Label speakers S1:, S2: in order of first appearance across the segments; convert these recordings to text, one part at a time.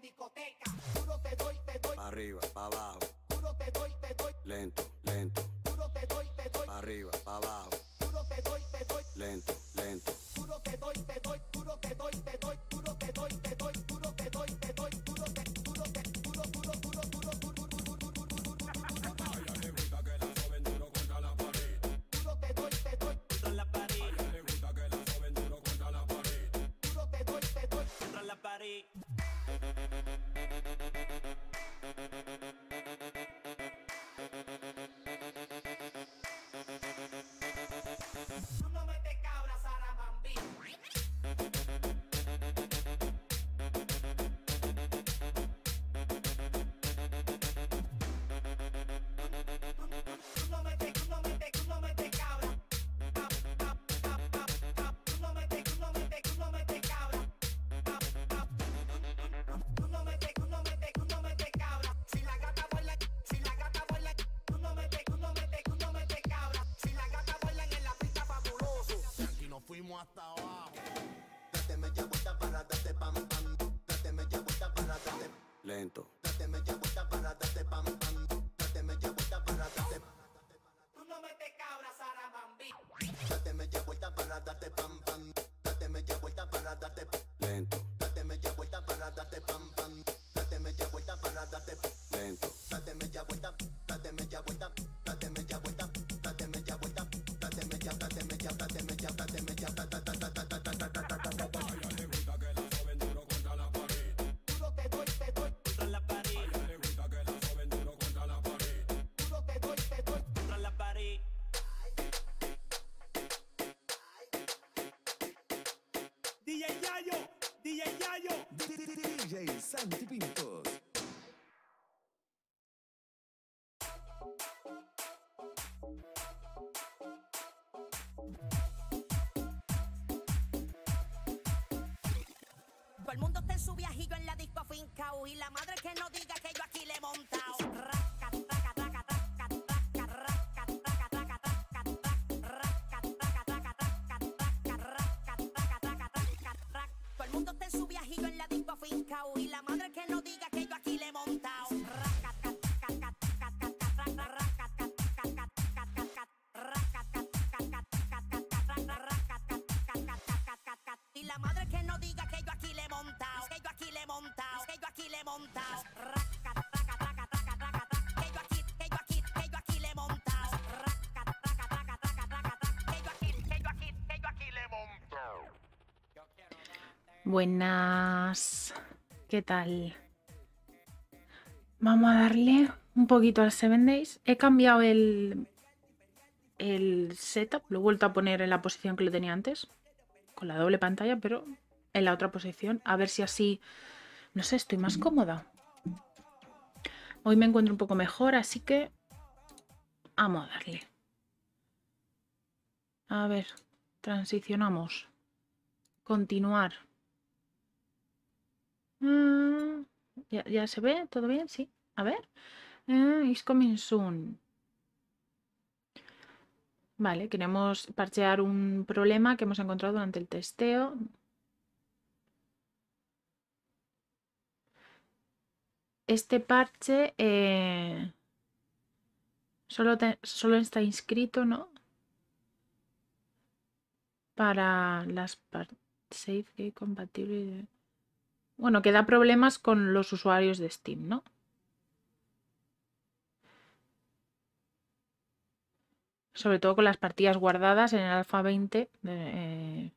S1: discoteca. Duro te doy, te doy. arriba, para abajo. Duro te doy, te doy. Lento contento. DJ Santi Pinto! Todo
S2: el mundo está en su viajillo en la disco y la madre que no diga que yo aquí le he montado. buenas. ¿Qué tal? Vamos a darle un poquito al Seven Days. He cambiado el, el setup, lo he vuelto a poner en la posición que lo tenía antes, con la doble pantalla, pero en la otra posición, a ver si así, no sé, estoy más cómoda. Hoy me encuentro un poco mejor, así que vamos a darle. A ver, transicionamos. Continuar. Mm, ¿ya, se ve? ¿Todo bien? Sí. A ver. is mm, it's coming soon. Vale, queremos parchear un problema que hemos encontrado durante el testeo. Este parche eh, solo, solo está inscrito, ¿no? Para las partes. Safe, compatible bueno, que da problemas con los usuarios de Steam, ¿no? Sobre todo con las partidas guardadas en el alfa 20. Eh,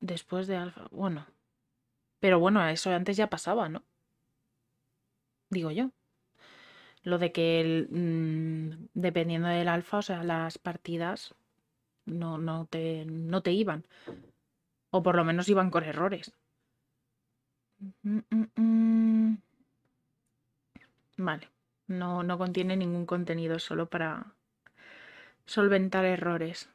S2: después de alfa. Bueno. Pero bueno, eso antes ya pasaba, ¿no? Digo yo. Lo de que mm, dependiendo del alfa, o sea, las partidas no, no, te, no te iban. O por lo menos iban con errores. Mm, mm, mm. Vale. No, contiene ningún contenido, solo para solventar errores.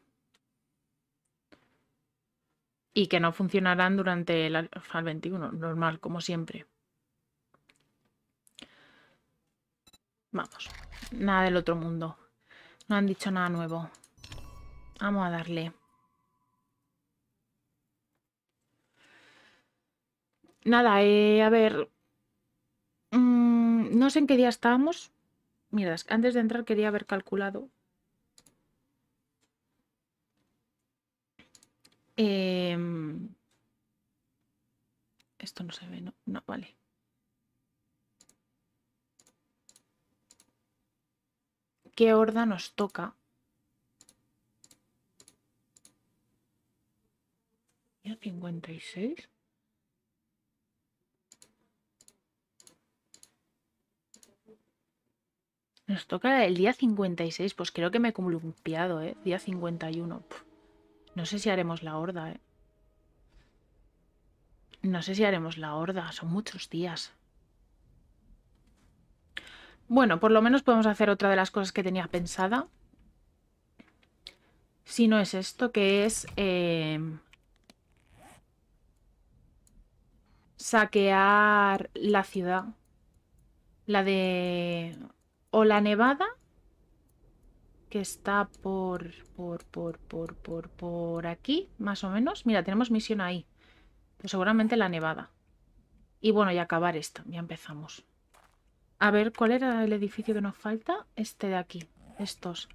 S2: Y que no funcionarán durante el al 21, normal, como siempre. Vamos, nada del otro mundo. No han dicho nada nuevo. Vamos a darle. Nada, eh, a ver. Mm, no sé en qué día estábamos. Mira, antes de entrar quería haber calculado. Em, esto no se ve, ¿no? No, vale. ¿Qué horda nos toca? Ya 56. Nos toca el día 56, pues creo que me he columpiado, ¿eh? Día 51. No sé si haremos la horda, ¿eh? No sé si haremos la horda, son muchos días. Bueno, por lo menos podemos hacer otra de las cosas que tenía pensada. Si no es esto, que es... Em, saquear la ciudad. La de o la nevada que está por, por, por, por, por, por aquí, más o menos. Mira, tenemos misión ahí. Pues seguramente la nevada. Y bueno, y acabar esto. Ya empezamos. A ver, ¿cuál era el edificio que nos falta? Este de aquí. Estos.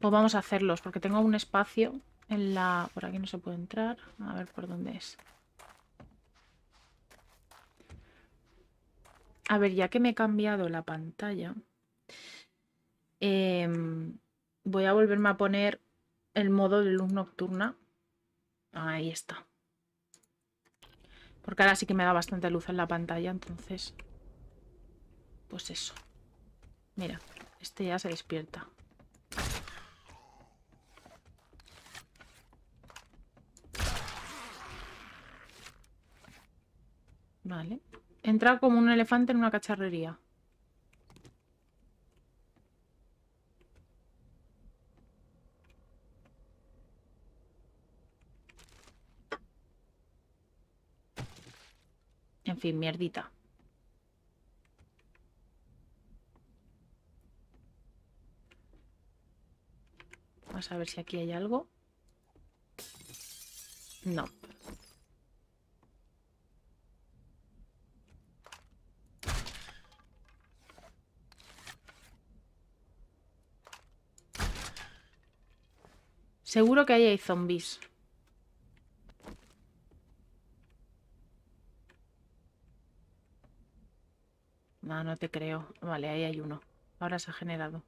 S2: Pues vamos a hacerlos, porque tengo un espacio en la... Por aquí no se puede entrar. A ver por dónde es. A ver, ya que me he cambiado la pantalla... Em, voy a volverme a poner el modo de luz nocturna. Ahí está. Porque ahora sí que me da bastante luz en la pantalla, entonces... Pues eso. Mira, este ya se despierta. Vale. Entra como un elefante en una cacharrería. fin, mierdita. Vamos a ver si aquí hay algo. No. Seguro que ahí hay zombies. No, no te creo. Vale, ahí hay uno. Ahora se ha generado.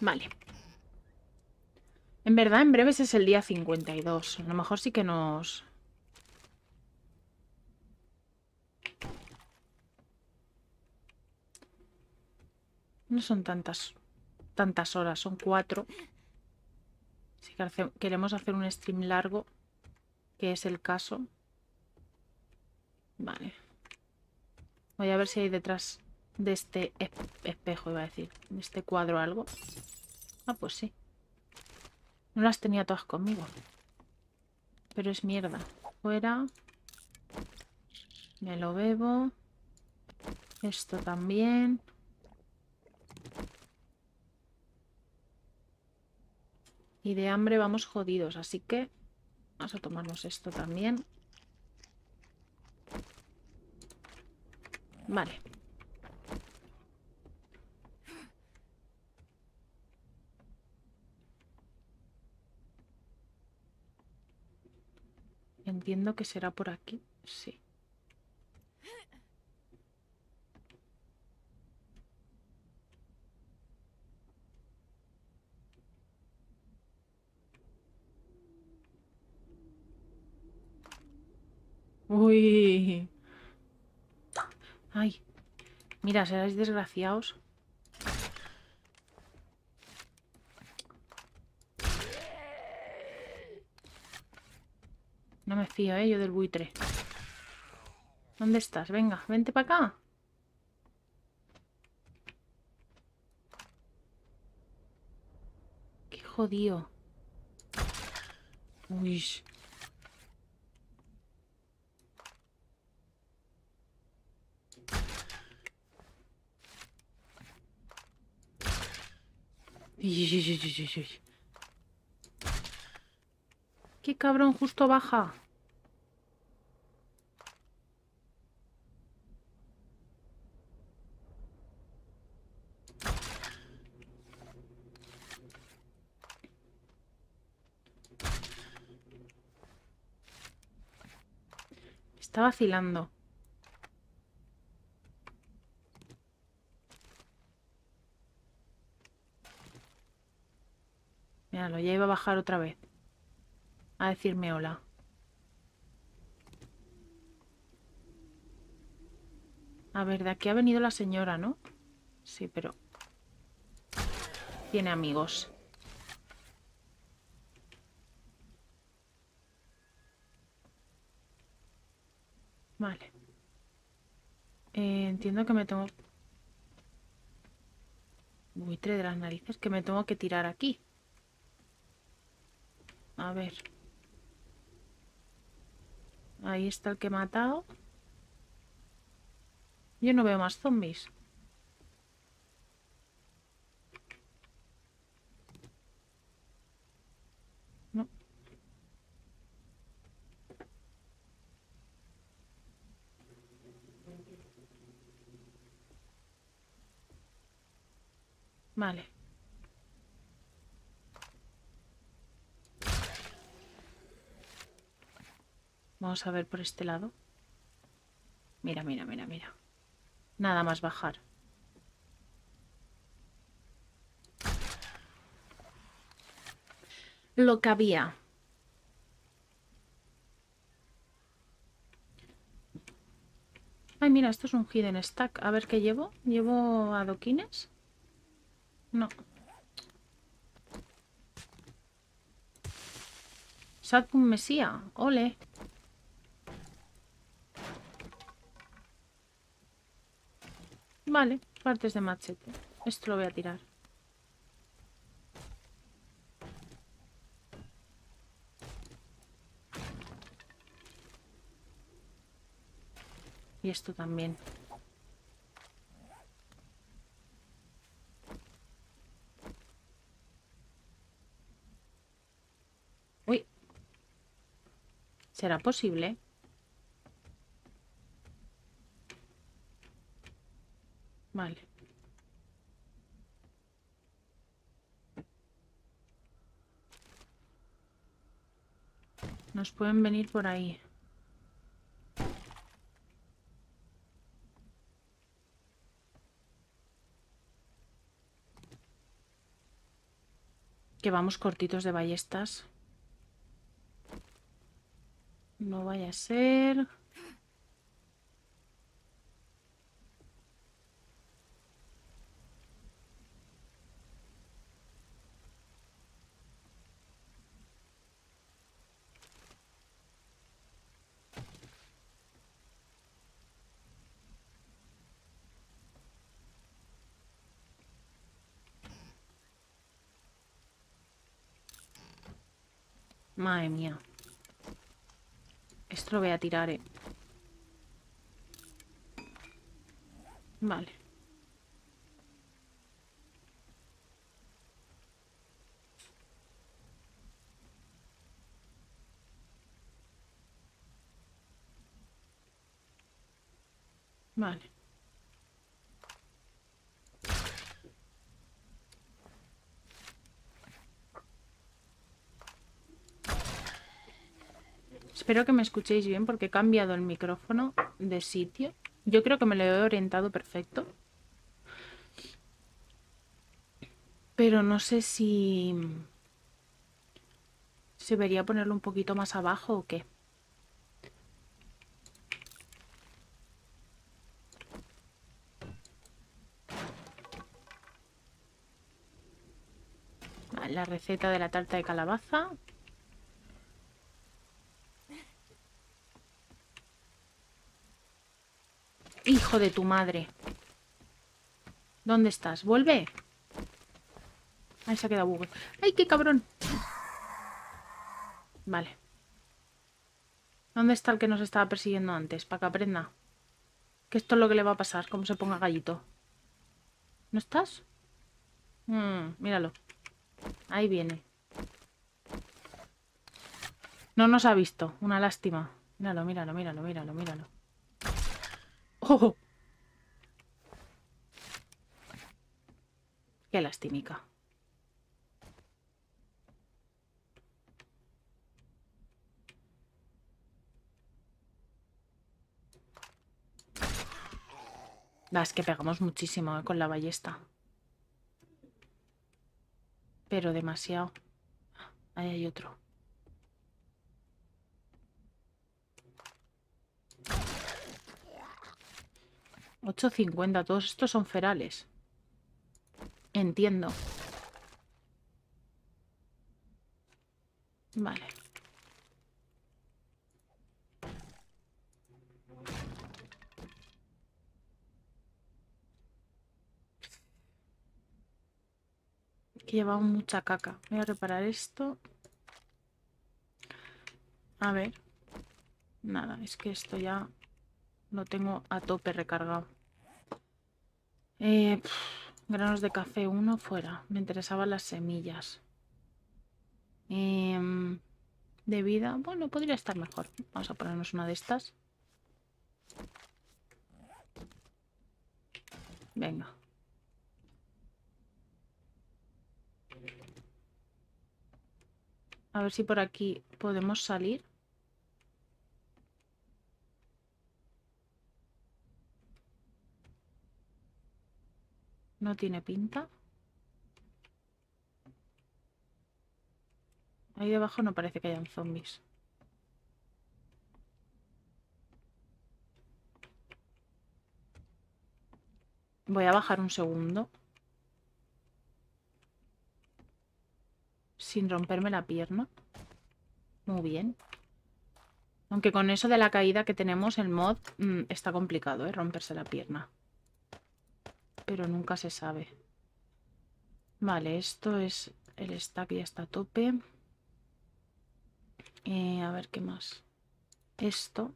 S2: Vale. En verdad, en breves es el día 52. A lo mejor sí que nos... No son tantas tantas horas, son cuatro. Si queremos hacer un stream largo, que es el caso. Vale. Voy a ver si hay detrás de este espejo, iba a decir, En este cuadro algo. Ah, pues sí. No las tenía todas conmigo. Pero es mierda. Fuera. Me lo bebo. Esto también. Y de hambre vamos jodidos, así que vamos a tomarnos esto también. Vale. Entiendo que será por aquí, sí. Uy. Ay. Mira, seráis desgraciados. No me fío, ¿eh? Yo del buitre. ¿Dónde estás? Venga, vente para acá. Qué jodido. Uy. ¡Qué cabrón! Justo baja. Está vacilando. ya iba a bajar otra vez. A decirme hola. A ver, de aquí ha venido la señora, ¿no? Sí, pero... Tiene amigos. Vale. Eh, entiendo que me tengo... Buitre de las narices, que me tengo que tirar aquí. A ver. Ahí está el que he matado. Yo no veo más zombies. No. Vale. Vamos a ver por este lado. Mira, mira, mira, mira. Nada más bajar. Lo que había. Ay, mira, esto es un hidden stack. A ver qué llevo. ¿Llevo adoquines? No. un Mesía. Ole. Vale, partes de machete. Esto lo voy a tirar. Y esto también. Uy. ¿Será posible? pueden venir por ahí. Que vamos cortitos de ballestas. No vaya a ser... Madre mía. Esto lo voy a tirar, eh. Vale. Vale. Espero que me escuchéis bien porque he cambiado el micrófono de sitio. Yo creo que me lo he orientado perfecto. Pero no sé si... Se vería ponerlo un poquito más abajo o qué. La receta de la tarta de calabaza. Hijo de tu madre. ¿Dónde estás? Vuelve. Ahí se ha quedado Google. ¡Ay, qué cabrón! Vale. ¿Dónde está el que nos estaba persiguiendo antes? Para que aprenda. Que esto es lo que le va a pasar, como se ponga gallito. ¿No estás? Mm, míralo. Ahí viene. No nos ha visto. Una lástima. Míralo, míralo, míralo, míralo, míralo. Qué lastimica. es que pegamos muchísimo eh, con la ballesta. Pero demasiado. Ah, ahí hay otro. 8.50, todos estos son ferales. Entiendo. Vale. Que llevado mucha caca. Voy a reparar esto. A ver. Nada, es que esto ya lo tengo a tope recargado. Eh, granos de café uno fuera. Me interesaban las semillas. Em, de vida. Bueno, podría estar mejor. Vamos a ponernos una de estas. Venga. A ver si por aquí podemos salir. No tiene pinta. Ahí debajo no parece que hayan zombies. Voy a bajar un segundo. Sin romperme la pierna. Muy bien. Aunque con eso de la caída que tenemos, el mod mm, está complicado, ¿eh? Romperse la pierna pero nunca se sabe. Vale, esto es el stack ya está a tope. Eh, a ver qué más. Esto.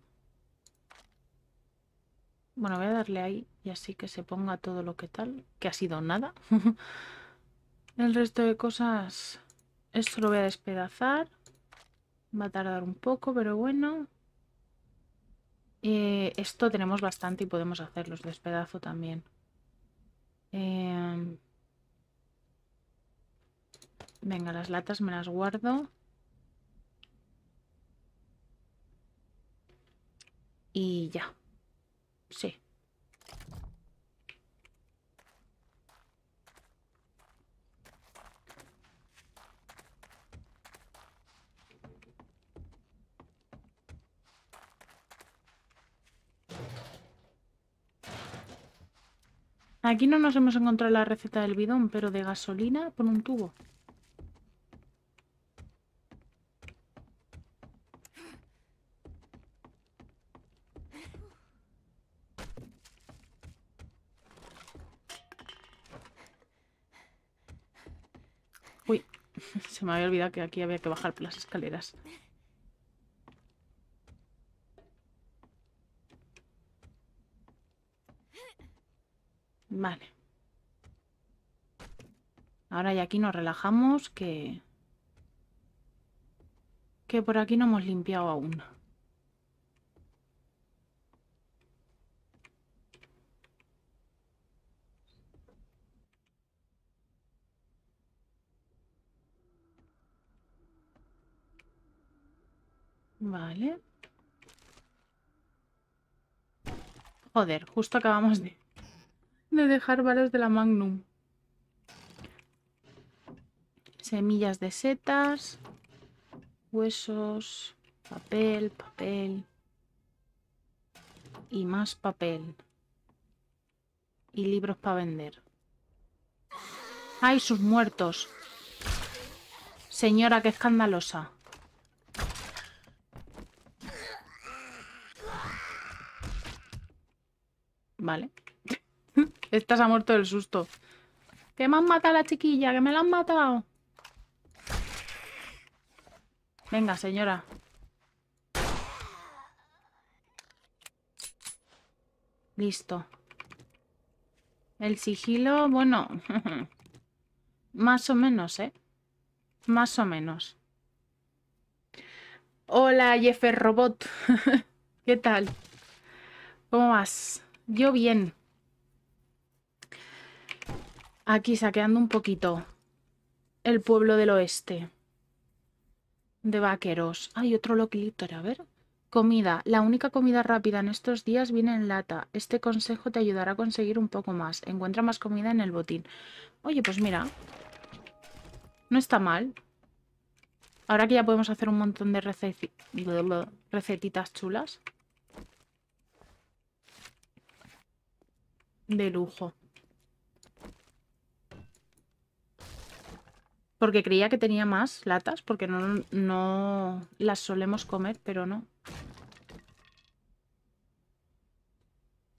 S2: Bueno, voy a darle ahí y así que se ponga todo lo que tal, que ha sido nada. el resto de cosas, esto lo voy a despedazar. Va a tardar un poco, pero bueno. Eh, esto tenemos bastante y podemos hacerlos, despedazo también. Eh, venga, las latas me las guardo. Y ya. Sí. Aquí no nos hemos encontrado la receta del bidón, pero de gasolina por un tubo. Uy, se me había olvidado que aquí había que bajar por las escaleras. Vale. Ahora ya aquí nos relajamos que... Que por aquí no hemos limpiado aún. Vale. Joder, justo acabamos de de dejar balas de la Magnum. Semillas de setas, huesos, papel, papel y más papel. Y libros para vender. ¡Ay, sus muertos! Señora, qué escandalosa. Vale. Estás a muerto del susto. ¿Qué me han matado a la chiquilla, que me la han matado. Venga, señora. Listo. El sigilo, bueno, más o menos, ¿eh? Más o menos. Hola, Jefe Robot. ¿Qué tal? ¿Cómo vas? Yo bien. Aquí saqueando un poquito. El pueblo del oeste. De vaqueros. Hay otro loquilitor. a ver. Comida. La única comida rápida en estos días viene en lata. Este consejo te ayudará a conseguir un poco más. Encuentra más comida en el botín. Oye, pues mira. No está mal. Ahora que ya podemos hacer un montón de recetitas chulas. De lujo. Porque creía que tenía más latas, porque no, las solemos comer, pero no.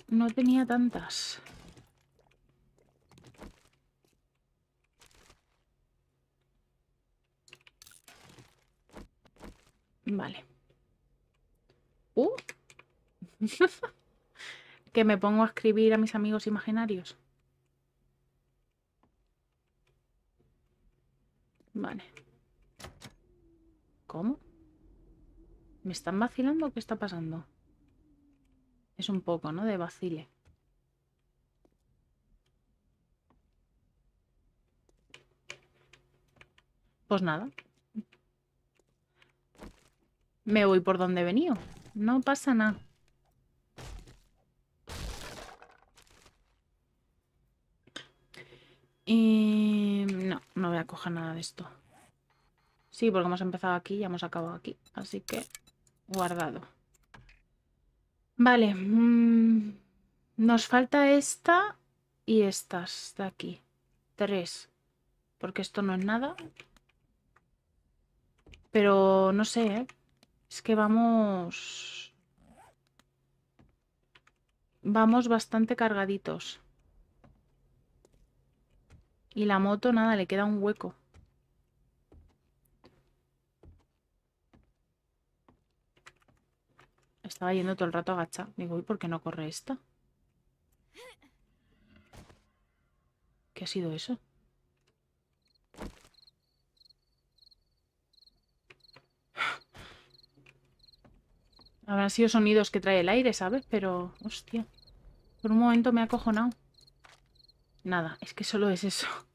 S2: No tenía tantas. Vale. Uh. que me pongo a escribir a mis amigos imaginarios. Vale. ¿Cómo? ¿Me están vacilando o qué está pasando? Es un poco, ¿no? De vacile. Pues nada. Me voy por donde he venido. No pasa nada. Y no, no voy a coger nada de esto. Sí, porque hemos empezado aquí y hemos acabado aquí. Así que guardado. Vale. Mm, nos falta esta y estas de aquí. Tres. Porque esto no es nada. Pero no sé, ¿eh? Es que vamos... Vamos bastante cargaditos. Y la moto, nada, le queda un hueco. Estaba yendo todo el rato agachada. Digo, ¿y por qué no corre esta? ¿Qué ha sido eso? Habrán sido sonidos que trae el aire, ¿sabes? Pero, hostia. Por un momento me ha acojonado. Nada, es que solo es eso.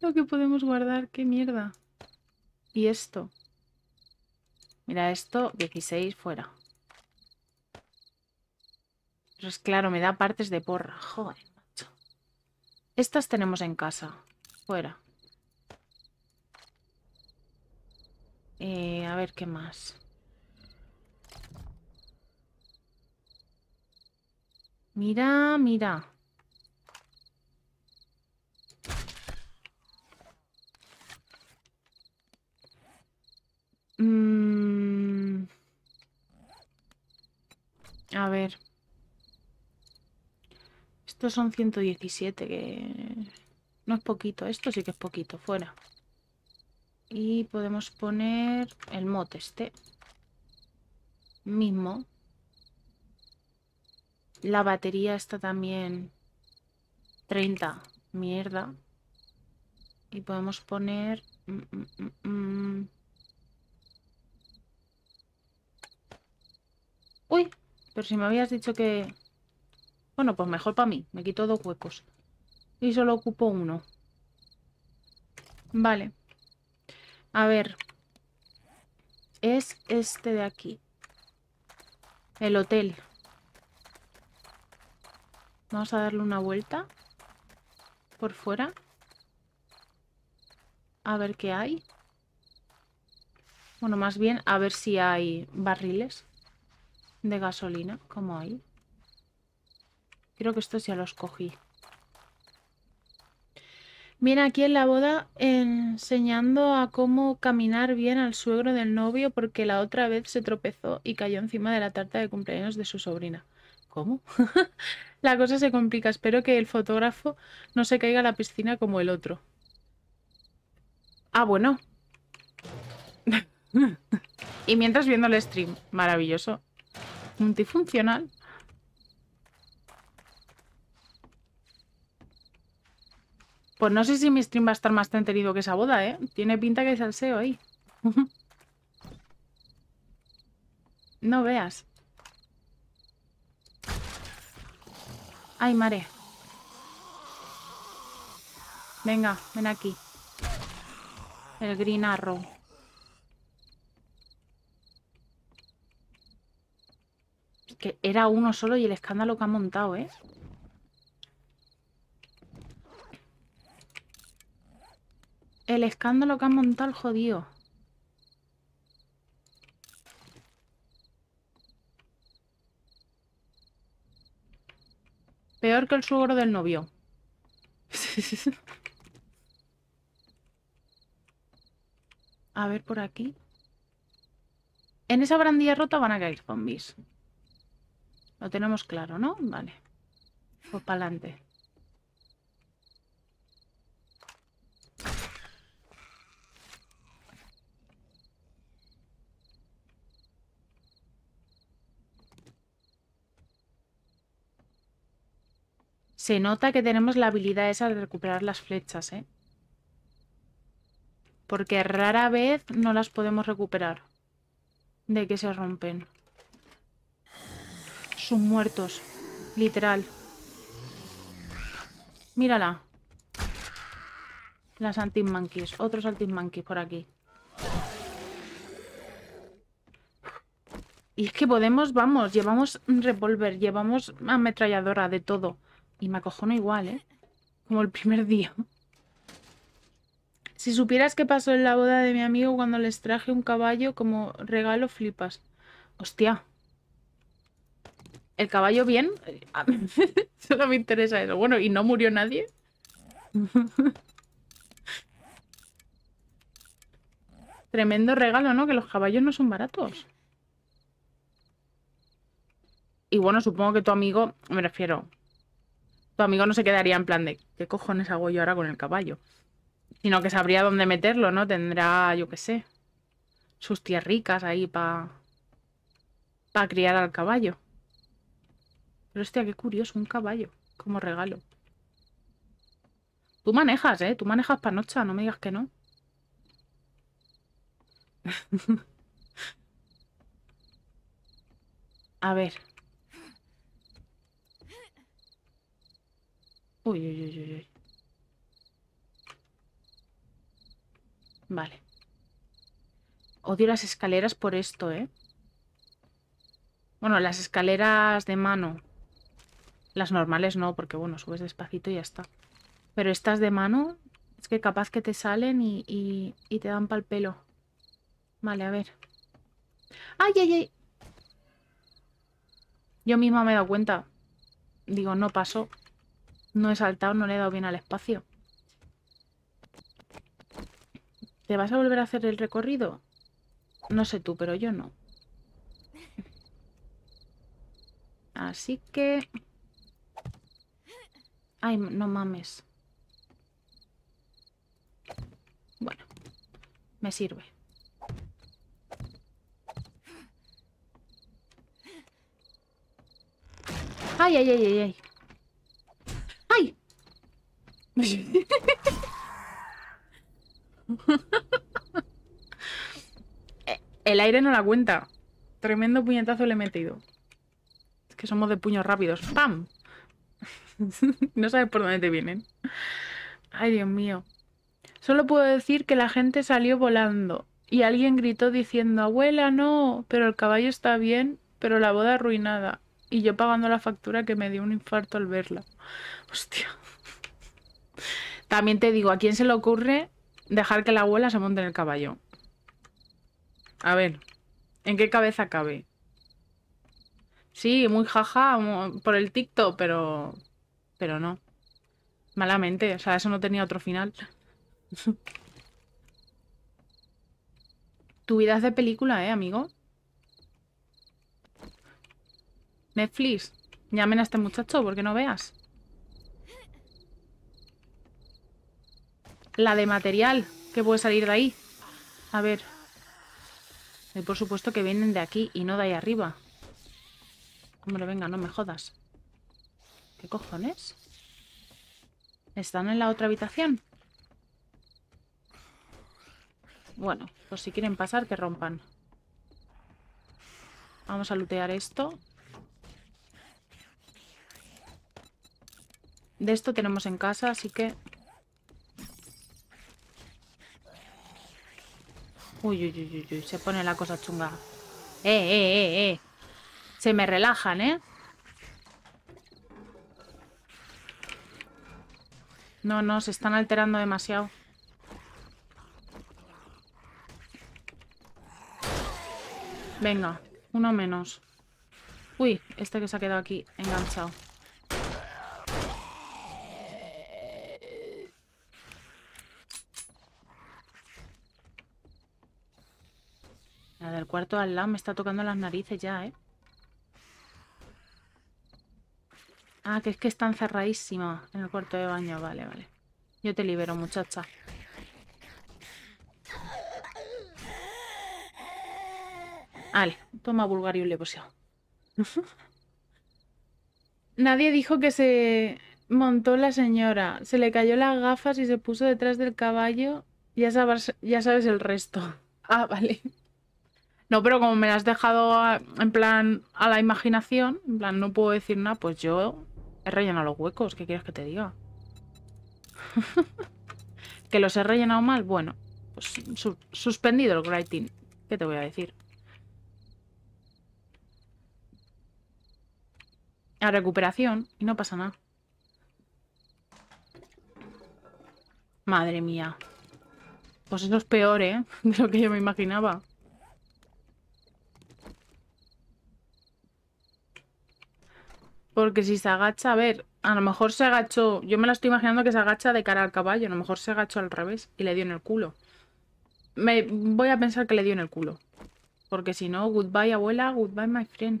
S2: Lo que podemos guardar, qué mierda. Y esto. Mira, esto, 16 fuera. Pero es claro, me da partes de porra. Joder, macho. Estas tenemos en casa. Fuera. Eh, a ver qué más. Mira, mira. Mm. A ver. Estos son 117, que no es poquito. Esto sí que es poquito, fuera. Y podemos poner el mote este. Mismo. La batería está también 30. Mierda. Y podemos poner...
S1: Mm,
S2: mm, Pero si me habías dicho que... Bueno, pues mejor para mí. Me quito dos huecos. Y solo ocupo uno. Vale. A ver. Es este de aquí. El hotel. Vamos a darle una vuelta. Por fuera. A ver qué hay. Bueno, más bien a ver si hay barriles de gasolina, como hay Creo que estos ya los cogí. Viene aquí en la boda enseñando a cómo caminar bien al suegro del novio porque la otra vez se tropezó y cayó encima de la tarta de cumpleaños de su sobrina. ¿Cómo? la cosa se complica. Espero que el fotógrafo no se caiga a la piscina como el otro. Ah, bueno. y mientras viendo el stream. Maravilloso multifuncional. Pues no sé si mi stream va a estar más tenterido que esa boda, ¿eh? Tiene pinta que es salseo ahí. no veas. Ay, mare. Venga, ven aquí. El Green Arrow. era uno solo y el escándalo que ha montado, ¿eh? El escándalo que ha montado el jodido. Peor que el suegro del novio. a ver por aquí. En esa brandilla rota van a caer zombies. Lo tenemos claro, ¿no? Vale. Pues para adelante. Se nota que tenemos la habilidad esa de recuperar las flechas, ¿eh? Porque rara vez no las podemos recuperar de que se rompen son muertos. Literal. Mírala. Las anti-monkeys. Otros anti-monkeys por aquí. Y es que podemos, vamos, llevamos revólver, llevamos ametralladora, de todo. Y me acojono igual, ¿eh? Como el primer día. Si supieras qué pasó en la boda de mi amigo cuando les traje un caballo como regalo, flipas. Hostia, ¿El caballo bien? Eh, solo me interesa eso. Bueno, ¿y no murió nadie? Tremendo regalo, ¿no? Que los caballos no son baratos. Y bueno, supongo que tu amigo, me refiero, tu amigo no se quedaría en plan de ¿qué cojones hago yo ahora con el caballo? Sino que sabría dónde meterlo, ¿no? Tendrá, yo qué sé, sus tierricas ahí para para criar al caballo. Pero hostia, qué curioso, un caballo como regalo. Tú manejas, ¿eh? Tú manejas panocha, no me digas que no. A ver. Uy, uy, uy, uy, uy. Vale. Odio las escaleras por esto, ¿eh? Bueno, las escaleras de mano. Las normales no, porque bueno, subes despacito y ya está. Pero estas de mano, es que capaz que te salen y, te dan pa'l pelo. Vale, a ver. ¡Ay, ay, ay! Yo misma me he dado cuenta. Digo, no pasó. No he saltado, no le he dado bien al espacio. ¿Te vas a volver a hacer el recorrido? No sé tú, pero yo no. Así que... Ay, no mames. Bueno, me sirve. Ay, ay, ay, ay, ay. ¡Ay! Eh, el aire no la cuenta. Tremendo puñetazo le he metido. Es que somos de puños rápidos. ¡Pam! no sabes por dónde te vienen. Ay, Dios mío. Solo puedo decir que la gente salió volando y alguien gritó diciendo, abuela, no, pero el caballo está bien, pero la boda arruinada. Y yo pagando la factura que me dio un infarto al verla. Hostia. También te digo, ¿a quién se le ocurre dejar que la abuela se monte en el caballo? A ver, ¿en qué cabeza cabe? Sí, muy jaja por el TikTok, pero pero no. Malamente, o sea, eso no tenía otro final. tu vida es de película, ¿eh, amigo? Netflix, llamen a este muchacho porque no veas. La de material que puede salir de ahí. A ver. Y por supuesto que vienen de aquí y no de ahí arriba. Hombre, venga, no me jodas. ¿Qué cojones? ¿Están en la otra habitación? Bueno, pues si quieren pasar, que rompan. Vamos a lootear esto. De esto tenemos en casa, así que... Uy, uy, uy, uy, uy. se pone la cosa chunga. ¡Eh, eh, eh, eh! Se me relajan, ¿eh? No, no, se están alterando demasiado. Venga, uno menos. Uy, este que se ha quedado aquí enganchado. La del cuarto al lado me está tocando las narices ya, ¿eh? Ah, que es que está encerradísima en el cuarto de baño. Vale, vale. Yo te libero, muchacha. Vale, toma Bulgario Leposio. Nadie dijo que se montó la señora. Se le cayó las gafas y se puso detrás del caballo. Ya sabes, ya sabes el resto. Ah, vale. No, pero como me las has dejado ah, en plan a la imaginación, en plan no puedo decir nada, pues yo He rellenado los huecos, ¿qué quieres que te diga? ¿Que los he rellenado mal? Bueno, pues suspendido el grating. ¿Qué te voy a decir? A recuperación y no pasa nada. Madre mía. Pues eso es peor, ¿eh? De lo que yo me imaginaba. Porque si se agacha, a ver, a lo mejor se agachó. Yo me la estoy imaginando que se agacha de cara al caballo. A lo mejor se agachó al revés y le dio en el culo. Me voy a pensar que le dio en el culo. Porque si no, goodbye abuela, goodbye my friend.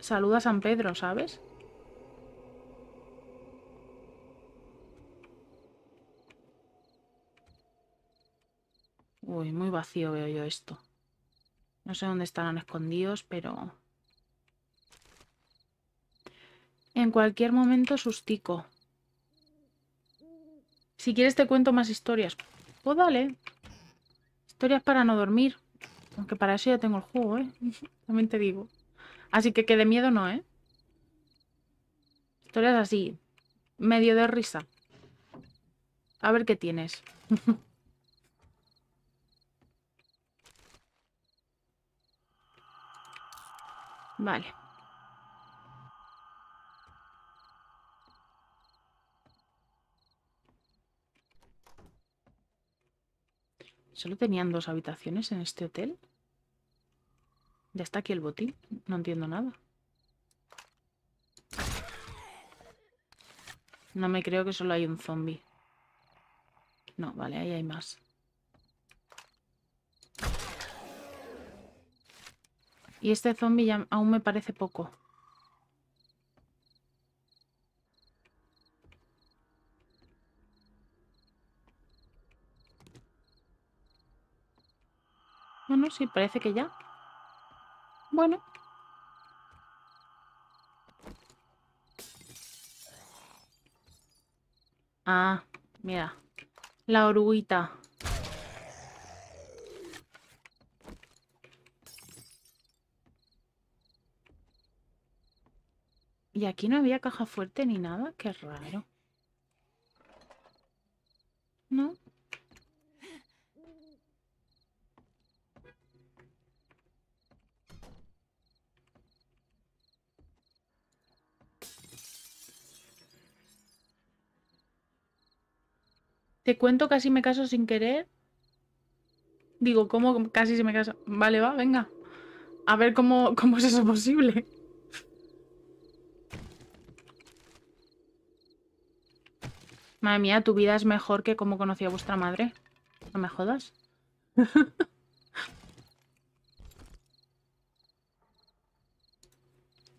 S2: Saluda a San Pedro, ¿sabes? Uy, muy vacío veo yo esto. No sé dónde estarán escondidos, pero... En cualquier momento sustico. Si quieres te cuento más historias. Pues dale. Historias para no dormir. Aunque para eso ya tengo el juego, ¿eh? También te digo. Así que que de miedo no, ¿eh? Historias así. Medio de risa. A ver qué tienes. vale. ¿Solo tenían dos habitaciones en este hotel? Ya está aquí el botín. No entiendo nada. No me creo que solo hay un zombie. No, vale, ahí hay más. Y este zombie ya aún me parece poco. no, sí, parece que ya. Bueno. Ah, mira. La oruguita. Y aquí no había caja fuerte ni nada. Qué raro. ¿No? Te cuento casi me caso sin querer. Digo, ¿cómo casi se me casa? Vale, va, venga. A ver cómo, cómo es eso posible. Madre mía, tu vida es mejor que cómo conocí a vuestra madre. No me jodas.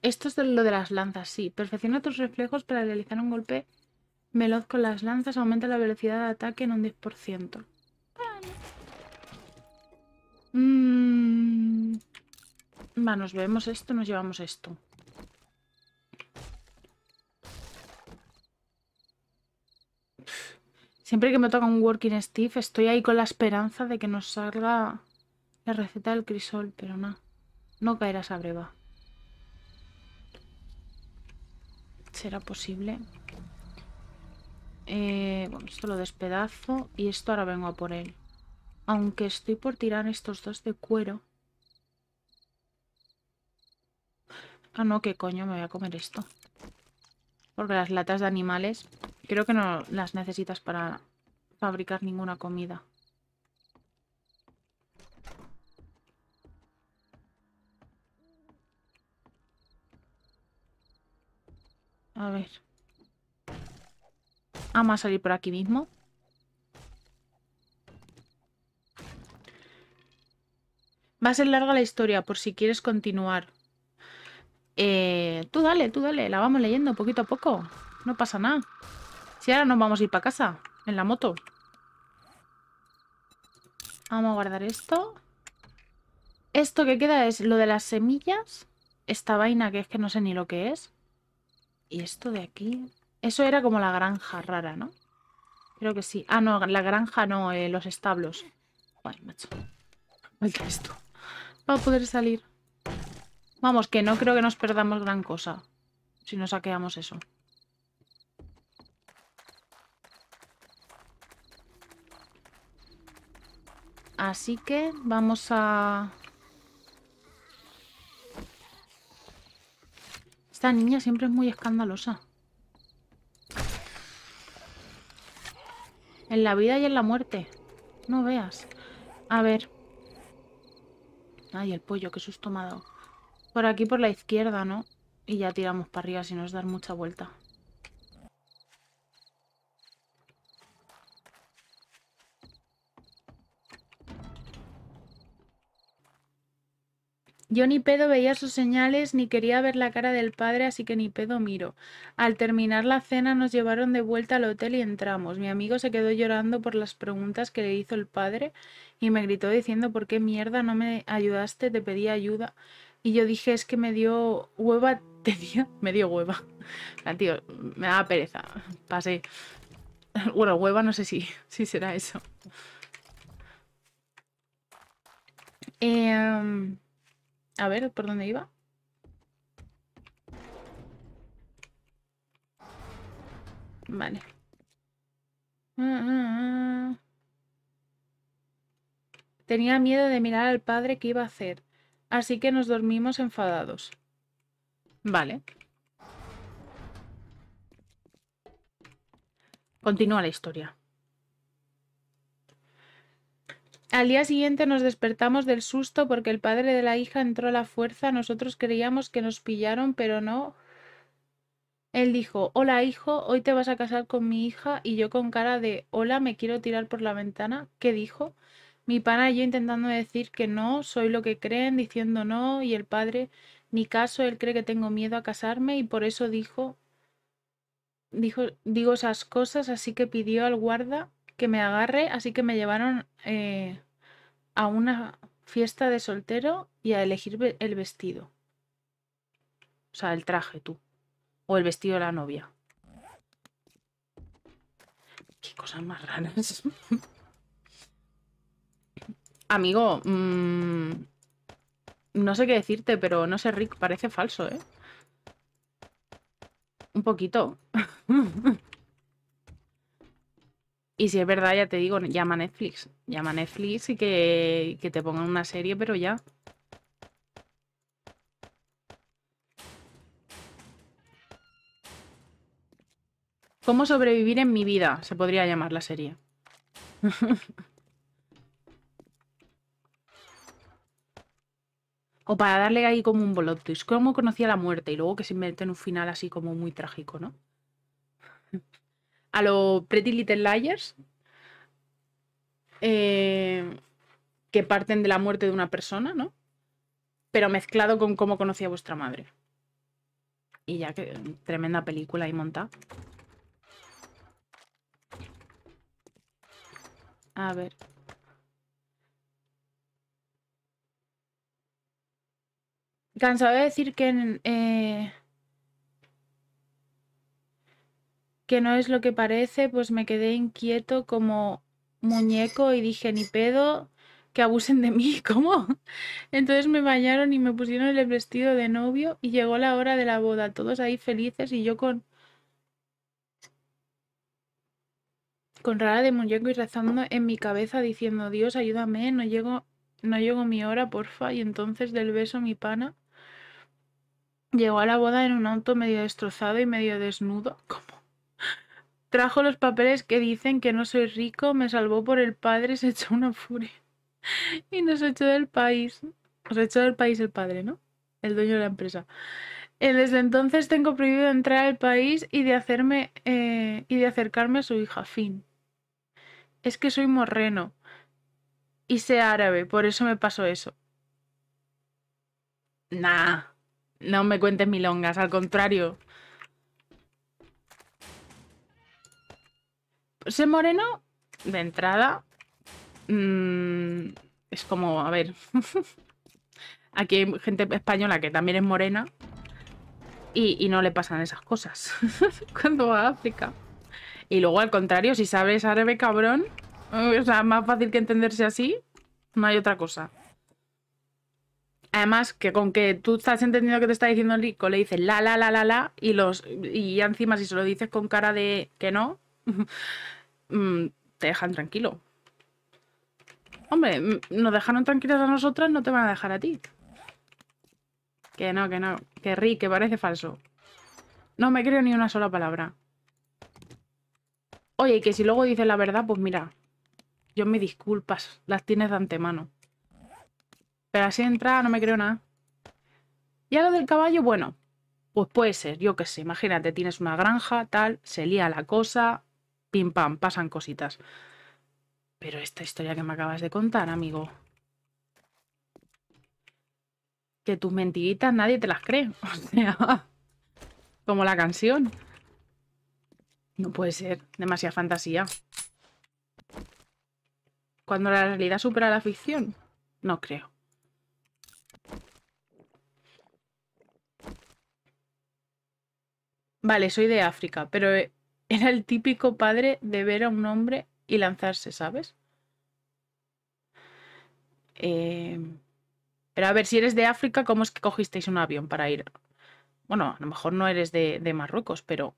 S2: Esto es lo de las lanzas, sí. Perfecciona tus reflejos para realizar un golpe Veloz con las lanzas, aumenta la velocidad de ataque en un 10%. Mm. Va, nos vemos esto, nos llevamos esto. Siempre que me toca un Working stiff estoy ahí con la esperanza de que nos salga la receta del crisol, pero no. No caerá a breva. ¿Será posible? Eh, bueno, esto lo despedazo y esto ahora vengo a por él. Aunque estoy por tirar estos dos de cuero. Ah, no, qué coño, me voy a comer esto. Porque las latas de animales creo que no las necesitas para fabricar ninguna comida. A ver. Vamos a salir por aquí mismo. Va a ser larga la historia, por si quieres continuar. Eh, tú dale, tú dale, la vamos leyendo poquito a poco. No pasa nada. Si ahora nos vamos a ir para casa, en la moto. Vamos a guardar esto. Esto que queda es lo de las semillas. Esta vaina que es que no sé ni lo que es. Y esto de aquí... Eso era como la granja rara, ¿no? Creo que sí. Ah, no, la granja no, eh, los establos. Joder, macho. Vuelta esto. a poder salir. Vamos, que no creo que nos perdamos gran cosa. Si no saqueamos eso. Así que vamos a... Esta niña siempre es muy escandalosa. En la vida y en la muerte. No veas. A ver. Ay, el pollo, qué susto me ha dado. Por aquí, por la izquierda, ¿no? Y ya tiramos para arriba si nos dar mucha vuelta. Yo ni pedo veía sus señales ni quería ver la cara del padre, así que ni pedo miro. Al terminar la cena nos llevaron de vuelta al hotel y entramos. Mi amigo se quedó llorando por las preguntas que le hizo el padre y me gritó diciendo ¿por qué mierda no me ayudaste? Te pedí ayuda. Y yo dije es que me dio hueva, tenía, me dio hueva. Ah, tío, me daba pereza, pasé. Bueno, hueva no sé si, si será eso. Eh... A ver, ¿por dónde iba? Vale. Mm, mm, mm. Tenía miedo de mirar al padre que iba a hacer, así que nos dormimos enfadados. Vale. Continúa la historia. Al día siguiente nos despertamos del susto porque el padre de la hija entró a la fuerza. Nosotros creíamos que nos pillaron, pero no. Él dijo, hola hijo, hoy te vas a casar con mi hija y yo con cara de, hola, me quiero tirar por la ventana. ¿Qué dijo? Mi pana y yo intentando decir que no, soy lo que creen, diciendo no, y el padre, ni caso, él cree que tengo miedo a casarme y por eso dijo, dijo digo esas cosas, así que pidió al guarda que me agarre, así que me llevaron eh, a una fiesta de soltero y a elegir el vestido. O sea, el traje tú. O el vestido de la novia. Qué cosas más raras. Amigo, mm, no sé qué decirte, pero no sé, Rick, parece falso, ¿eh? Un poquito. Y si es verdad, ya te digo, llama Netflix. Llama Netflix y que, te pongan una serie, pero ya. ¿Cómo sobrevivir en mi vida? Se podría llamar la serie. o para darle ahí como un plot ¿Cómo conocía la muerte? Y luego que se en un final así como muy trágico, ¿no? a los Pretty Little Liars, eh, que parten de la muerte de una persona, ¿no? Pero mezclado con cómo conocía a vuestra madre. Y ya que tremenda película ahí montada. A ver. Cansado de decir que eh, que no es lo que parece, pues me quedé inquieto como muñeco y dije, ni pedo, que abusen de mí, ¿cómo? Entonces me bañaron y me pusieron el vestido de novio y llegó la hora de la boda, todos ahí felices y yo con... con rara de muñeco y rezando en mi cabeza diciendo, Dios, ayúdame, no llego, no llego mi hora, porfa. Y entonces del beso mi pana llegó a la boda en un auto medio destrozado y medio desnudo, como Trajo los papeles que dicen que no soy rico, me salvó por el padre, se echó una furia y nos echó del país. Nos echó del país el padre, ¿no? El dueño de la empresa. Eh, desde entonces tengo prohibido entrar al país y de hacerme eh, y de acercarme a su hija. Fin. Es que soy morreno y sé árabe, por eso me pasó eso. Nah, no me cuentes milongas, al contrario, ser moreno, de entrada, mm, es como, a ver, aquí hay gente española que también es morena y, no le pasan esas cosas cuando va a África. Y luego al contrario, si sabes árabe cabrón, o sea, más fácil que entenderse así, no hay otra cosa. Además, que con que tú estás entendiendo que te está diciendo rico, le dices la la la la la y los y encima si se lo dices con cara de que no, Mm, te dejan tranquilo. Hombre, mm, nos dejaron tranquilos a nosotras, no te van a dejar a ti. Que no, que no. Que ri, que parece falso. No me creo ni una sola palabra. Oye, que si luego dices la verdad, pues mira. Yo me disculpas, las tienes de antemano. Pero así entra, no me creo nada. Y a lo del caballo, bueno, pues puede ser, yo qué sé, imagínate, tienes una granja, tal, se lía la cosa, pim pam, pasan cositas. Pero esta historia que me acabas de contar, amigo. Que tus mentiritas nadie te las cree. O sea, como la canción. No puede ser. Demasiada fantasía. Cuando la realidad supera la ficción. No creo. Vale, soy de África, pero eh, era el típico padre de ver a un hombre y lanzarse, ¿sabes? Em, pero a ver, si eres de África, ¿cómo es que cogisteis un avión para ir? Bueno, a lo mejor no eres de, Marruecos, pero...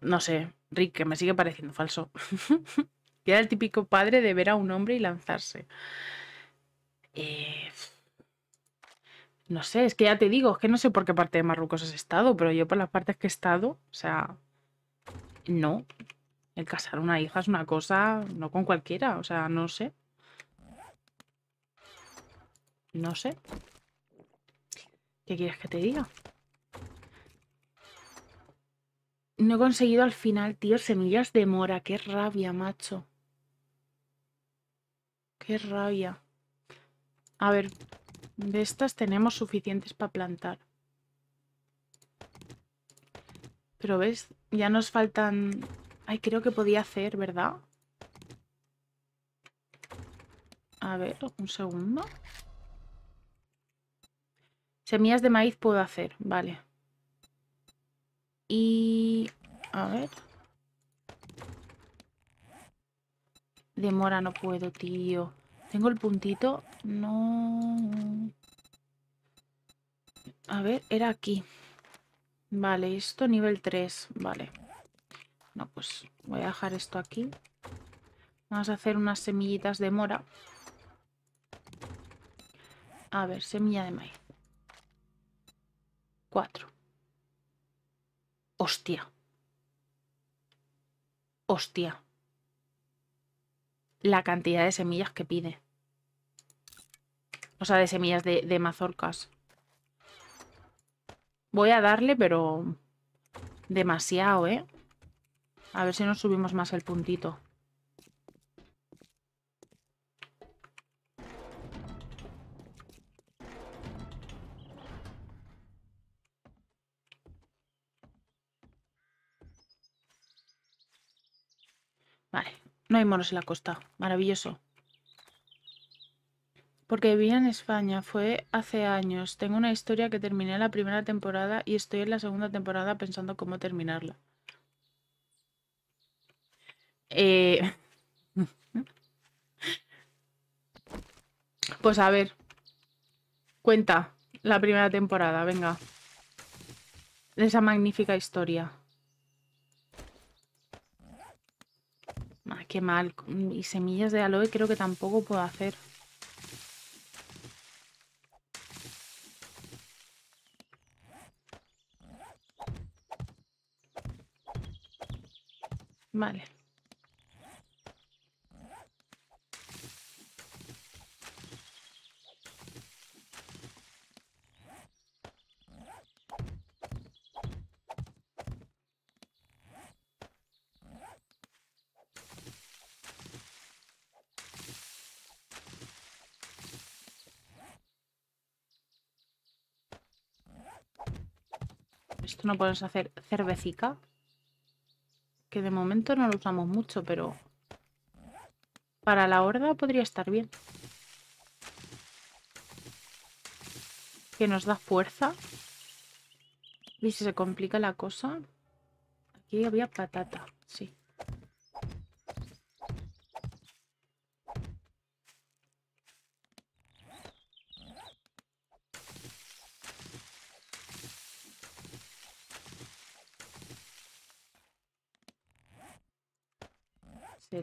S2: No sé, Rick, que me sigue pareciendo falso. era el típico padre de ver a un hombre y lanzarse. Eh... No sé, es que ya te digo, es que no sé por qué parte de Marruecos has estado, pero yo por las partes que he estado, o sea, no. El casar una hija es una cosa, no con cualquiera, o sea, no sé. No sé. ¿Qué quieres que te diga? No he conseguido al final, tío, semillas de mora. Qué rabia, macho. Qué rabia. A ver, de estas tenemos suficientes para plantar. Pero ves, ya nos faltan... Ay, creo que podía hacer, ¿verdad? A ver, un segundo. Semillas de maíz puedo hacer, vale. Y... A ver. Demora, no puedo, tío. Tengo el puntito no. A ver, era aquí. Vale, esto nivel 3. Vale. No, pues voy a dejar esto aquí. Vamos a hacer unas semillitas de mora. A ver, semilla de maíz. 4. Hostia. Hostia. La cantidad de semillas que pide. O sea, de semillas de, mazorcas. Voy a darle, pero... Demasiado, ¿eh? A ver si nos subimos más el puntito. Vale, no hay monos en la costa. Maravilloso. Porque vivía en España, fue hace años. Tengo una historia que terminé en la primera temporada y estoy en la segunda temporada pensando cómo terminarla. Eh, pues a ver, cuenta la primera temporada, venga. Esa magnífica historia. qué mal. Y semillas de aloe creo que tampoco puedo hacer. Vale. Esto no podemos hacer cervecica. Que de momento no lo usamos mucho, pero... Para la horda podría estar bien. Que nos da fuerza. Y si se complica la cosa... Aquí había patata, sí.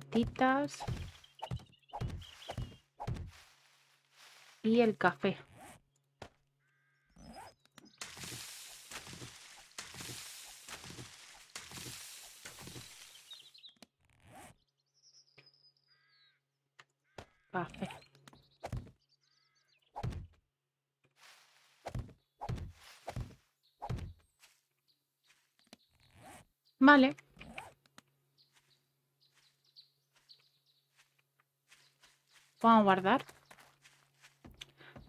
S2: pastitas. Y el café. Café. Vale. a guardar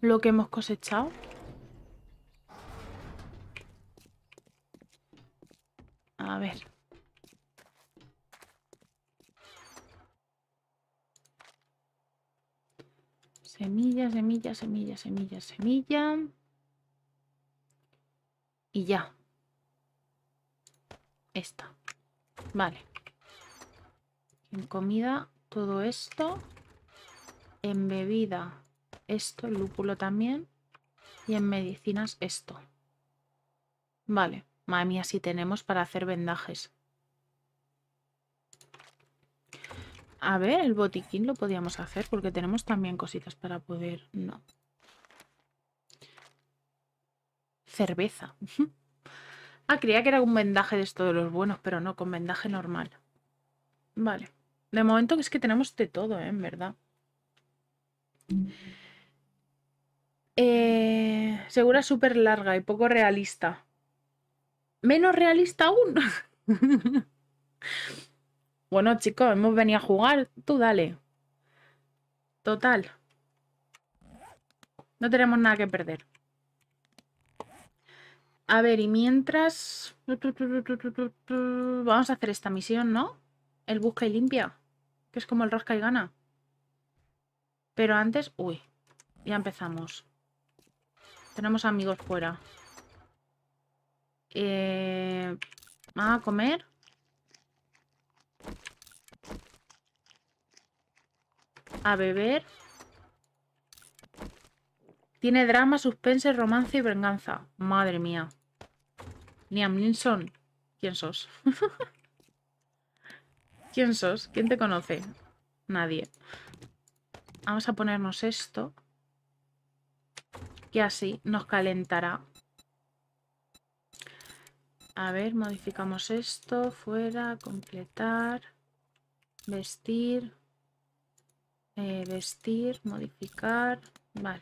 S2: lo que hemos cosechado. A ver. Semilla, semilla, semilla, semilla, semilla. Y ya. Esta. Vale. En comida, todo esto en bebida esto, el lúpulo también, y en medicinas esto. Vale, mami así tenemos para hacer vendajes. A ver, el botiquín lo podíamos hacer porque tenemos también cositas para poder... No. Cerveza. ah, creía que era un vendaje de esto de los buenos, pero no, con vendaje normal. Vale. De momento es que tenemos de todo, ¿eh? En verdad. Eh, segura súper larga y poco realista. Menos realista aún. bueno, chicos, hemos venido a jugar. Tú dale. Total. No tenemos nada que perder. A ver, y mientras... Vamos a hacer esta misión, ¿no? El busca y limpia. Que es como el rosca y gana. Pero antes... Uy, ya empezamos. Tenemos amigos fuera. Eh, ¿A comer? ¿A beber? Tiene drama, suspense, romance y venganza. Madre mía. Liam son. ¿quién sos? ¿Quién sos? ¿Quién te conoce? Nadie. Vamos a ponernos esto. Que así nos calentará. A ver, modificamos esto. Fuera, completar. Vestir. Eh, vestir, modificar. Vale.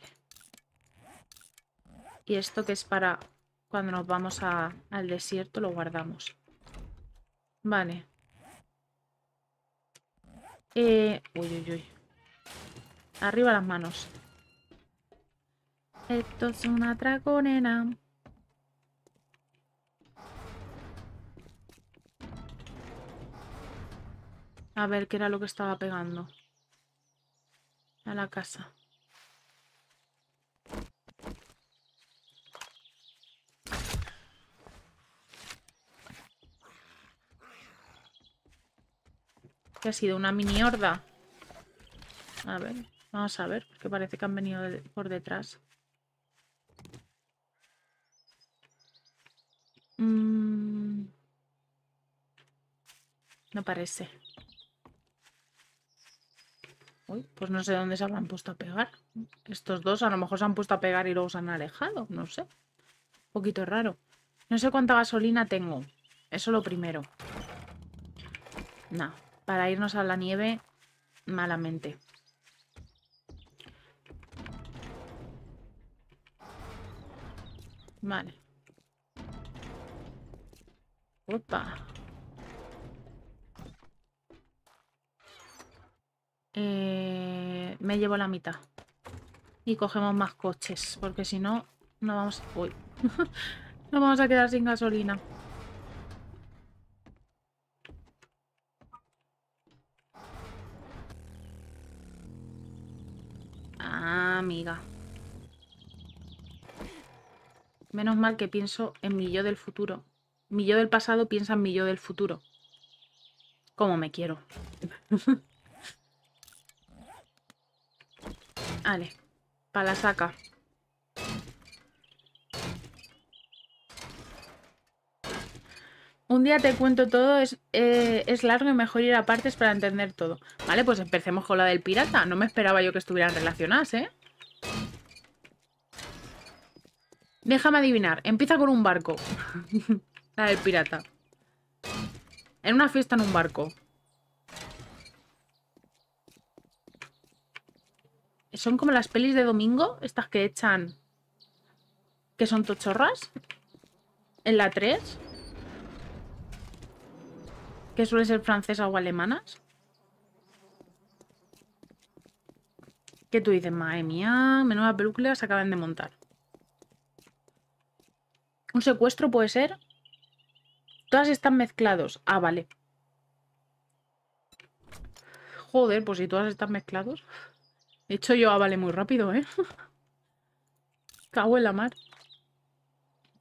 S2: Y esto que es para cuando nos vamos al desierto lo guardamos. Vale. Eh, uy, uy, uy. Arriba las manos. Esto es una atraco, A ver qué era lo que estaba pegando. A la casa. Que ha sido? ¿Una mini horda? A ver. Vamos a ver, porque parece que han venido por detrás. Mm. No parece. Uy, pues no sé dónde se habrán puesto a pegar. Estos dos a lo mejor se han puesto a pegar y luego se han alejado, no sé. Un poquito raro. No sé cuánta gasolina tengo. Eso lo primero. No, para irnos a la nieve, malamente. Vale. Opa. Eh, me llevo la mitad. Y cogemos más coches, porque si no, no vamos... Uy. no vamos a quedar sin gasolina. mal que pienso en mi yo del futuro. Mi yo del pasado piensa en mi yo del futuro. Como me quiero. vale. Para la saca. Un día te cuento todo, es, eh, es, largo y mejor ir a partes para entender todo. Vale, pues empecemos con la del pirata. No me esperaba yo que estuvieran relacionadas, ¿eh? Déjame adivinar. Empieza con un barco. La del pirata. En una fiesta en un barco. Son como las pelis de domingo, estas que echan... Que son tochorras. En la 3. Que suele ser francesas o alemanas. ¿Qué tú dices? Madre mía, menuda película se acaban de montar. ¿Un secuestro puede ser? Todas están mezclados. Ah, vale. Joder, pues si todas están mezclados. De hecho yo avale ah, vale muy rápido, ¿eh? Cago en la mar.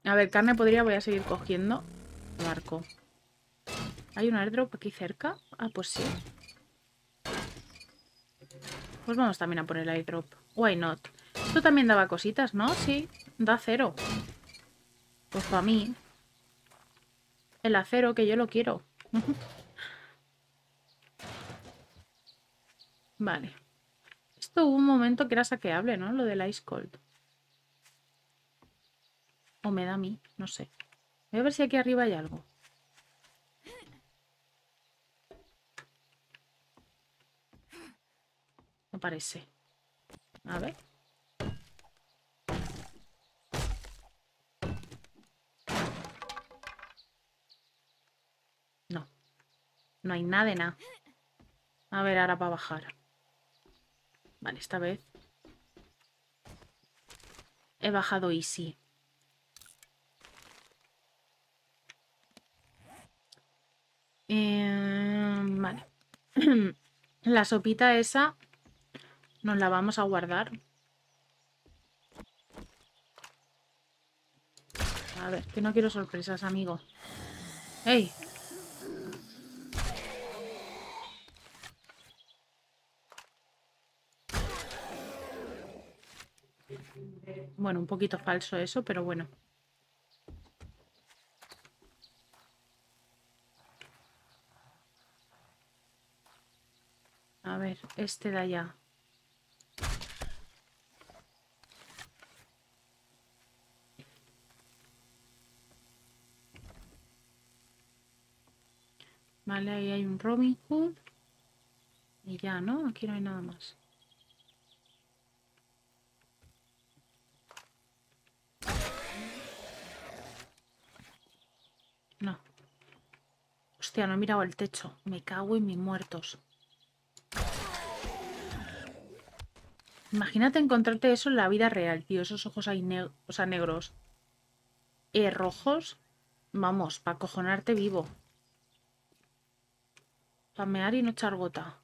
S2: A ver, carne podría, voy a seguir cogiendo barco. ¿Hay un airdrop aquí cerca? Ah, pues sí. Pues vamos también a poner el airdrop. Why not? Esto también daba cositas, ¿no? Sí, da cero. Pues para mí, el acero que yo lo quiero. vale. Esto hubo un momento que era saqueable, ¿no? Lo del Ice Cold. O me da a mí, no sé. Voy a ver si aquí arriba hay algo. No parece. A ver. No hay nada de nada. A ver, ahora para bajar. Vale, esta vez. He bajado y sí. Em, vale. la sopita esa nos la vamos a guardar. A ver, que no quiero sorpresas, amigo. ¡Ey! Bueno, un poquito falso eso, pero bueno. A ver, este de allá. Vale, ahí hay un Robin Hood. Y ya, ¿no? Aquí no hay nada más. Hostia, no he mirado el techo. Me cago en mis muertos. Imagínate encontrarte eso en la vida real, tío. Esos ojos ahí negros, o negros. Eh, rojos. Vamos, para cojonarte vivo. mear y no echar gota.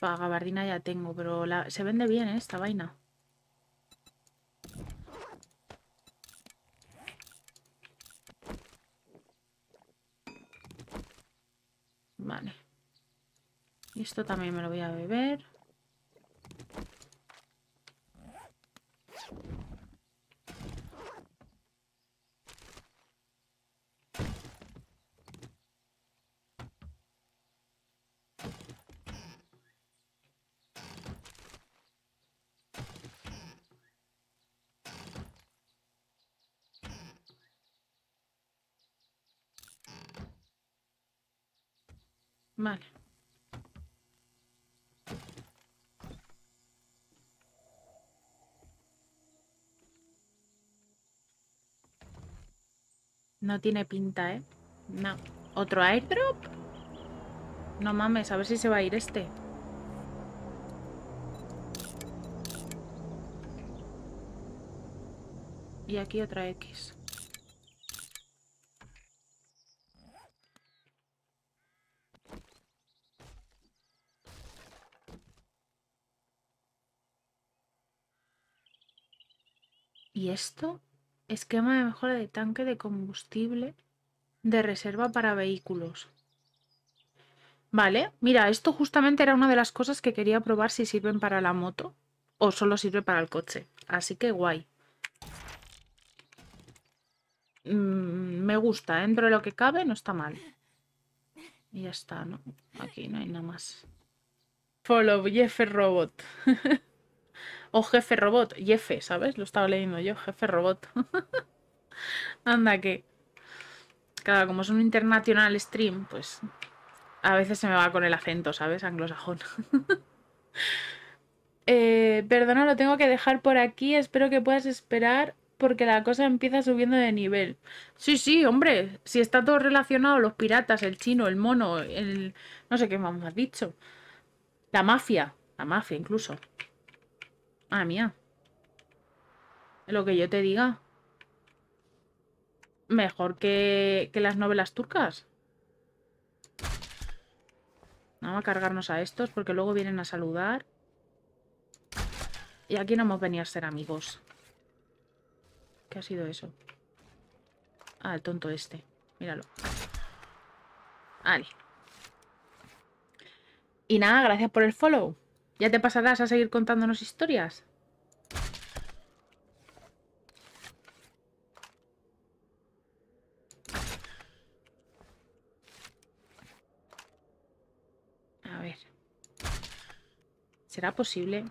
S2: Para gabardina ya tengo, pero se vende bien ¿eh? esta vaina. Vale. Y esto también me lo voy a beber. No tiene pinta, ¿eh? No. ¿Otro airdrop? No mames, a ver si se va a ir este. Y aquí otra X. esto, esquema de mejora de tanque de combustible de reserva para vehículos. Vale, mira, esto justamente era una de las cosas que quería probar si sirven para la moto o solo sirve para el coche. Así que guay. Mm, me gusta, ¿eh? dentro de lo que cabe no está mal. Y ya está, ¿no? Aquí no hay nada más. Follow Jeff Robot. O jefe robot, jefe, ¿sabes? Lo estaba leyendo yo, jefe robot. Anda que... Claro, como es un internacional stream, pues a veces se me va con el acento, ¿sabes? Anglosajón. Eh, perdona, lo tengo que dejar por aquí. Espero que puedas esperar porque la cosa empieza subiendo de nivel. Sí, sí, hombre. Si está todo relacionado, los piratas, el chino, el mono, el... no sé qué más has dicho. La mafia, la mafia incluso. Ah, mía. Lo que yo te diga. Mejor que, que las novelas turcas. Vamos a cargarnos a estos porque luego vienen a saludar. Y aquí no hemos venido a ser amigos. ¿Qué ha sido eso? Ah, el tonto este. Míralo. Vale. Y nada, gracias por el follow. ¿Ya te pasarás a seguir contándonos historias? A ver. ¿Será posible?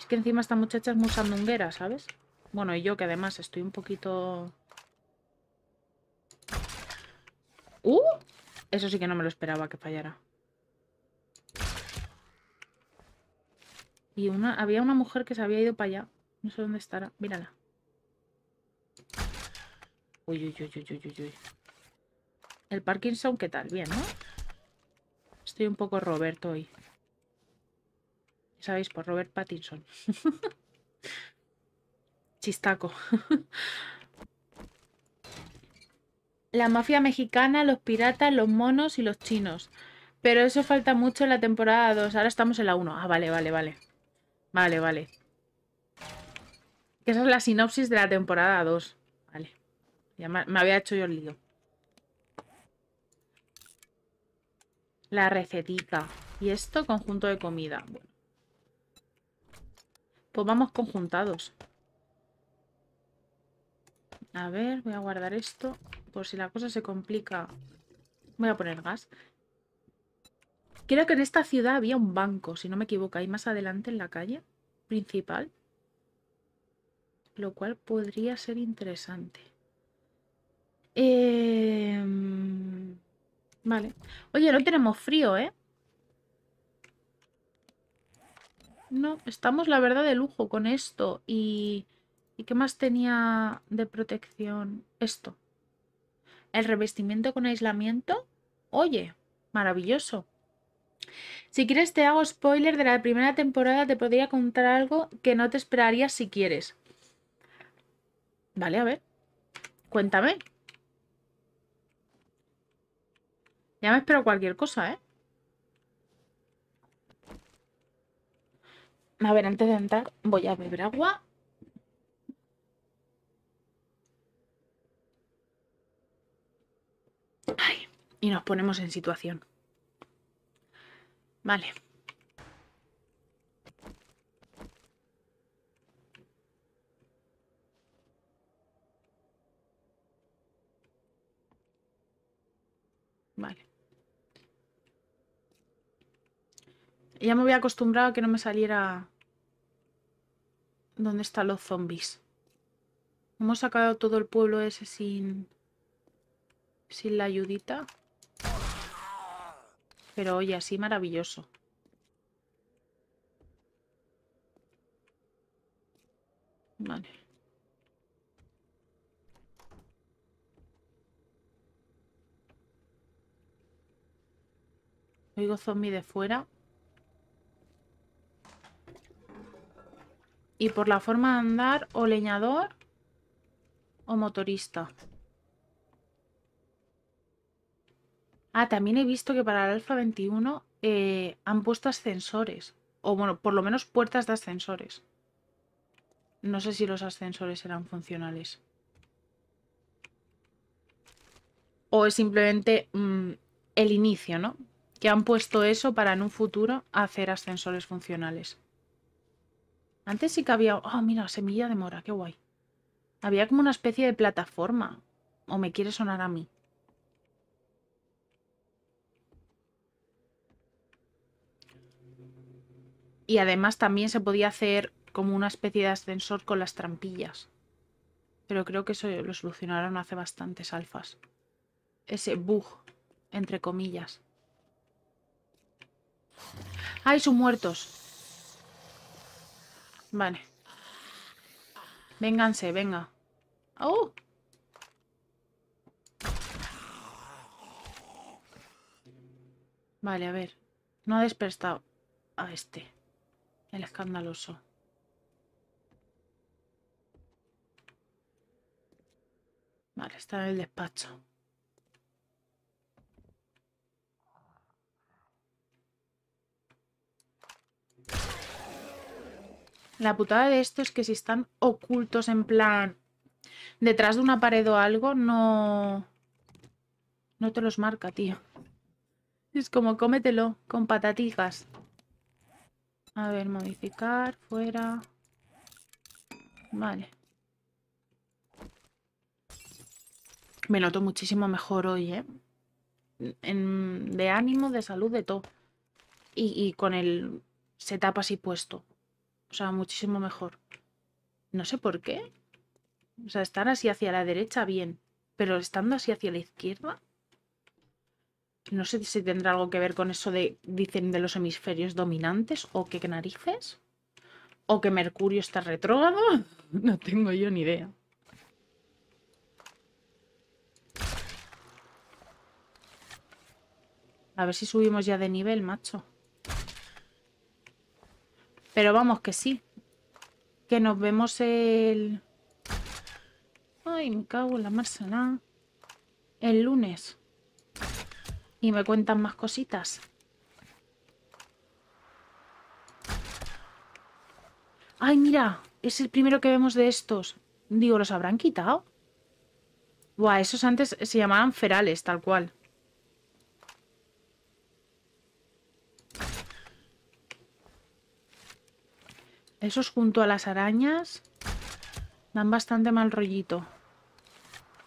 S2: Es que encima esta muchacha es muy sandunguera, ¿sabes? Bueno, y yo que además estoy un poquito... ¡Uh! Eso sí que no me lo esperaba que fallara. Y una, había una mujer que se había ido para allá. No sé dónde estará. Mírala. Uy, uy, uy, uy, uy, uy. El Parkinson, ¿qué tal? Bien, ¿no? Estoy un poco Roberto hoy. ¿Sabéis? Por Robert Pattinson. Chistaco. la mafia mexicana, los piratas, los monos y los chinos. Pero eso falta mucho en la temporada 2. Ahora estamos en la 1. Ah, vale, vale, vale. Vale, vale. Esa es la sinopsis de la temporada 2. Vale. Ya me había hecho yo el lío. La recetita. Y esto, conjunto de comida. Pues vamos conjuntados. A ver, voy a guardar esto. Por si la cosa se complica. Voy a poner gas. Creo que en esta ciudad había un banco, si no me equivoco, ahí más adelante en la calle principal. Lo cual podría ser interesante. Em, vale. Oye, no tenemos frío, ¿eh? No, estamos la verdad de lujo con esto. ¿y qué más tenía de protección? Esto. El revestimiento con aislamiento. Oye, maravilloso. Si quieres te hago spoiler de la primera temporada, te podría contar algo que no te esperarías si quieres. Vale, a ver. Cuéntame. Ya me espero cualquier cosa, ¿eh? A ver, antes de entrar voy a beber agua. y nos ponemos en situación. Vale. Vale. Ya me había acostumbrado a que no me saliera... ¿Dónde están los zombies? Hemos sacado todo el pueblo ese sin... Sin la ayudita. Pero oye, así maravilloso. Vale. Oigo zombie de fuera. Y por la forma de andar, o leñador o motorista. Ah, también he visto que para el Alfa 21 eh, han puesto ascensores. O bueno, por lo menos puertas de ascensores. No sé si los ascensores eran funcionales. O es simplemente mm, el inicio, ¿no? Que han puesto eso para en un futuro hacer ascensores funcionales. Antes sí que había... Oh, mira, semilla de mora, qué guay. Había como una especie de plataforma. O me quiere sonar a mí. Y además también se podía hacer como una especie de ascensor con las trampillas. Pero creo que eso lo solucionaron hace bastantes alfas. Ese bug, entre comillas. ¡Ay, son muertos! Vale. Vénganse, venga. ¡Oh! Vale, a ver. No ha despertado a este. El escandaloso. Vale, está en el despacho. La putada de esto es que si están ocultos en plan detrás de una pared o algo, no... No te los marca, tío. Es como cómetelo con patatigas. A ver, modificar, fuera. Vale. Me noto muchísimo mejor hoy, ¿eh? En, de ánimo, de salud, de todo. Y, y, con el setup así puesto. O sea, muchísimo mejor. No sé por qué. O sea, estar así hacia la derecha, bien. Pero estando así hacia la izquierda, no sé si tendrá algo que ver con eso de, dicen, de los hemisferios dominantes o que narices. O que Mercurio está retrógrado. No tengo yo ni idea. A ver si subimos ya de nivel, macho. Pero vamos que sí. Que nos vemos el... Ay, me cago en la marsalada. El lunes y me cuentan más cositas. ¡Ay, mira! Es el primero que vemos de estos. Digo, ¿los habrán quitado? Buah, esos antes se llamaban ferales, tal cual. Esos junto a las arañas dan bastante mal rollito.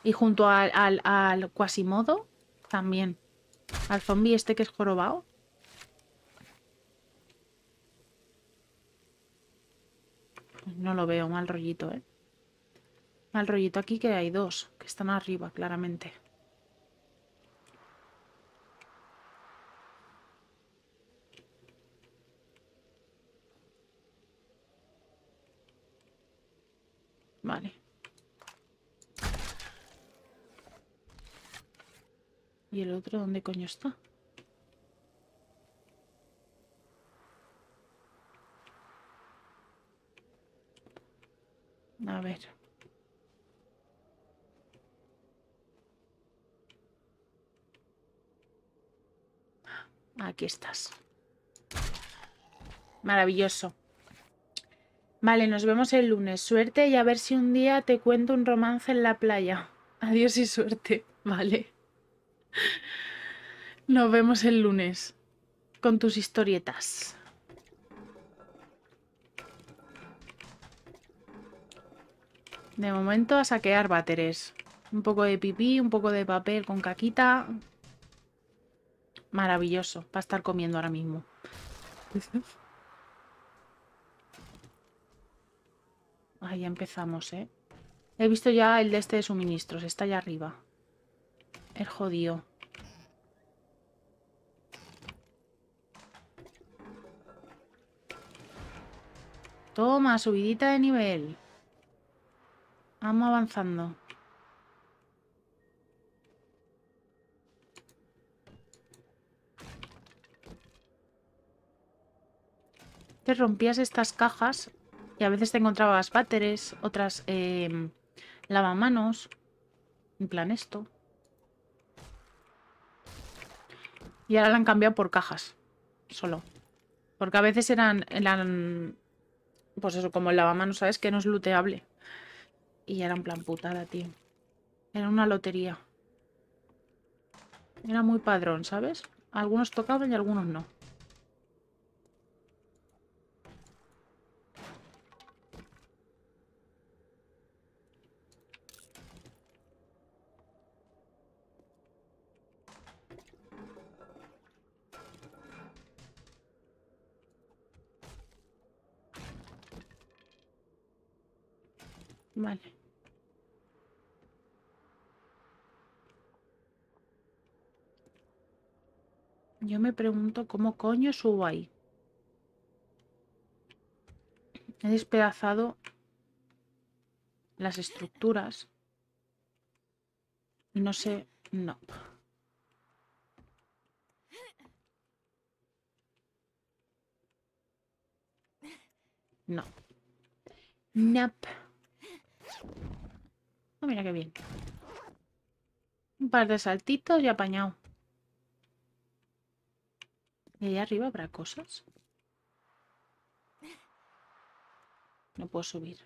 S2: Y junto al, al, Quasimodo también. Al zombie este que es jorobado. Pues no lo veo, mal rollito, ¿eh? Mal rollito aquí que hay dos, que están arriba, claramente. Vale. ¿Y el otro dónde coño está? A ver. Aquí estás. Maravilloso. Vale, nos vemos el lunes. Suerte y a ver si un día te cuento un romance en la playa. Adiós y suerte. Vale. Nos vemos el lunes con tus historietas. De momento a saquear váteres. Un poco de pipí, un poco de papel con caquita. Maravilloso, para estar comiendo ahora mismo. Ahí empezamos, ¿eh? He visto ya el de este de suministros, está allá arriba. El jodido. Toma, subidita de nivel. Vamos avanzando. Te rompías estas cajas y a veces te encontrabas váteres, otras eh, lavamanos. En plan esto. Y ahora la han cambiado por cajas. Solo. Porque a veces eran, eran pues eso, como el lavamanos, ¿sabes? Que no es luteable. Y era en plan putada, tío. Era una lotería. Era muy padrón, ¿sabes? Algunos tocaban y algunos no. Yo me pregunto cómo coño subo ahí. He despedazado las estructuras. no sé... No. No. No Oh, mira qué bien. Un par de saltitos y apañado. ¿Y allá arriba habrá cosas? No puedo subir.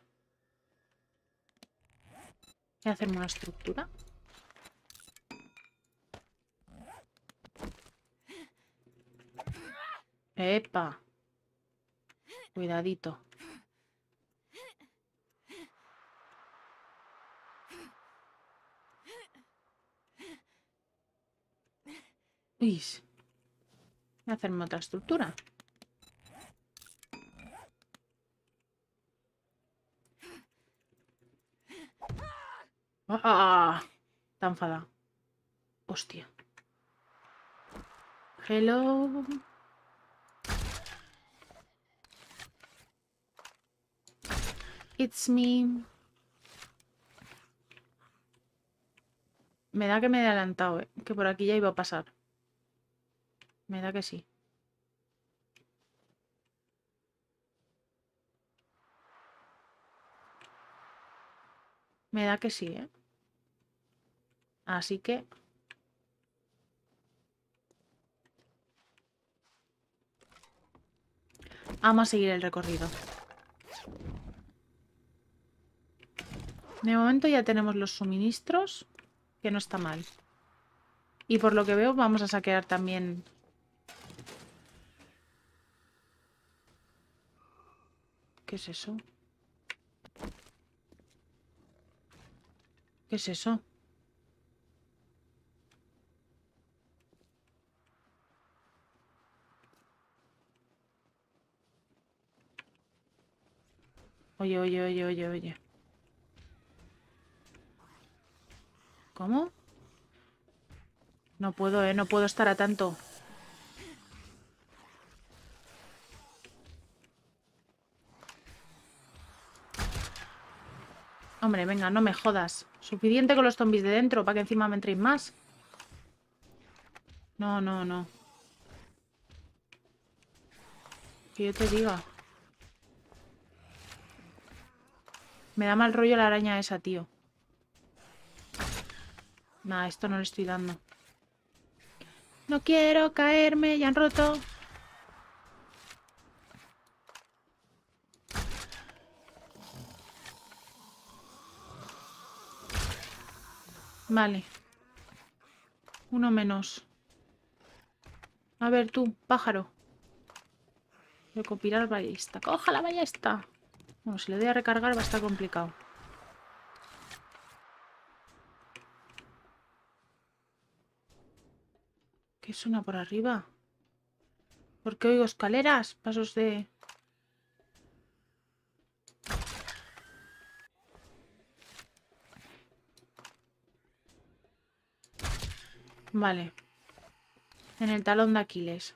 S2: Voy a hacerme una estructura. ¡Epa! Cuidadito. Voy a hacerme otra estructura. Ah, ah, ¡Ah! Está enfadada. Hostia. Hello. It's me. Me da que me he adelantado, eh, que por aquí ya iba a pasar. Me da que sí. Me da que sí, ¿eh? Así que... Vamos a seguir el recorrido. De momento ya tenemos los suministros, que no está mal. Y por lo que veo vamos a saquear también ¿Qué es eso? ¿Qué es eso? Oye, oye, oye, oye, oye. ¿Cómo? No puedo, ¿eh? No puedo estar a tanto. Hombre, venga, no me jodas. Suficiente con los zombies de dentro para que encima me entréis más. No, no, no. Que yo te diga. Me da mal rollo la araña esa, tío. Nada, esto no le estoy dando. No quiero caerme, ya han roto. Vale. Uno menos. A ver tú, pájaro. Recopilar ballesta. ¡Coja la ballesta! Bueno, si le doy a recargar va a estar complicado. ¿Qué suena por arriba? Porque oigo escaleras, pasos de... Vale. En el talón de Aquiles.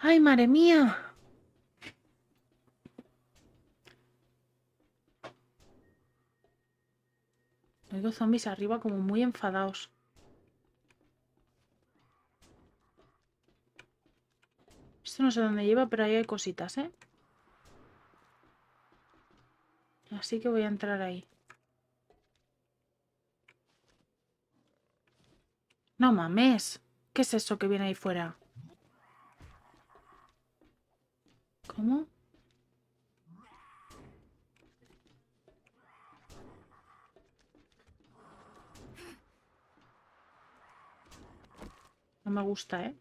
S2: ¡Ay, madre mía! Hay dos zombies arriba como muy enfadados. Esto no sé dónde lleva, pero ahí hay cositas, ¿eh? Así que voy a entrar ahí. No mames. ¿Qué es eso que viene ahí fuera? ¿Cómo? No me gusta, ¿eh?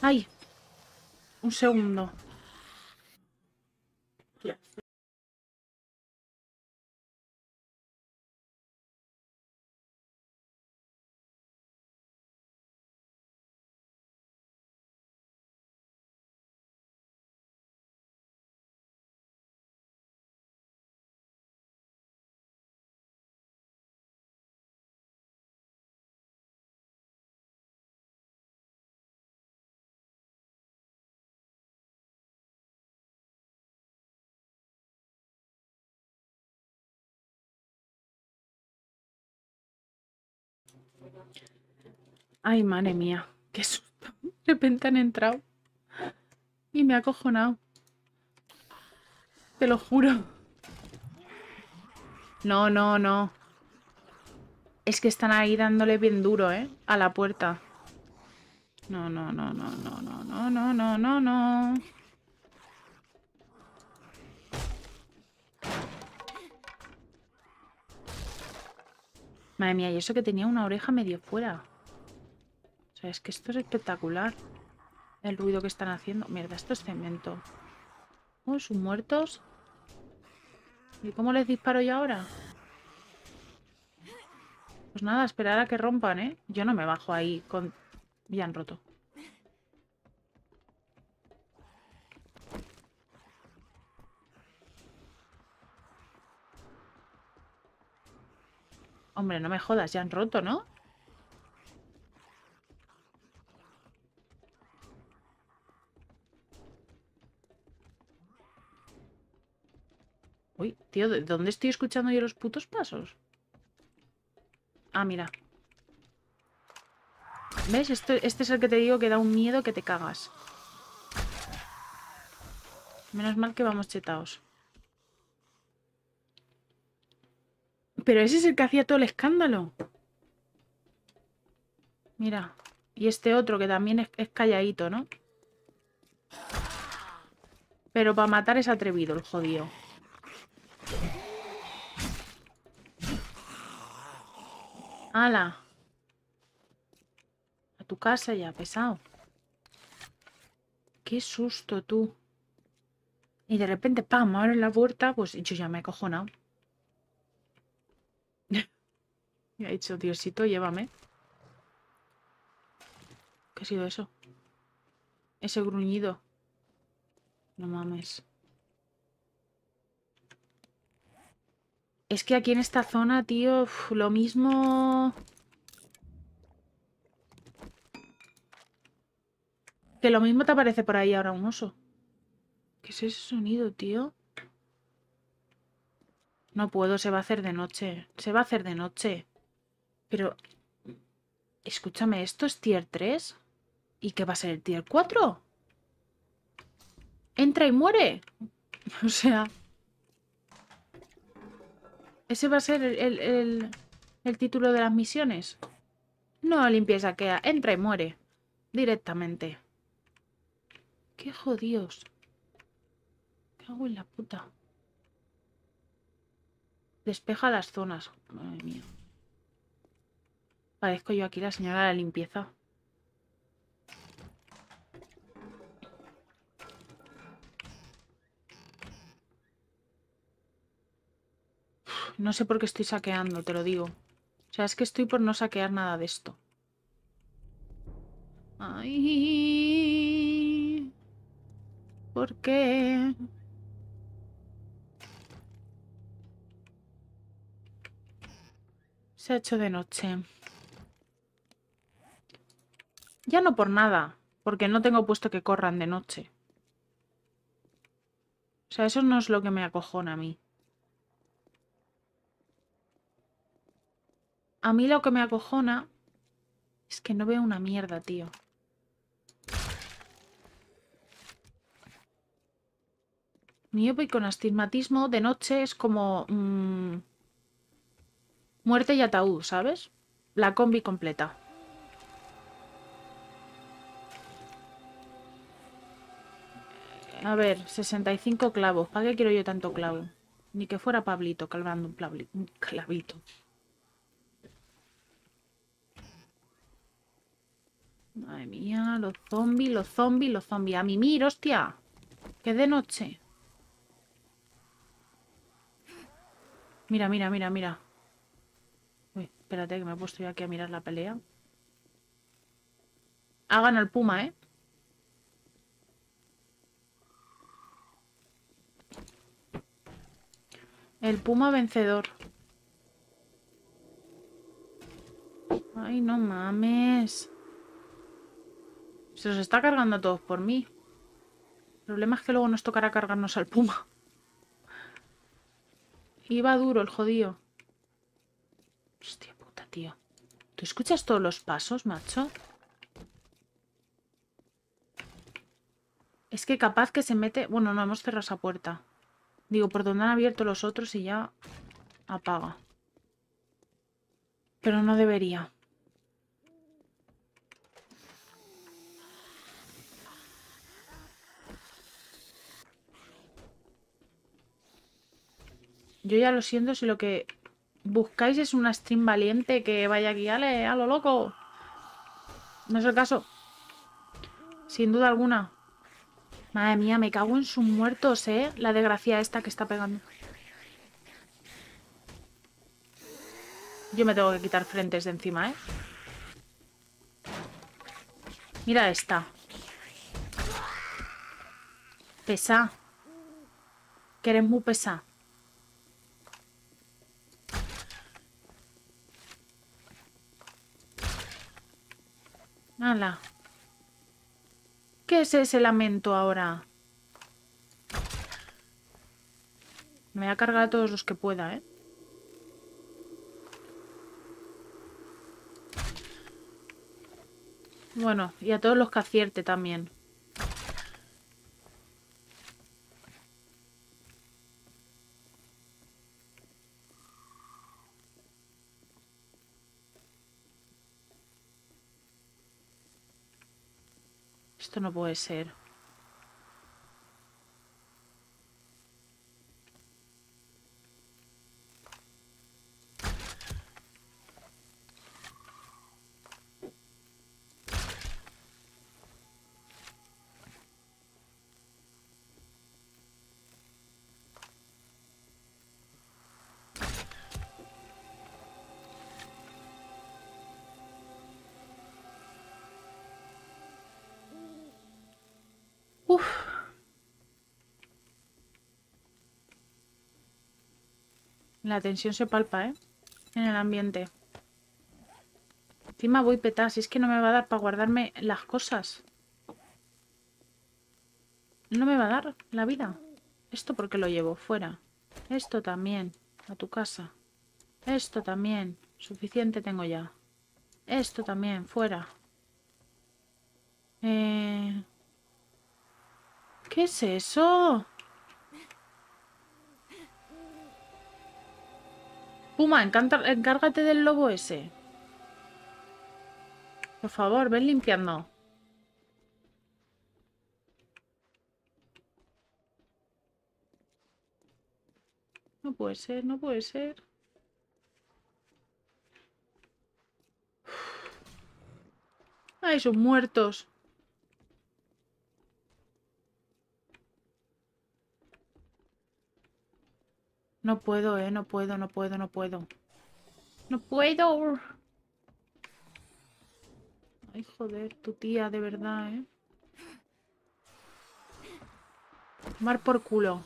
S2: ¡Ay! Un segundo. Ay, madre mía, qué susto. De repente han entrado. Y me ha acojonado. Te lo juro. No, no, no. Es que están ahí dándole bien duro, ¿eh? A la puerta. no, no, no, no, no, no, no, no, no, no. Madre mía, y eso que tenía una oreja medio fuera es que esto es espectacular. El ruido que están haciendo. Mierda, esto es cemento. Oh, son muertos. ¿Y cómo les disparo yo ahora? Pues nada, esperar a que rompan, ¿eh? Yo no me bajo ahí con... Ya han roto. Hombre, no me jodas, ya han roto, ¿no? Uy, tío, ¿de dónde estoy escuchando yo los putos pasos? Ah, mira. ¿Ves? Este, es el que te digo que da un miedo que te cagas. Menos mal que vamos chetaos. Pero ese es el que hacía todo el escándalo. Mira. Y este otro que también es, es calladito, ¿no? Pero para matar es atrevido el jodido. Ala, A tu casa ya, pesado. ¡Qué susto, tú! Y de repente, ¡pam! Abre la puerta, pues yo ya me he cojonado. y ha dicho, Diosito, llévame. ¿Qué ha sido eso? Ese gruñido. No mames. Es que aquí en esta zona, tío, lo mismo... Que lo mismo te aparece por ahí ahora un oso. ¿Qué es ese sonido, tío? No puedo, se va a hacer de noche. Se va a hacer de noche. Pero... Escúchame, ¿esto es tier 3? ¿Y qué va a ser el tier 4? ¡Entra y muere! O sea... ¿Ese va a ser el, el, el, título de las misiones? No, limpieza que Entra y muere. Directamente. Qué jodidos. hago en la puta. Despeja las zonas. Madre Parezco yo aquí la señora de la limpieza. No sé por qué estoy saqueando, te lo digo. O sea, es que estoy por no saquear nada de esto. Ay... ¿Por qué? Se ha hecho de noche. Ya no por nada, porque no tengo puesto que corran de noche. O sea, eso no es lo que me acojona a mí. A mí lo que me acojona es que no veo una mierda, tío. y con astigmatismo de noche es como... Mm, muerte y ataúd, ¿sabes? La combi completa. A ver, 65 clavos. ¿Para qué quiero yo tanto clavo? Ni que fuera Pablito, calvando un clavito. Madre mía, los zombies, los zombies, los zombies. A mimir, hostia. Que de noche. Mira, mira, mira, mira. Uy, espérate que me he puesto yo aquí a mirar la pelea. Hagan al puma, ¿eh? El puma vencedor. Ay, no mames. Se los está cargando a todos por mí. El problema es que luego nos tocará cargarnos al puma. Iba duro el jodido. Hostia puta, tío. ¿Tú escuchas todos los pasos, macho? Es que capaz que se mete... Bueno, no, hemos cerrado esa puerta. Digo, por donde han abierto los otros y ya apaga. Pero no debería. Yo ya lo siento si lo que buscáis es una stream valiente que vaya aquí, guiarle a lo loco. No es el caso. Sin duda alguna. Madre mía, me cago en sus muertos, ¿eh? La desgracia esta que está pegando. Yo me tengo que quitar frentes de encima, ¿eh? Mira esta. Pesa. Que eres muy pesa. Hala. ¿Qué es ese lamento ahora? Me voy a cargar a todos los que pueda, ¿eh? Bueno, y a todos los que acierte también. esto no puede ser. La tensión se palpa, ¿eh? En el ambiente. Encima voy petada, si es que no me va a dar para guardarme las cosas. No me va a dar la vida. Esto porque lo llevo fuera. Esto también, a tu casa. Esto también, suficiente tengo ya. Esto también, fuera. Eh... ¿Qué es eso? Puma, encárgate del lobo ese. Por favor, ven limpiando. No puede ser, no puede ser. Ay, son muertos. No puedo, eh. No puedo, no puedo, no puedo. No puedo. Ay, joder, tu tía, de verdad, eh. Mar por culo.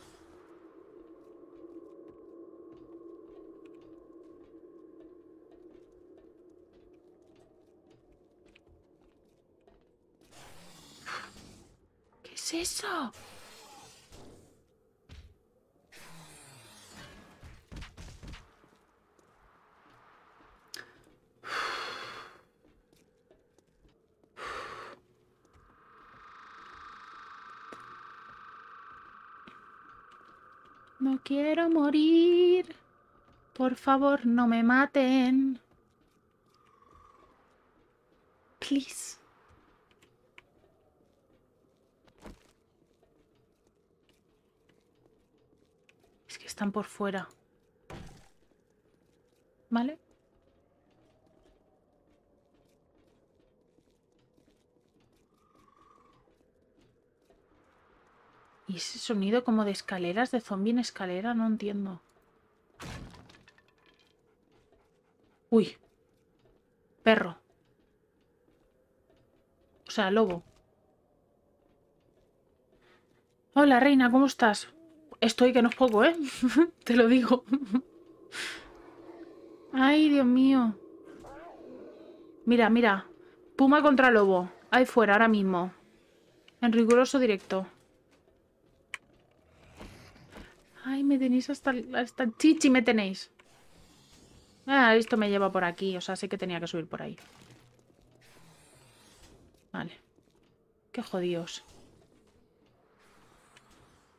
S2: ¿Qué es eso? No quiero morir. Por favor, no me maten. Please. Es que están por fuera. ¿Vale? ese sonido como de escaleras, de zombie en escalera? No entiendo. Uy. Perro. O sea, lobo. Hola, reina, ¿cómo estás? Estoy que no es poco, ¿eh? Te lo digo. Ay, Dios mío. Mira, mira. Puma contra lobo. Ahí fuera, ahora mismo. En riguroso directo. me tenéis hasta, hasta chichi, me tenéis. Ah, esto me lleva por aquí. O sea, sé que tenía que subir por ahí. Vale. Qué jodidos.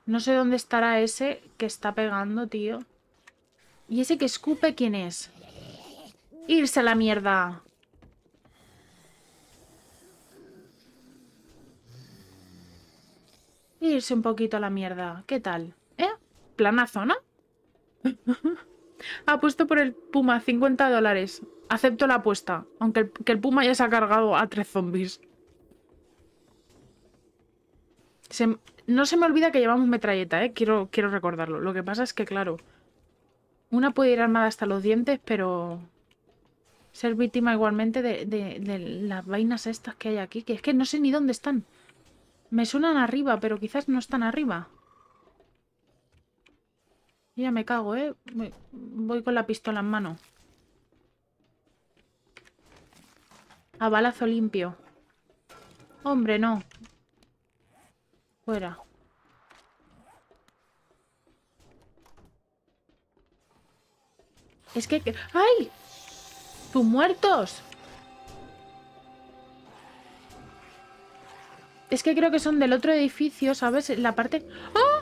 S2: No sé dónde estará ese que está pegando, tío. ¿Y ese que escupe quién es? ¡Irse a la mierda! Irse un poquito a la mierda. ¿Qué tal? planazo, ¿no? Apuesto por el Puma, 50 dólares. Acepto la apuesta, aunque el, Puma ya se ha cargado a tres zombies. no se me olvida que llevamos metralleta, ¿eh? Quiero, quiero recordarlo. Lo que pasa es que, claro, una puede ir armada hasta los dientes, pero ser víctima igualmente de, de las vainas estas que hay aquí, que es que no sé ni dónde están. Me suenan arriba, pero quizás no están arriba ya me cago, ¿eh? Voy con la pistola en mano. A balazo limpio. Hombre, no. Fuera. Es que... ¡Ay! ¡Tú muertos! Es que creo que son del otro edificio, ¿sabes? La parte... ¡Ah!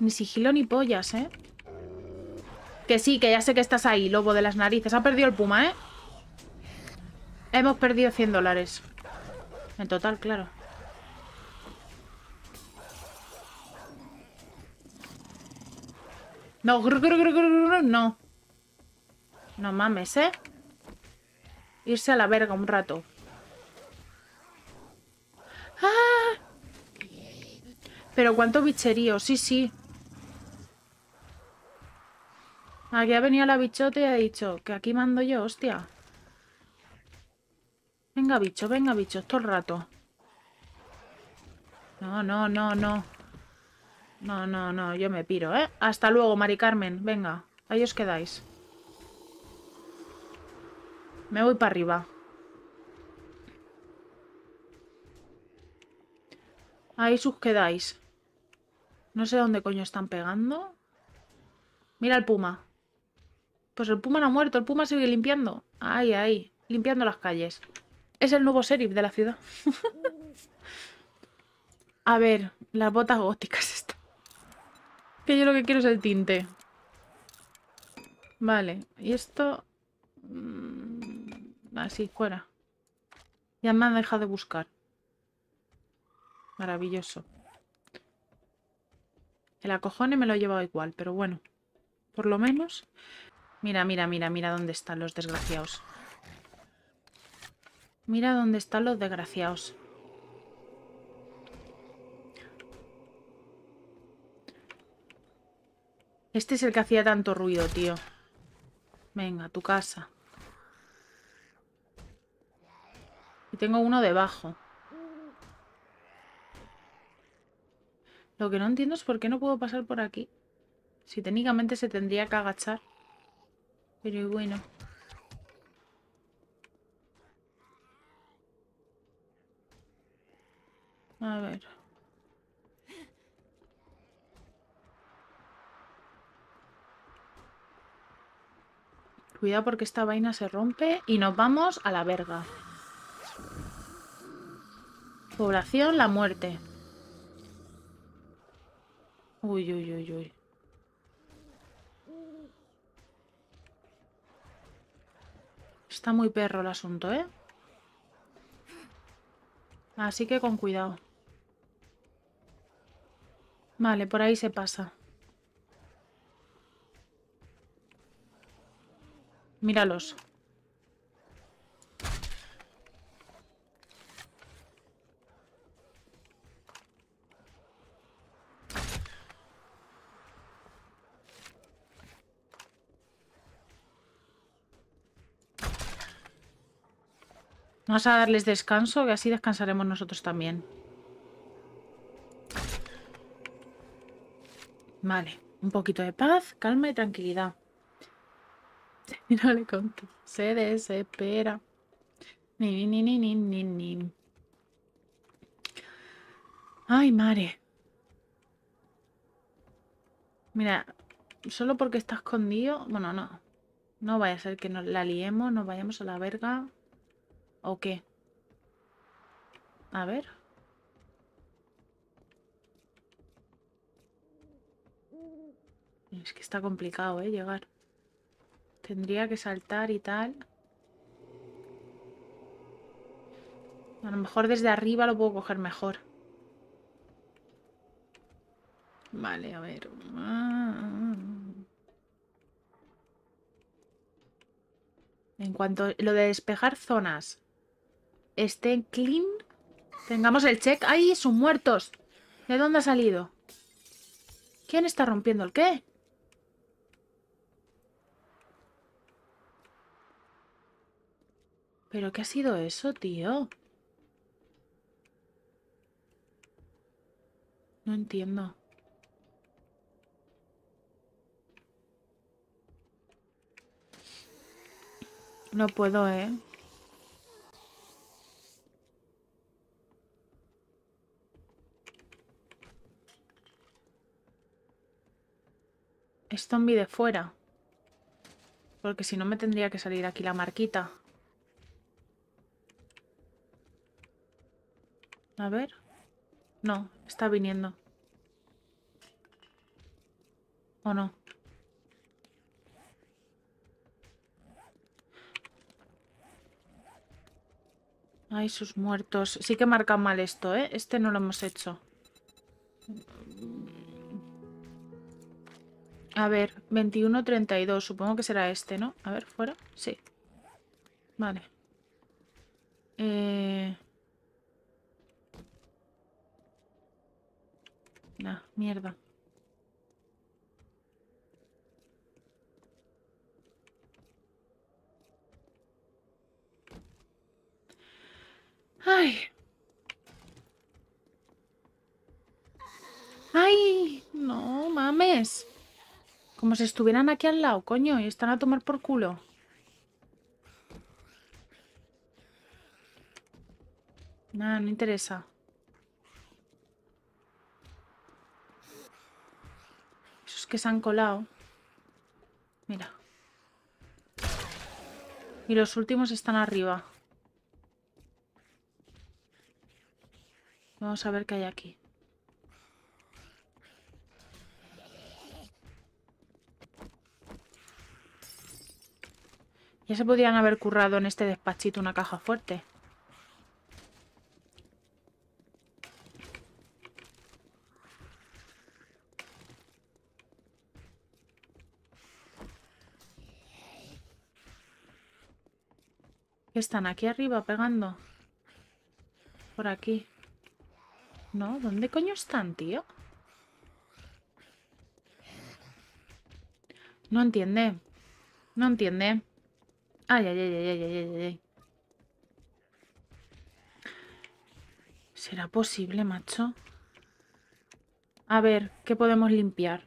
S2: Ni sigilo ni pollas, ¿eh? Que sí, que ya sé que estás ahí, lobo de las narices. Ha perdido el puma, ¿eh? Hemos perdido 100 dólares. En total, claro. No, no. No mames, ¿eh? Irse a la verga un rato. ¡Ah! Pero cuánto bicherío, sí, sí. Aquí ha venido la bichota y ha dicho que aquí mando yo, hostia. Venga, bicho, venga, bicho, todo el rato. No, no, no, no. No, no, no, yo me piro, ¿eh? Hasta luego, Mari Carmen, venga. Ahí os quedáis. Me voy para arriba. Ahí os quedáis. No sé dónde coño están pegando. Mira el puma. Pues el puma no ha muerto, el puma sigue limpiando. Ay, ay, limpiando las calles. Es el nuevo sheriff de la ciudad. A ver, las botas góticas Esto. Que yo lo que quiero es el tinte. Vale, y esto... Mm, así, fuera. Ya me han dejado de buscar. Maravilloso. El acojone me lo he llevado igual, pero bueno. Por lo menos Mira, mira, mira, mira dónde están los desgraciados. Mira dónde están los desgraciados. Este es el que hacía tanto ruido, tío. Venga, tu casa. Y tengo uno debajo. Lo que no entiendo es por qué no puedo pasar por aquí. Si técnicamente se tendría que agachar. Pero bueno. A ver. Cuidado porque esta vaina se rompe y nos vamos a la verga. Población, la muerte. Uy, uy, uy, uy. Está muy perro el asunto, ¿eh? Así que con cuidado. Vale, por ahí se pasa. Míralos. Vamos a darles descanso, que así descansaremos nosotros también. Vale, un poquito de paz, calma y tranquilidad. No le conté. Se desespera. Ni, ni, ni, ni, ni, Ay, mare. Mira, solo porque está escondido... Bueno, no. No vaya a ser que nos la liemos, nos vayamos a la verga. ¿O qué? A ver. Es que está complicado, ¿eh? Llegar. Tendría que saltar y tal. A lo mejor desde arriba lo puedo coger mejor. Vale, a ver. En cuanto... Lo de despejar zonas. Estén clean. Tengamos el check. ¡Ay, son muertos! ¿De dónde ha salido? ¿Quién está rompiendo el qué? ¿Pero qué ha sido eso, tío? No entiendo. No puedo, ¿eh? Esto zombie de fuera. Porque si no me tendría que salir aquí la marquita. A ver. No, está viniendo. ¿O no? Ay, sus muertos. Sí que marca mal esto, ¿eh? Este no lo hemos hecho. A ver, dos. Supongo que será este, ¿no? A ver, fuera. Sí. Vale. Eh... mierda. Ay. Ay, no mames. Como si estuvieran aquí al lado, coño, y están a tomar por culo. Nada, no interesa. Esos que se han colado. Mira. Y los últimos están arriba. Vamos a ver qué hay aquí. Ya se podrían haber currado en este despachito una caja fuerte. ¿Qué están? ¿Aquí arriba pegando? Por aquí. No, ¿dónde coño están, tío? No entiende. No entiende. Ay, ay, ay, ay, ay, ay, ay. ¿Será posible, macho? A ver, ¿qué podemos limpiar?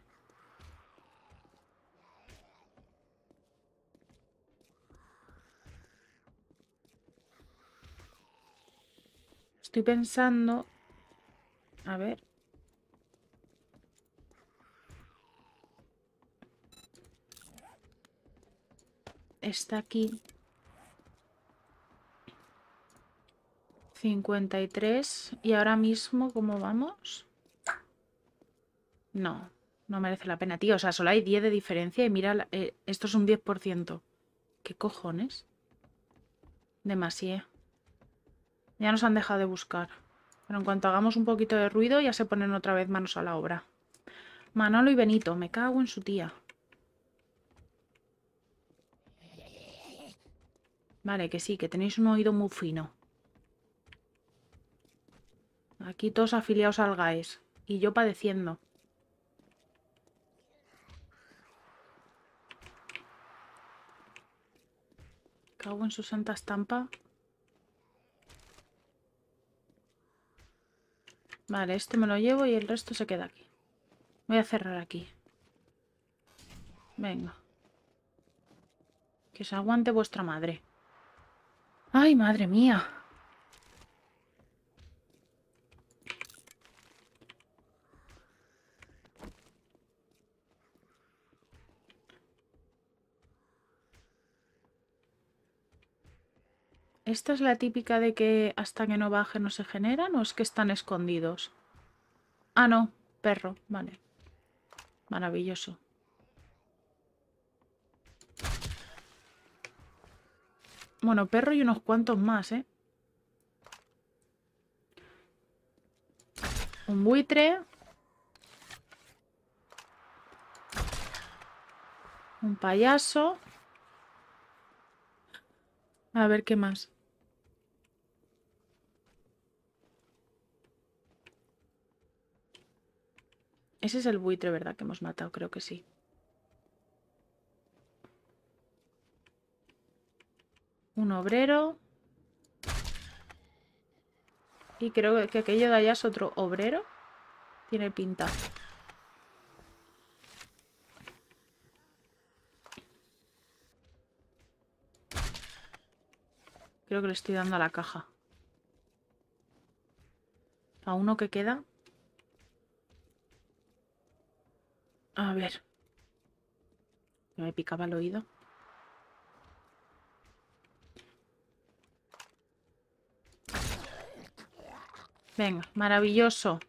S2: Estoy pensando... A ver... está aquí. 53. ¿Y ahora mismo cómo vamos? No, no merece la pena, tío. O sea, solo hay 10 de diferencia y mira, eh, esto es un 10%. ¿Qué cojones? Demasié. Ya nos han dejado de buscar. Pero en cuanto hagamos un poquito de ruido, ya se ponen otra vez manos a la obra. Manolo y Benito, me cago en su tía. Vale, que sí, que tenéis un oído muy fino. Aquí todos afiliados al GAES. Y yo padeciendo. Cago en su santa estampa. Vale, este me lo llevo y el resto se queda aquí. Voy a cerrar aquí. Venga. Que se aguante vuestra madre. Ay, madre mía. ¿Esta es la típica de que hasta que no baje no se generan o es que están escondidos? Ah, no, perro, vale. Maravilloso. Bueno, perro y unos cuantos más, ¿eh? Un buitre. Un payaso. A ver qué más. Ese es el buitre, ¿verdad? Que hemos matado, creo que sí. un obrero. Y creo que aquello de allá es otro obrero. Tiene pinta. Creo que le estoy dando a la caja. A uno que queda. A ver. Me picaba el oído. Venga, maravilloso.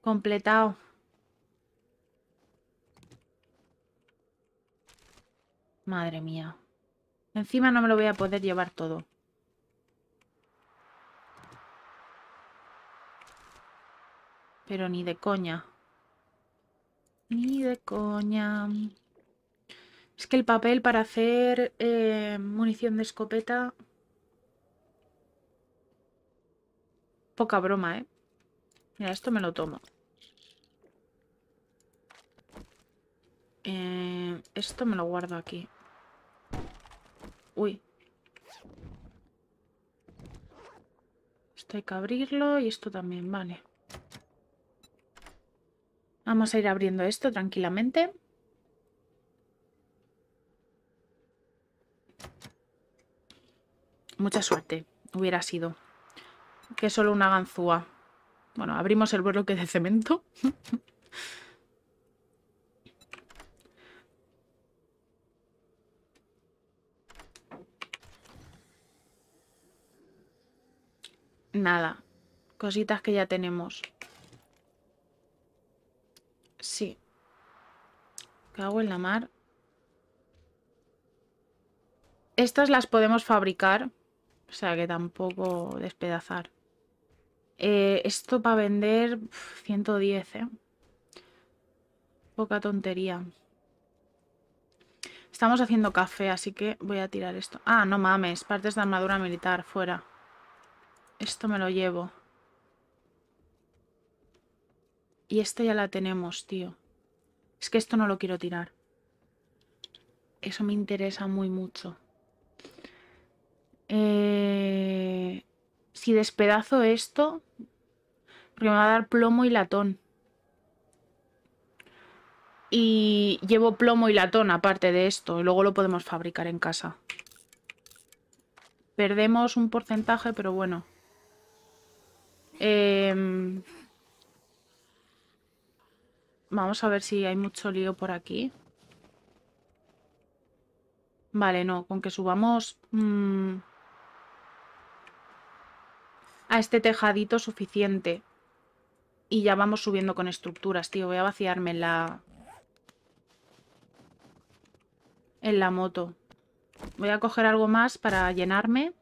S2: Completado. Madre mía. Encima no me lo voy a poder llevar todo. Pero ni de coña. Ni de coña. Es que el papel para hacer eh, munición de escopeta Poca broma, ¿eh? Mira, esto me lo tomo. Eh, esto me lo guardo aquí. Uy. Esto hay que abrirlo y esto también, vale. Vamos a ir abriendo esto tranquilamente. Mucha suerte, hubiera sido que solo una ganzúa. Bueno, abrimos el bloque de cemento. Nada, cositas que ya tenemos. Sí. Cago en la mar. Estas las podemos fabricar. O sea que tampoco despedazar. Eh, esto para vender 110, ¿eh? Poca tontería. Estamos haciendo café, así que voy a tirar esto. Ah, no mames, partes de armadura militar, fuera. Esto me lo llevo. Y esto ya la tenemos, tío. Es que esto no lo quiero tirar. Eso me interesa muy mucho. Eh si despedazo esto, porque me va a dar plomo y latón. Y llevo plomo y latón aparte de esto. Y luego lo podemos fabricar en casa. Perdemos un porcentaje, pero bueno. Em, vamos a ver si hay mucho lío por aquí. Vale, no, con que subamos... Mm, a este tejadito suficiente. Y ya vamos subiendo con estructuras, tío. Voy a vaciarme en la... En la moto. Voy a coger algo más para llenarme.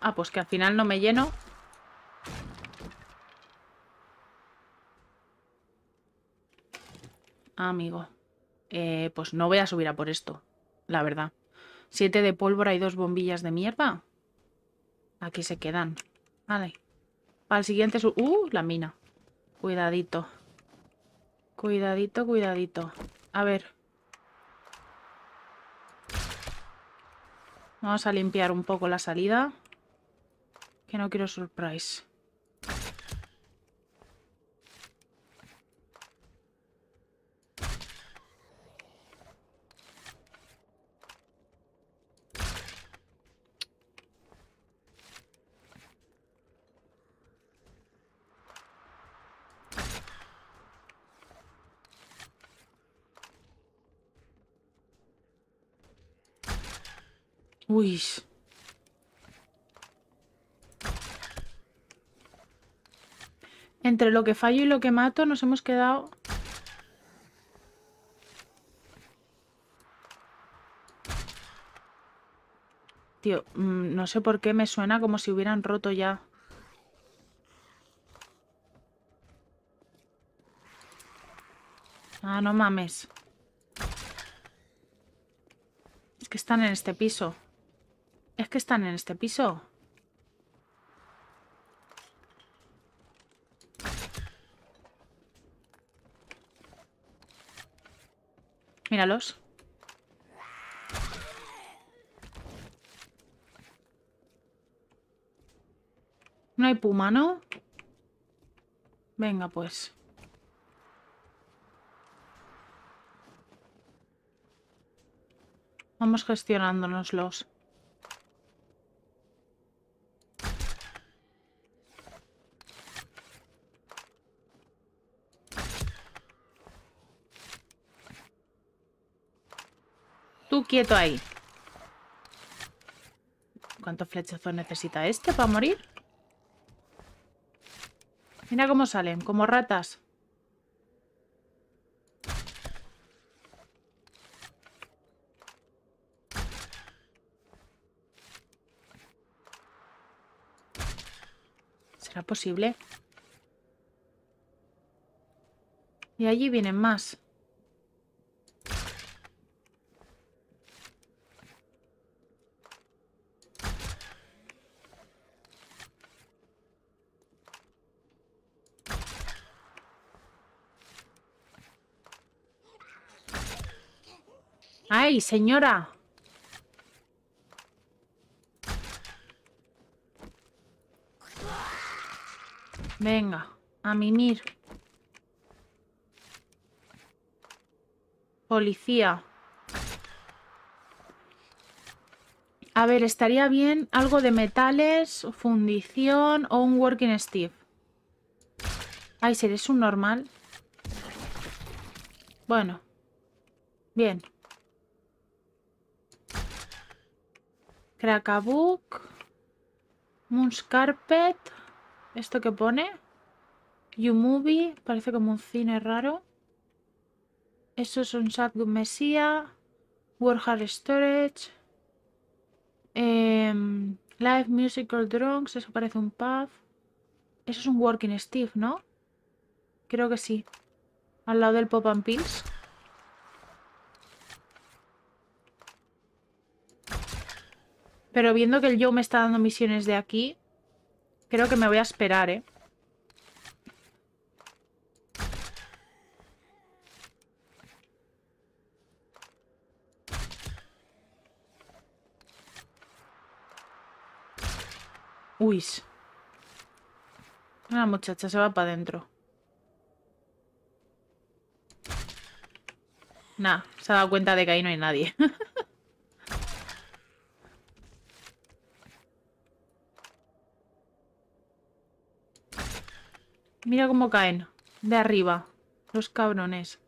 S2: Ah, pues que al final no me lleno. Ah, amigo. Eh, pues no voy a subir a por esto, la verdad. Siete de pólvora y dos bombillas de mierda. Aquí se quedan. Vale. Para el siguiente... ¡Uh! La mina. Cuidadito. Cuidadito, cuidadito. A ver. Vamos a limpiar un poco la salida. Que no quiero surprise. Uy. Entre lo que fallo y lo que mato nos hemos quedado... Tío, mm, no sé por qué me suena como si hubieran roto ya. Ah, no mames. Es que están en este piso. Es que están en este piso. Míralos. No hay puma, ¿no? Venga, pues. Vamos los. quieto ahí. ¿Cuántos flechazos necesita este para morir? Mira cómo salen, como ratas. ¿Será posible? Y allí vienen más. ¡Ey, señora? Venga, a mimir. Policía. A ver, estaría bien algo de metales, fundición o un working Steve. Ay, seres un normal? Bueno. Bien. Crackabook, Moon's Carpet, esto que pone, Movie, parece como un cine raro. Eso es un Good Messiah, Warhard Storage, em, Live Musical Drunks, eso parece un pub. Eso es un Working Steve, ¿no? Creo que sí. Al lado del Pop and Pills. Pero viendo que el Joe me está dando misiones de aquí, creo que me voy a esperar, ¿eh? Uy. una muchacha se va para adentro. Nah, se ha dado cuenta de que ahí no hay nadie. Mira cómo caen. De arriba. Los cabrones.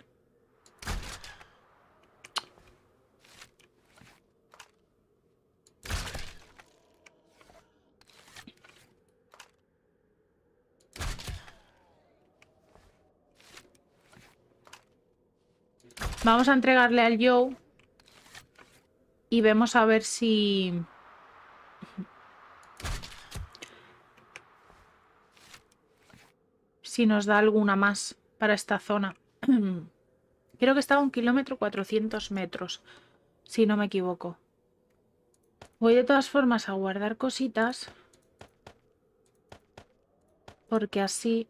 S2: Vamos a entregarle al Joe y vemos a ver si... si nos da alguna más para esta zona. Creo que estaba un kilómetro 400 metros, si no me equivoco. Voy de todas formas a guardar cositas. Porque así,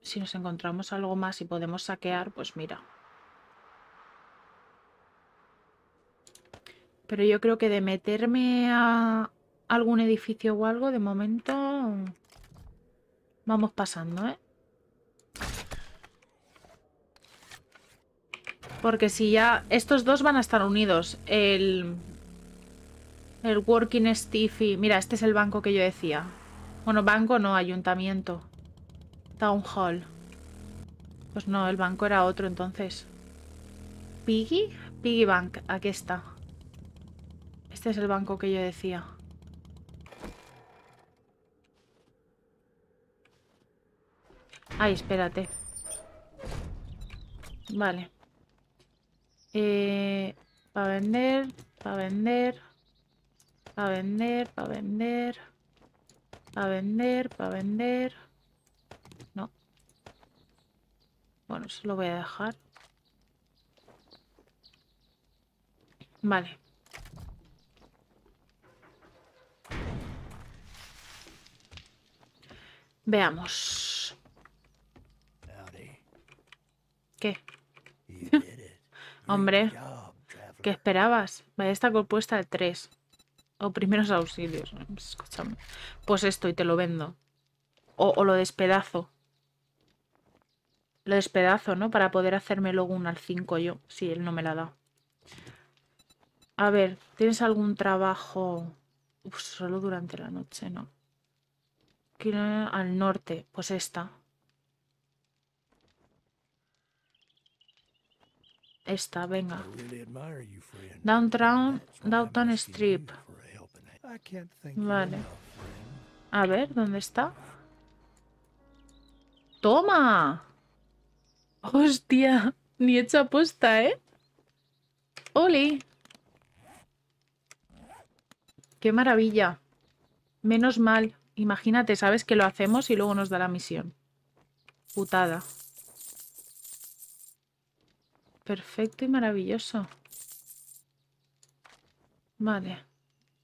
S2: si nos encontramos algo más y podemos saquear, pues mira. Pero yo creo que de meterme a algún edificio o algo, de momento Vamos pasando, ¿eh? Porque si ya... Estos dos van a estar unidos. El... El Working Stiffy. Mira, este es el banco que yo decía. Bueno, banco no, ayuntamiento. Town Hall. Pues no, el banco era otro entonces. ¿Piggy? Piggy Bank. Aquí está. Este es el banco que yo decía. Ay, espérate. Vale. Eh, para vender, para vender, para vender, para vender, para vender, para vender. No. Bueno, se lo voy a dejar. Vale. Veamos. Hombre, ¿qué esperabas? Vaya, está compuesta de tres. O primeros auxilios. Pues esto y te lo vendo. O, lo despedazo. Lo despedazo, ¿no? Para poder hacerme luego un al cinco yo, si él no me la da. A ver, ¿tienes algún trabajo? solo durante la noche, ¿no? Quiero al norte, pues esta. Esta, venga. Downtown, Downtown Strip. Vale. A ver, ¿dónde está? ¡Toma! ¡Hostia! Ni hecha apuesta, ¿eh? ¡Oli! ¡Qué maravilla! Menos mal. Imagínate, ¿sabes? Que lo hacemos y luego nos da la misión. Putada perfecto y maravilloso. Vale.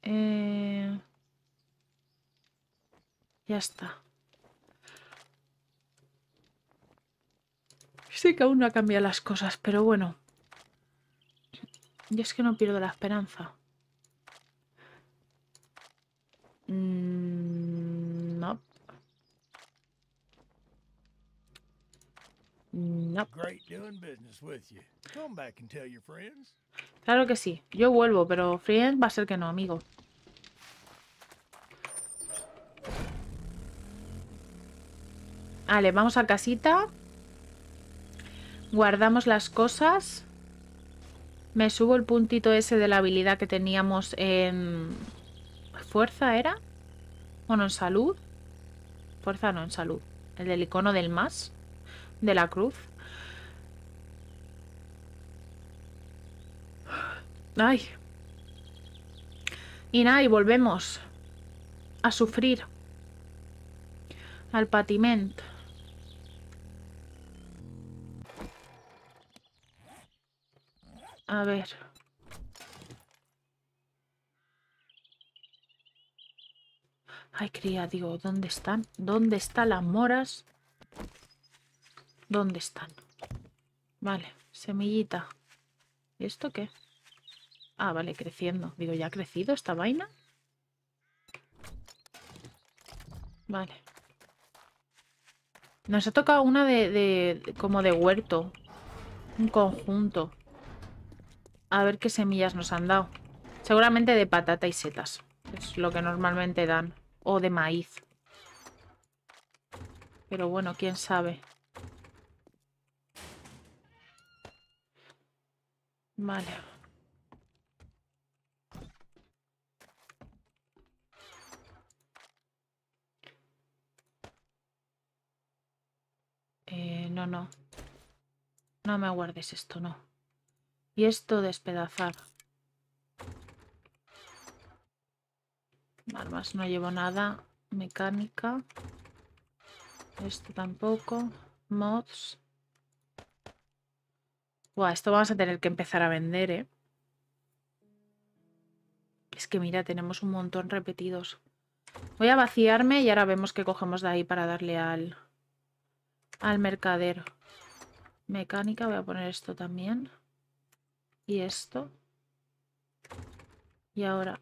S2: Eh, ya está. sé que aún no ha cambiado las cosas, pero bueno. Y es que no pierdo la esperanza. Mm. Claro que sí. Yo vuelvo, pero friend va a ser que no, amigo. Vale, vamos a casita. Guardamos las cosas. Me subo el puntito ese de la habilidad que teníamos en... ¿Fuerza era? no en salud. Fuerza no, en salud. El del icono del más de la cruz. Ay. Y nada, y volvemos a sufrir al patimento. A ver. Ay, cría, digo, ¿dónde están? ¿Dónde están las moras? dónde están. Vale, semillita. ¿Y esto qué? Ah, vale, creciendo. Digo, ¿ya ha crecido esta vaina? Vale. Nos ha tocado una de, como de huerto. Un conjunto. A ver qué semillas nos han dado. Seguramente de patata y setas. Es lo que normalmente dan. O de maíz. Pero bueno, quién sabe. Vale. Eh, no, no. No me aguardes esto, no. Y esto despedazar. más, no llevo nada. Mecánica. Esto tampoco. Mods esto vamos a tener que empezar a vender, ¿eh? Es que mira, tenemos un montón repetidos. Voy a vaciarme y ahora vemos qué cogemos de ahí para darle al, al mercader. Mecánica, voy a poner esto también. Y esto. Y ahora,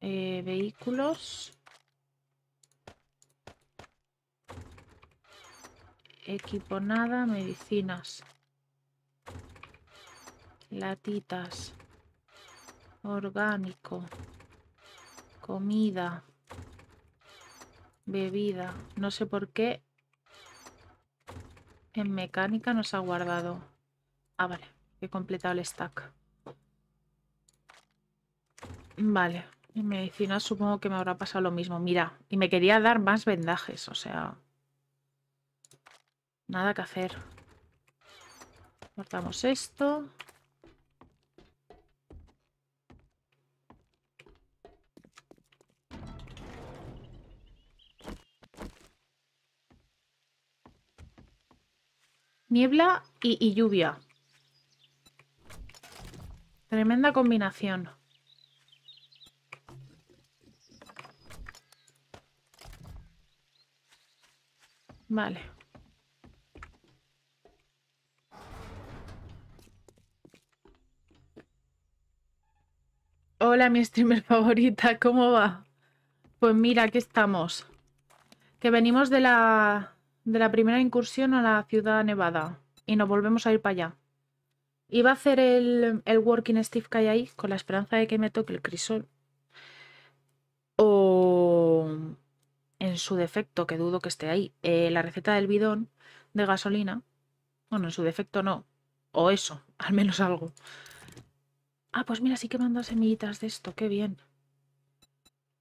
S2: eh, vehículos. Equipo nada, medicinas latitas, orgánico, comida, bebida. No sé por qué en mecánica nos ha guardado. Ah, vale, he completado el stack. Vale, en medicina supongo que me habrá pasado lo mismo. Mira, y me quería dar más vendajes, o sea... Nada que hacer. Cortamos esto. Niebla y, lluvia. Tremenda combinación. Vale. Hola, mi streamer favorita, ¿cómo va? Pues mira, aquí estamos. Que venimos de la de la primera incursión a la ciudad nevada y nos volvemos a ir para allá. Iba a hacer el, working stiff que hay ahí con la esperanza de que me toque el crisol. O en su defecto, que dudo que esté ahí, eh, la receta del bidón de gasolina. Bueno, en su defecto no. O eso, al menos algo. Ah, pues mira, sí que me semillitas de esto, qué bien.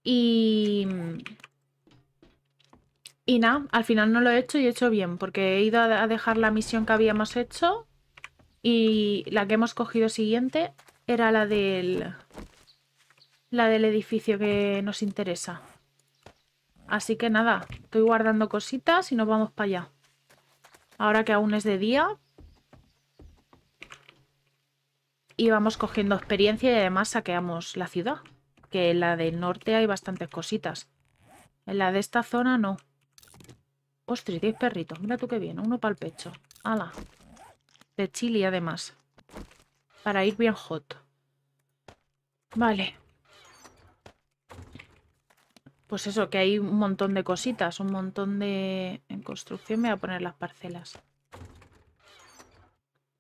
S2: Y y nada, al final no lo he hecho y he hecho bien, porque he ido a dejar la misión que habíamos hecho y la que hemos cogido siguiente era la del, la del edificio que nos interesa. Así que nada, estoy guardando cositas y nos vamos para allá. Ahora que aún es de día. Y vamos cogiendo experiencia y además saqueamos la ciudad. Que en la del norte hay bastantes cositas. En la de esta zona no. Ostras, 10 perritos. Mira tú qué bien. Uno para el pecho. ¡Hala! De chili, además. Para ir bien hot. Vale. Pues eso, que hay un montón de cositas. Un montón de... En construcción me voy a poner las parcelas.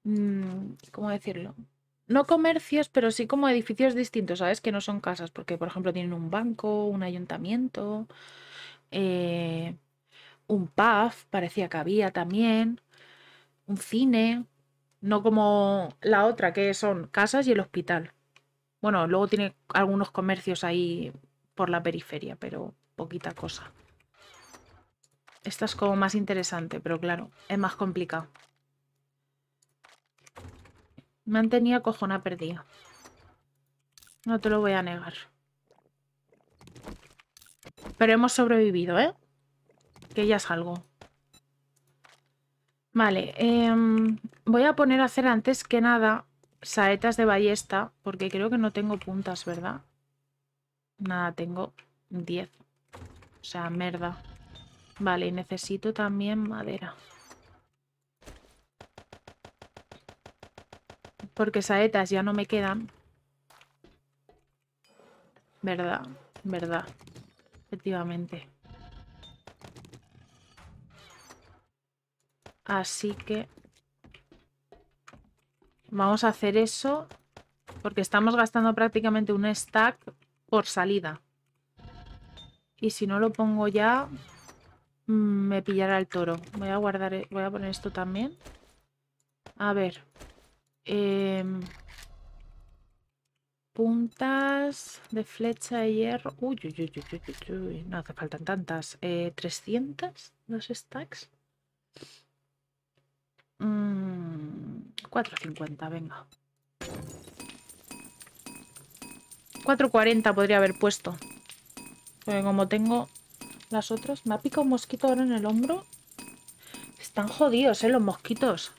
S2: Mm, ¿Cómo decirlo? no comercios, pero sí como edificios distintos, ¿sabes? Que no son casas, porque por ejemplo tienen un banco, un ayuntamiento, eh, un pub, parecía que había también, un cine, no como la otra que son casas y el hospital. Bueno, luego tiene algunos comercios ahí por la periferia, pero poquita cosa. Esta es como más interesante, pero claro, es más complicado. Me han tenido cojona perdida. No te lo voy a negar. Pero hemos sobrevivido, ¿eh? que ya salgo. Vale, em, voy a poner a hacer antes que nada saetas de ballesta, porque creo que no tengo puntas, ¿verdad? Nada, tengo 10. O sea, merda. Vale, necesito también madera. Porque saetas ya no me quedan. ¿Verdad? ¿Verdad? Efectivamente. Así que vamos a hacer eso porque estamos gastando prácticamente un stack por salida. Y si no lo pongo ya, mm, me pillará el toro. Voy a guardar, eh, voy a poner esto también. A ver. Em, puntas de flecha de hierro. Uy, uy, uy, uy, uy, No hace faltan tantas. 300, eh, dos stacks. 4.50, mm, venga. 4.40 podría haber puesto. como tengo las otras... Me ha picado un mosquito ahora en el hombro. Están jodidos, ¿eh? Los mosquitos.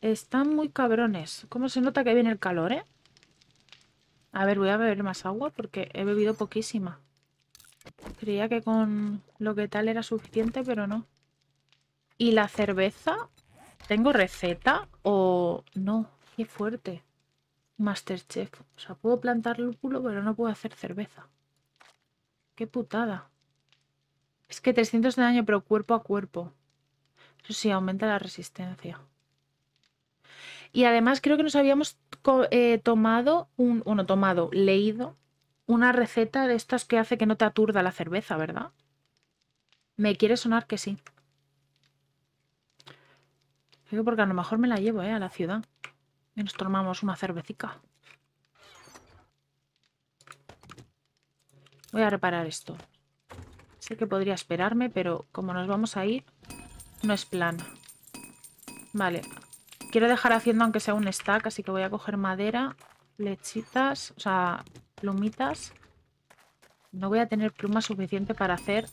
S2: Están muy cabrones. ¿Cómo se nota que viene el calor, eh? A ver, voy a beber más agua porque he bebido poquísima. Creía que con lo que tal era suficiente, pero no. ¿Y la cerveza? ¿Tengo receta o no? Qué fuerte. Masterchef. O sea, puedo plantar lúpulo, pero no puedo hacer cerveza. Qué putada. Es que 300 de daño, pero cuerpo a cuerpo. Eso sí, aumenta la resistencia. Y además creo que nos habíamos eh, tomado un... Bueno, tomado, leído una receta de estas que hace que no te aturda la cerveza, ¿verdad? Me quiere sonar que sí. porque a lo mejor me la llevo, ¿eh? A la ciudad. Y nos tomamos una cervecita. Voy a reparar esto. Sé que podría esperarme, pero como nos vamos a ir, no es plan. Vale. Quiero dejar haciendo aunque sea un stack, así que voy a coger madera, lechitas, o sea, plumitas. No voy a tener pluma suficiente para hacer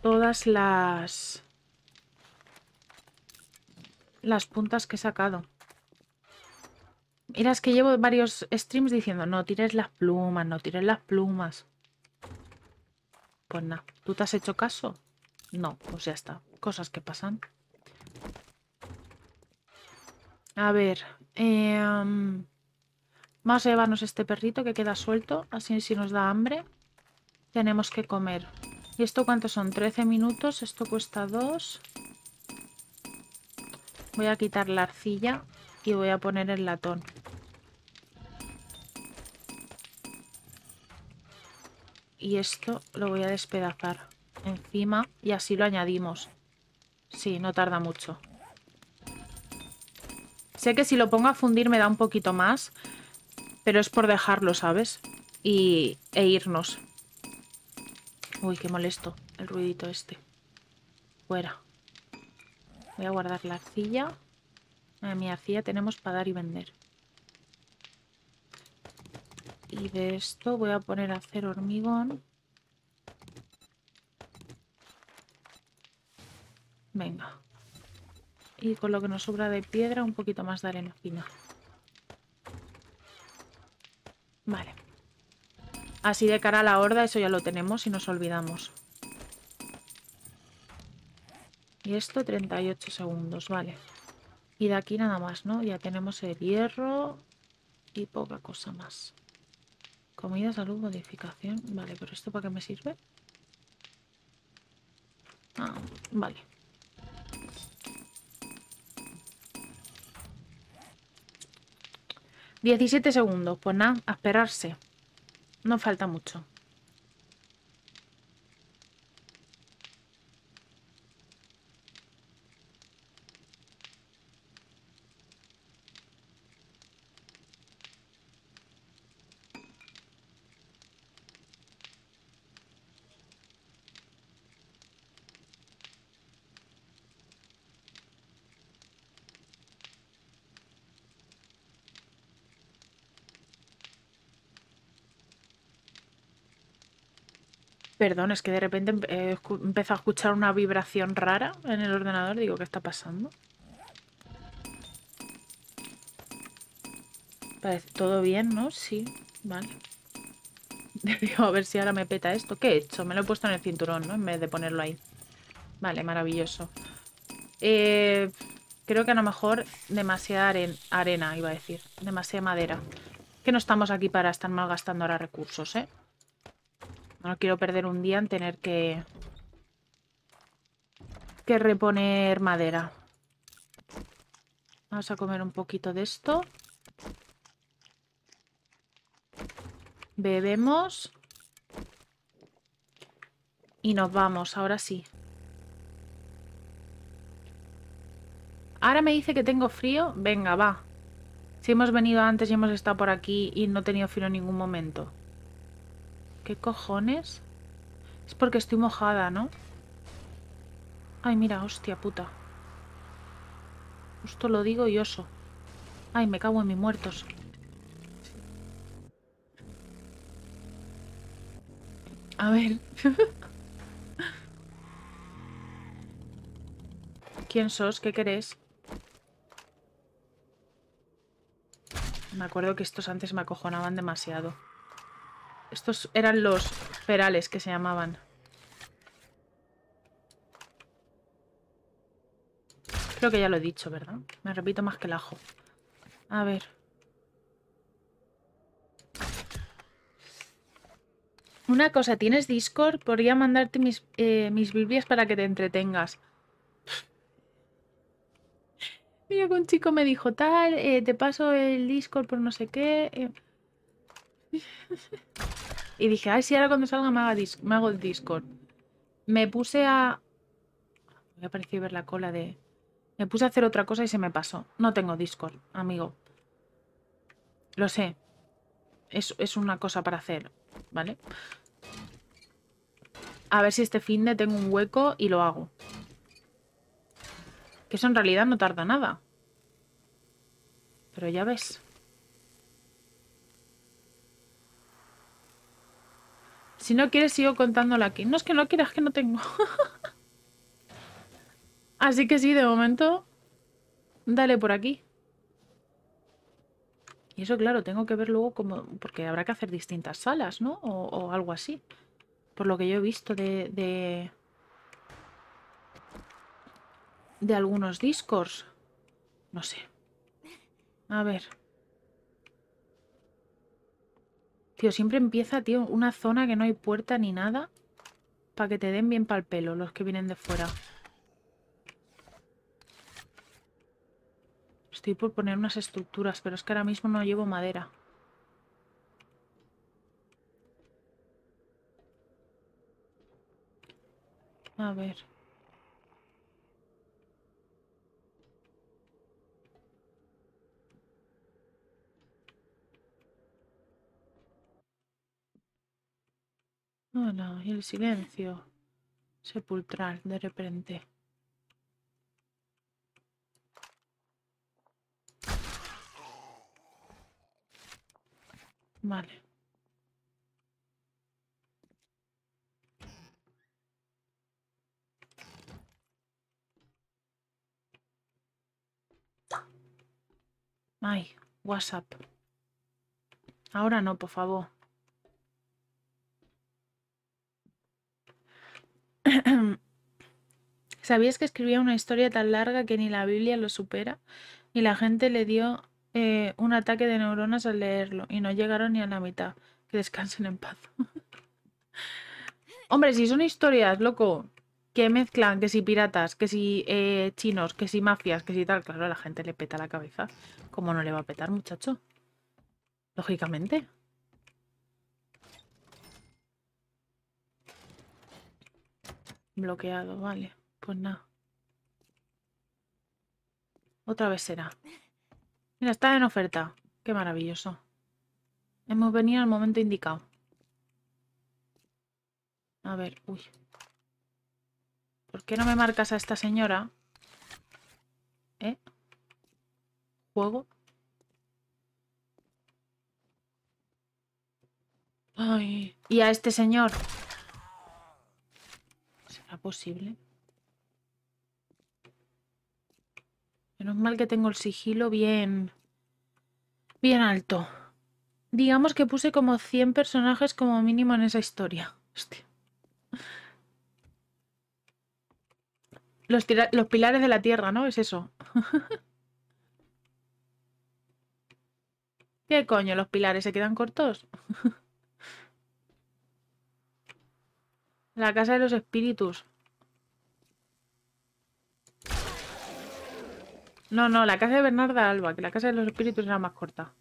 S2: todas las las puntas que he sacado. es que llevo varios streams diciendo, no tires las plumas, no tires las plumas. Pues nada, ¿tú te has hecho caso? No, pues ya está. Cosas que pasan. A ver. Eh, más a llevarnos este perrito que queda suelto, así si nos da hambre tenemos que comer. ¿Y esto cuánto son? 13 minutos, esto cuesta 2. Voy a quitar la arcilla y voy a poner el latón. Y esto lo voy a despedazar encima y así lo añadimos. Sí, no tarda mucho. Sé que si lo pongo a fundir me da un poquito más, pero es por dejarlo, ¿sabes? Y, e irnos. Uy, qué molesto el ruidito este. Fuera. Voy a guardar la arcilla. A ah, mi arcilla tenemos para dar y vender. Y de esto voy a poner a hacer hormigón. Venga. Y con lo que nos sobra de piedra, un poquito más de arena fina. Vale. Así de cara a la horda, eso ya lo tenemos y nos olvidamos. Y esto 38 segundos, vale. Y de aquí nada más, ¿no? Ya tenemos el hierro y poca cosa más. Comida, salud, modificación. Vale, pero ¿esto para qué me sirve? Ah, vale. 17 segundos, pues nada, a esperarse. No falta mucho. Perdón, es que de repente eh, empezó a escuchar una vibración rara en el ordenador. Digo, ¿qué está pasando? Parece todo bien, ¿no? Sí, vale. Digo, a ver si ahora me peta esto. ¿Qué he hecho? Me lo he puesto en el cinturón, ¿no? En vez de ponerlo ahí. Vale, maravilloso. Eh, creo que a lo mejor demasiada arena, iba a decir. Demasiada madera. Que no estamos aquí para estar malgastando ahora recursos, ¿eh? No quiero perder un día en tener que... Que reponer madera. Vamos a comer un poquito de esto. Bebemos. Y nos vamos, ahora sí. Ahora me dice que tengo frío. Venga, va. Si hemos venido antes y hemos estado por aquí y no he tenido frío en ningún momento. ¿Qué cojones? Es porque estoy mojada, ¿no? Ay, mira, hostia puta. Justo lo digo y oso. Ay, me cago en mis muertos. A ver. ¿Quién sos? ¿Qué querés? Me acuerdo que estos antes me acojonaban demasiado. Estos eran los perales que se llamaban. Creo que ya lo he dicho, ¿verdad? Me repito más que el ajo. A ver. Una cosa, ¿tienes Discord? Podría mandarte mis, eh, Biblias para que te entretengas. Mira que un chico me dijo, tal, eh, te paso el Discord por no sé qué. Eh. Y dije, ay, si ahora cuando salga me, hago el Discord. Me puse a... Me ha ver la cola de... Me puse a hacer otra cosa y se me pasó. No tengo Discord, amigo. Lo sé. Es, es una cosa para hacer, ¿vale? A ver si este fin de tengo un hueco y lo hago. Que eso en realidad no tarda nada. Pero ya ves... Si no quieres, sigo contándola aquí. No es que no quieras, que no tengo. Así que sí, de momento, dale por aquí. Y eso, claro, tengo que ver luego cómo... Porque habrá que hacer distintas salas, ¿no? O, algo así. Por lo que yo he visto de... De, de algunos discos. No sé. A ver... Tío, siempre empieza, tío, una zona que no hay puerta ni nada. Para que te den bien pa'l pelo los que vienen de fuera. Estoy por poner unas estructuras, pero es que ahora mismo no llevo madera. A ver. No, no, y el silencio sepulcral de repente. Vale. Ay, WhatsApp. Ahora no, por favor. ¿Sabías que escribía una historia tan larga que ni la Biblia lo supera? Y la gente le dio eh, un ataque de neuronas al leerlo y no llegaron ni a la mitad. Que descansen en paz. Hombre, si son historias, loco, que mezclan, que si piratas, que si eh, chinos, que si mafias, que si tal, claro, la gente le peta la cabeza. ¿Cómo no le va a petar, muchacho? Lógicamente. Bloqueado, vale. Pues nada. Otra vez será. Mira, está en oferta. Qué maravilloso. Hemos venido al momento indicado. A ver, uy. ¿Por qué no me marcas a esta señora? ¿Eh? ¿Juego? Ay. ¿Y a este señor? posible? Menos mal que tengo el sigilo bien... Bien alto. Digamos que puse como 100 personajes como mínimo en esa historia. Los, los pilares de la tierra, ¿no? Es eso. ¿Qué coño? ¿Los pilares se quedan cortos? La casa de los espíritus. No, no, la casa de Bernarda Alba, que la casa de los espíritus era más corta.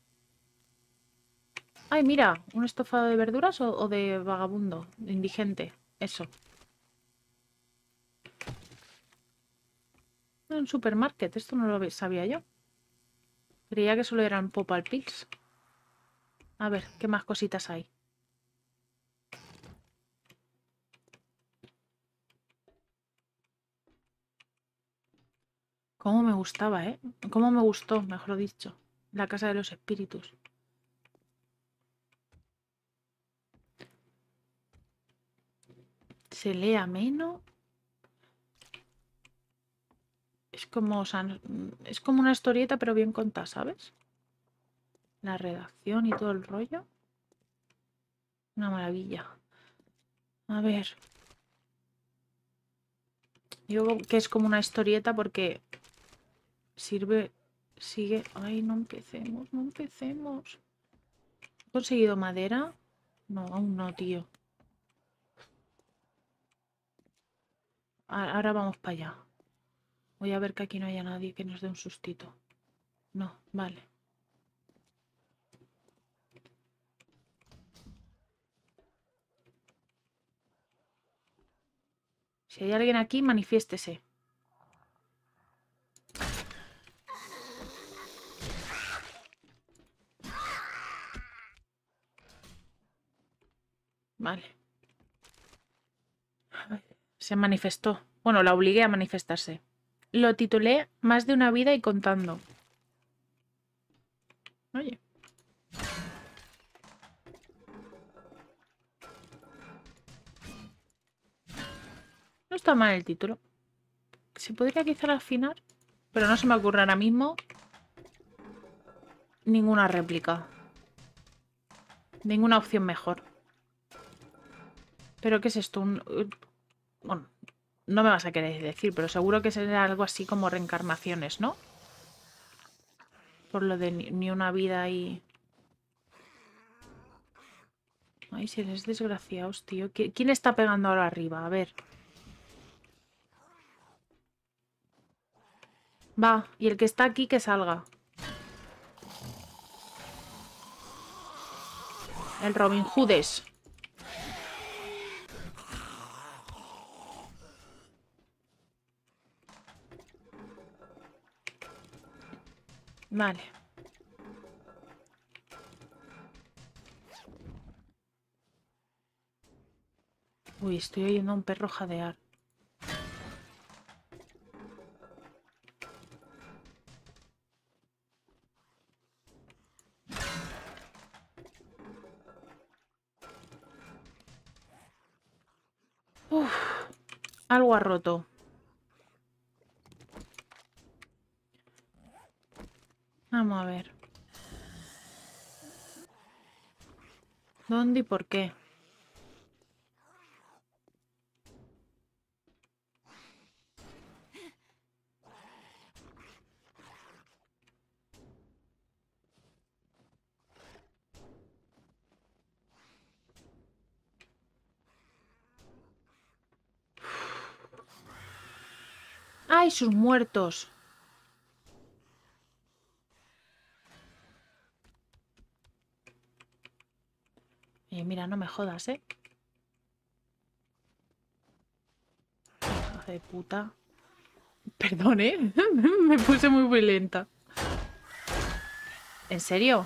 S2: Ay, mira, un estofado de verduras o, de vagabundo, indigente. Eso. Un supermarket, esto no lo sabía yo. Creía que solo eran Popal alpics. A ver, ¿qué más cositas hay? Cómo me gustaba, ¿eh? Cómo me gustó, mejor dicho, la casa de los espíritus. Se lee ameno. Es como, es como una historieta, pero bien contada, ¿sabes? La redacción y todo el rollo. Una maravilla. A ver. Digo que es como una historieta porque sirve, sigue... Ay, no empecemos, no empecemos. ¿He conseguido madera? No, aún no, tío. Ahora vamos para allá. Voy a ver que aquí no haya nadie que nos dé un sustito. No, vale. Si hay alguien aquí, manifiéstese. Vale. se manifestó. Bueno, la obligué a manifestarse. Lo titulé Más de una vida y contando. Oye. No está mal el título. Se podría quizá afinar, pero no se me ocurre ahora mismo ninguna réplica. Ninguna opción mejor. ¿Pero qué es esto? Un, bueno, no me vas a querer decir, pero seguro que será algo así como reencarnaciones, ¿no? Por lo de ni una vida y... Ay, si eres desgraciados, tío. ¿Quién está pegando ahora arriba? A ver. Va, y el que está aquí que salga. El Robin Hoodes. Vale. Uy, estoy oyendo a un perro jadear. Uf, algo ha roto. Vamos a ver. ¿Dónde y por qué? ¡Ay, sus muertos! no me jodas, ¿eh? de puta. Perdón, ¿eh? me puse muy violenta. ¿En serio?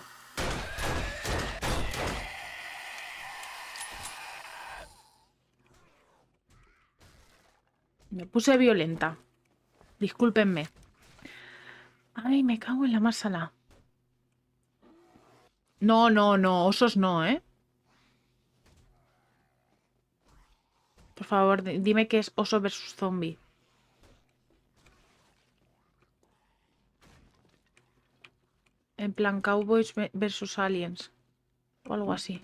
S2: Me puse violenta. Discúlpenme. Ay, me cago en la más sala. No, no, no. Osos no, ¿eh? Por favor, dime que es oso versus zombie. En plan Cowboys versus Aliens. O algo así.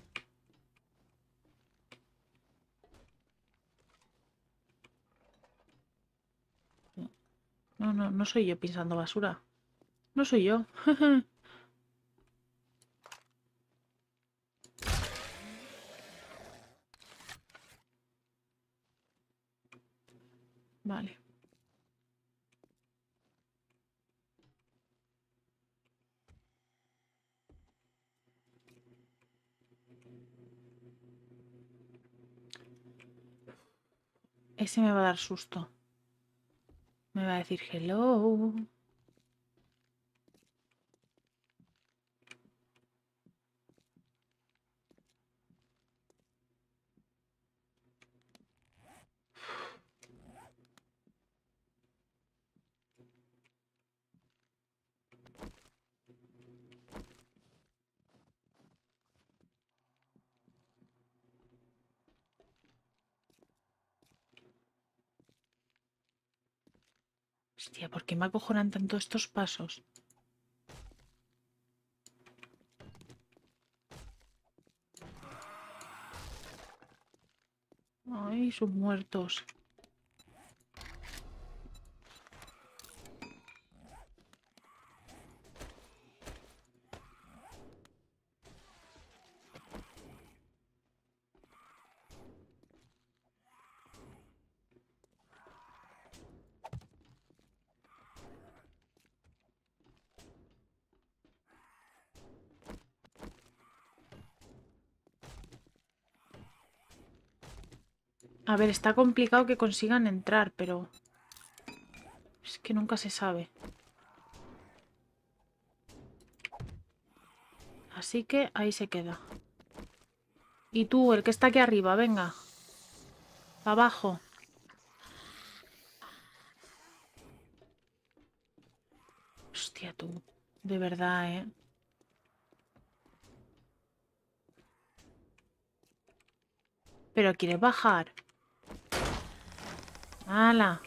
S2: No, no, no soy yo pensando basura. No soy yo. Vale. Ese me va a dar susto. Me va a decir hello. Hostia, ¿por qué me acojonan tanto estos pasos? Ay, sus muertos. A ver, está complicado que consigan entrar, pero... Es que nunca se sabe. Así que ahí se queda. Y tú, el que está aquí arriba, venga. Abajo. Hostia, tú. De verdad, ¿eh? Pero quiere bajar. ¡Hala!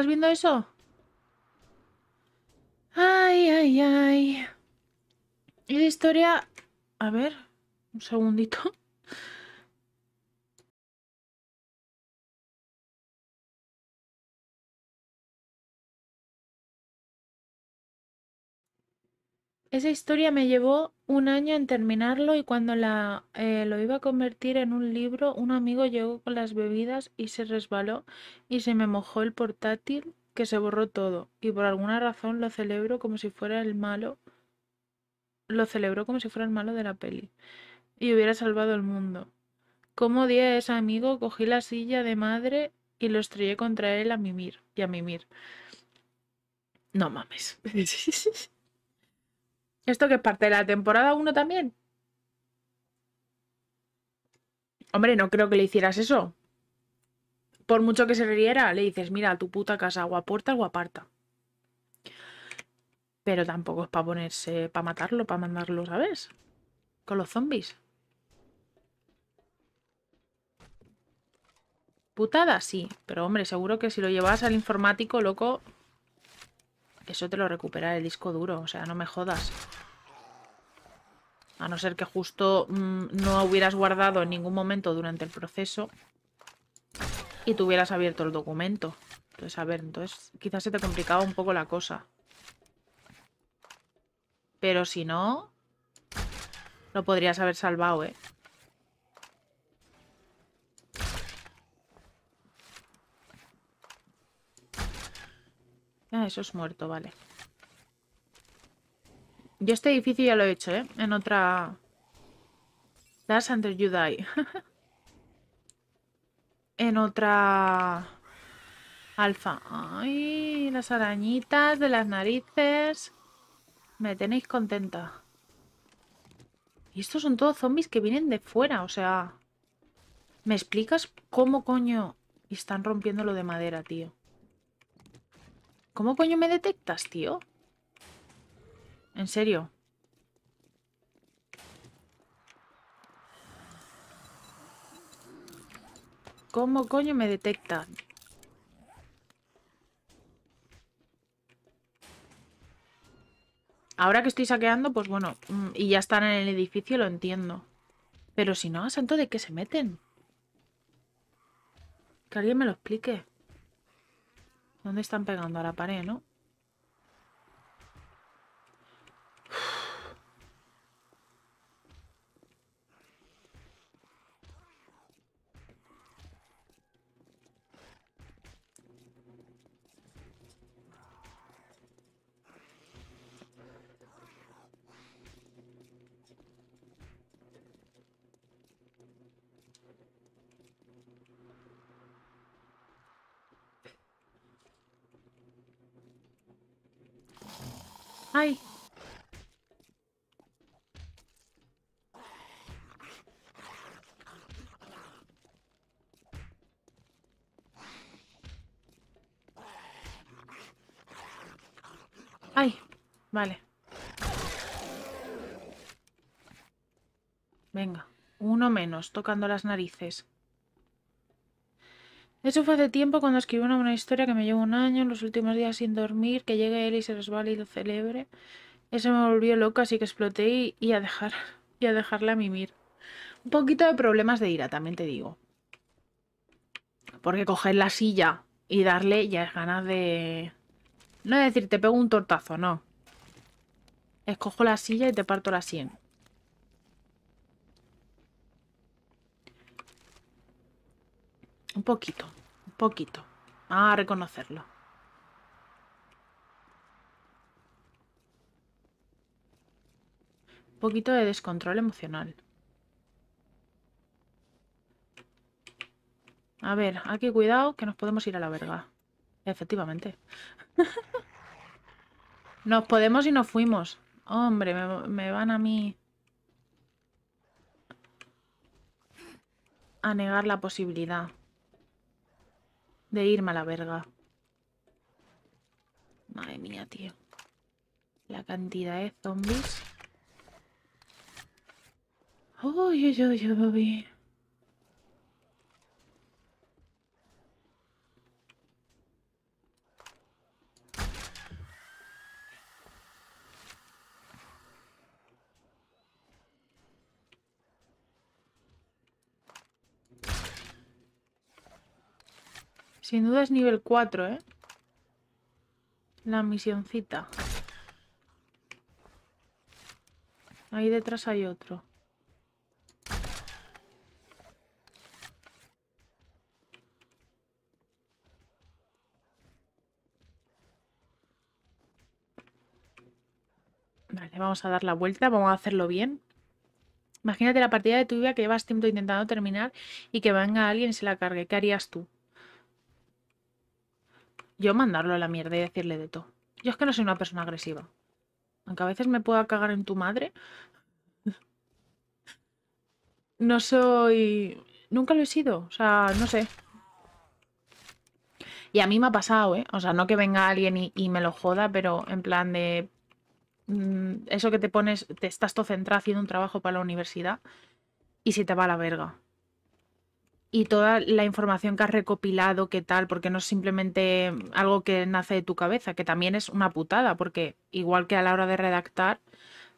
S2: ¿Estás viendo eso? Ay, ay, ay. Y la historia... A ver, un segundito. Esa historia me llevó un año en terminarlo y cuando la, eh, lo iba a convertir en un libro, un amigo llegó con las bebidas y se resbaló y se me mojó el portátil que se borró todo y por alguna razón lo celebro como si fuera el malo. Lo celebró como si fuera el malo de la peli y hubiera salvado el mundo. Como día a ese amigo, cogí la silla de madre y lo estrellé contra él a mimir y a mimir. No mames. ¿Esto que es parte de la temporada 1 también? Hombre, no creo que le hicieras eso. Por mucho que se riera, le dices, mira, tu puta casa, o aparta Pero tampoco es para ponerse, para matarlo, para mandarlo, ¿sabes? Con los zombies. Putada, sí. Pero hombre, seguro que si lo llevas al informático, loco, eso te lo recupera el disco duro. O sea, no me jodas. A no ser que justo mm, no hubieras guardado en ningún momento durante el proceso y tuvieras abierto el documento. Entonces, a ver, entonces quizás se te complicaba un poco la cosa. Pero si no, lo podrías haber salvado, ¿eh? Ah, eso es muerto, vale. Yo este edificio ya lo he hecho, ¿eh? En otra... That's under you die. en otra... Alfa. Ay, las arañitas de las narices. Me tenéis contenta. Y estos son todos zombies que vienen de fuera, o sea... ¿Me explicas cómo coño... están rompiendo lo de madera, tío. ¿Cómo coño me detectas, tío? ¿En serio? ¿Cómo coño me detectan? Ahora que estoy saqueando, pues bueno, mm, y ya están en el edificio, lo entiendo. Pero si no, ¿a santo de qué se meten? Que alguien me lo explique. ¿Dónde están pegando? A la pared, ¿no? ¡Ay! ¡Ay! Vale. Venga, uno menos, tocando las narices. Eso fue hace tiempo cuando escribí una buena historia que me llevó un año, en los últimos días sin dormir, que llegue él y se resbale y lo celebre. Eso me volvió loca, así que exploté y, a dejar y a dejarla mimir. Un poquito de problemas de ira, también te digo. Porque coger la silla y darle ya es ganas de... No es decir, te pego un tortazo, no. Escojo la silla y te parto la sien. Un poquito. Poquito. a reconocerlo. Un poquito de descontrol emocional. A ver, aquí cuidado que nos podemos ir a la verga. Efectivamente. nos podemos y nos fuimos. Hombre, me, me van a mí... A negar la posibilidad de irme a la verga. Madre mía, tío. La cantidad de zombies. Uy, uy, uy, uy. Sin duda es nivel 4, ¿eh? La misioncita. Ahí detrás hay otro. Vale, vamos a dar la vuelta, vamos a hacerlo bien. Imagínate la partida de tu vida que llevas tiempo intentando terminar y que venga alguien y se la cargue. ¿Qué harías tú? yo mandarlo a la mierda y decirle de todo. Yo es que no soy una persona agresiva. Aunque a veces me pueda cagar en tu madre. No soy. Nunca lo he sido. O sea, no sé. Y a mí me ha pasado, ¿eh? O sea, no que venga alguien y, me lo joda, pero en plan de. Mm, eso que te pones, te estás todo centrado haciendo un trabajo para la universidad y si te va a la verga y toda la información que has recopilado, qué tal, porque no es simplemente algo que nace de tu cabeza, que también es una putada, porque igual que a la hora de redactar,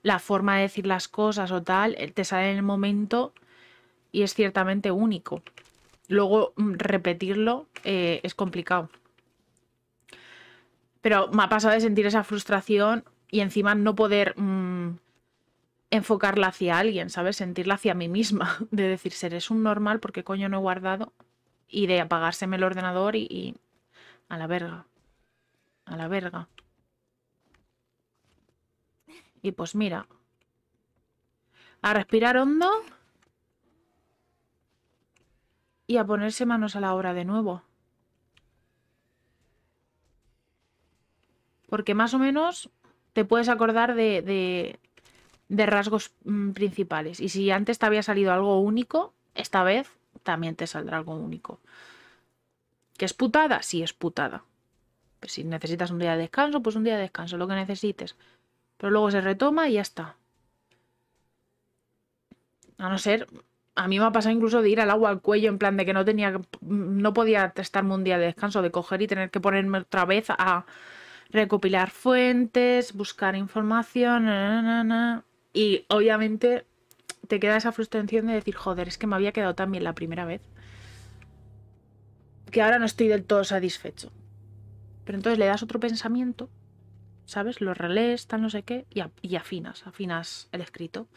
S2: la forma de decir las cosas o tal, eh, te sale en el momento y es ciertamente único. Luego mm, repetirlo eh, es complicado. Pero me ha pasado de sentir esa frustración y encima no poder mm, enfocarla hacia alguien, ¿sabes? Sentirla hacia mí misma, de decir, seres un normal porque coño no he guardado y de apagárseme el ordenador y, a la verga, a la verga. Y pues mira, a respirar hondo y a ponerse manos a la obra de nuevo. Porque más o menos te puedes acordar de de rasgos mm, principales. Y si antes te había salido algo único, esta vez también te saldrá algo único. ¿Que es putada? Sí, es putada. Pues si necesitas un día de descanso, pues un día de descanso, lo que necesites. Pero luego se retoma y ya está. A no ser, a mí me ha pasado incluso de ir al agua al cuello en plan de que no tenía, mm, no podía testarme un día de descanso, de coger y tener que ponerme otra vez a recopilar fuentes, buscar información, y obviamente te queda esa frustración de decir, joder, es que me había quedado tan bien la primera vez. Que ahora no estoy del todo satisfecho. Pero entonces le das otro pensamiento, ¿sabes? Lo relés tal no sé qué, y, afinas, afinas el escrito.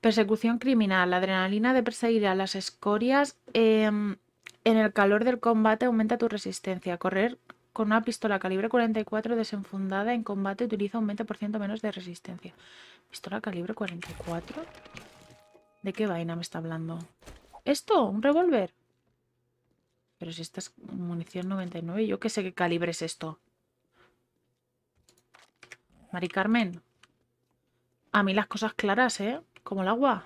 S2: Persecución criminal, la adrenalina de perseguir a las escorias. Em, en el calor del combate aumenta tu resistencia. a Correr con una pistola calibre 44 desenfundada en combate utiliza un 20% menos de resistencia. ¿Pistola calibre 44? ¿De qué vaina me está hablando? ¿Esto? ¿Un revólver? Pero si esta es munición 99, yo qué sé qué calibre es esto. Mari Carmen. A mí las cosas claras, ¿eh? Como el agua.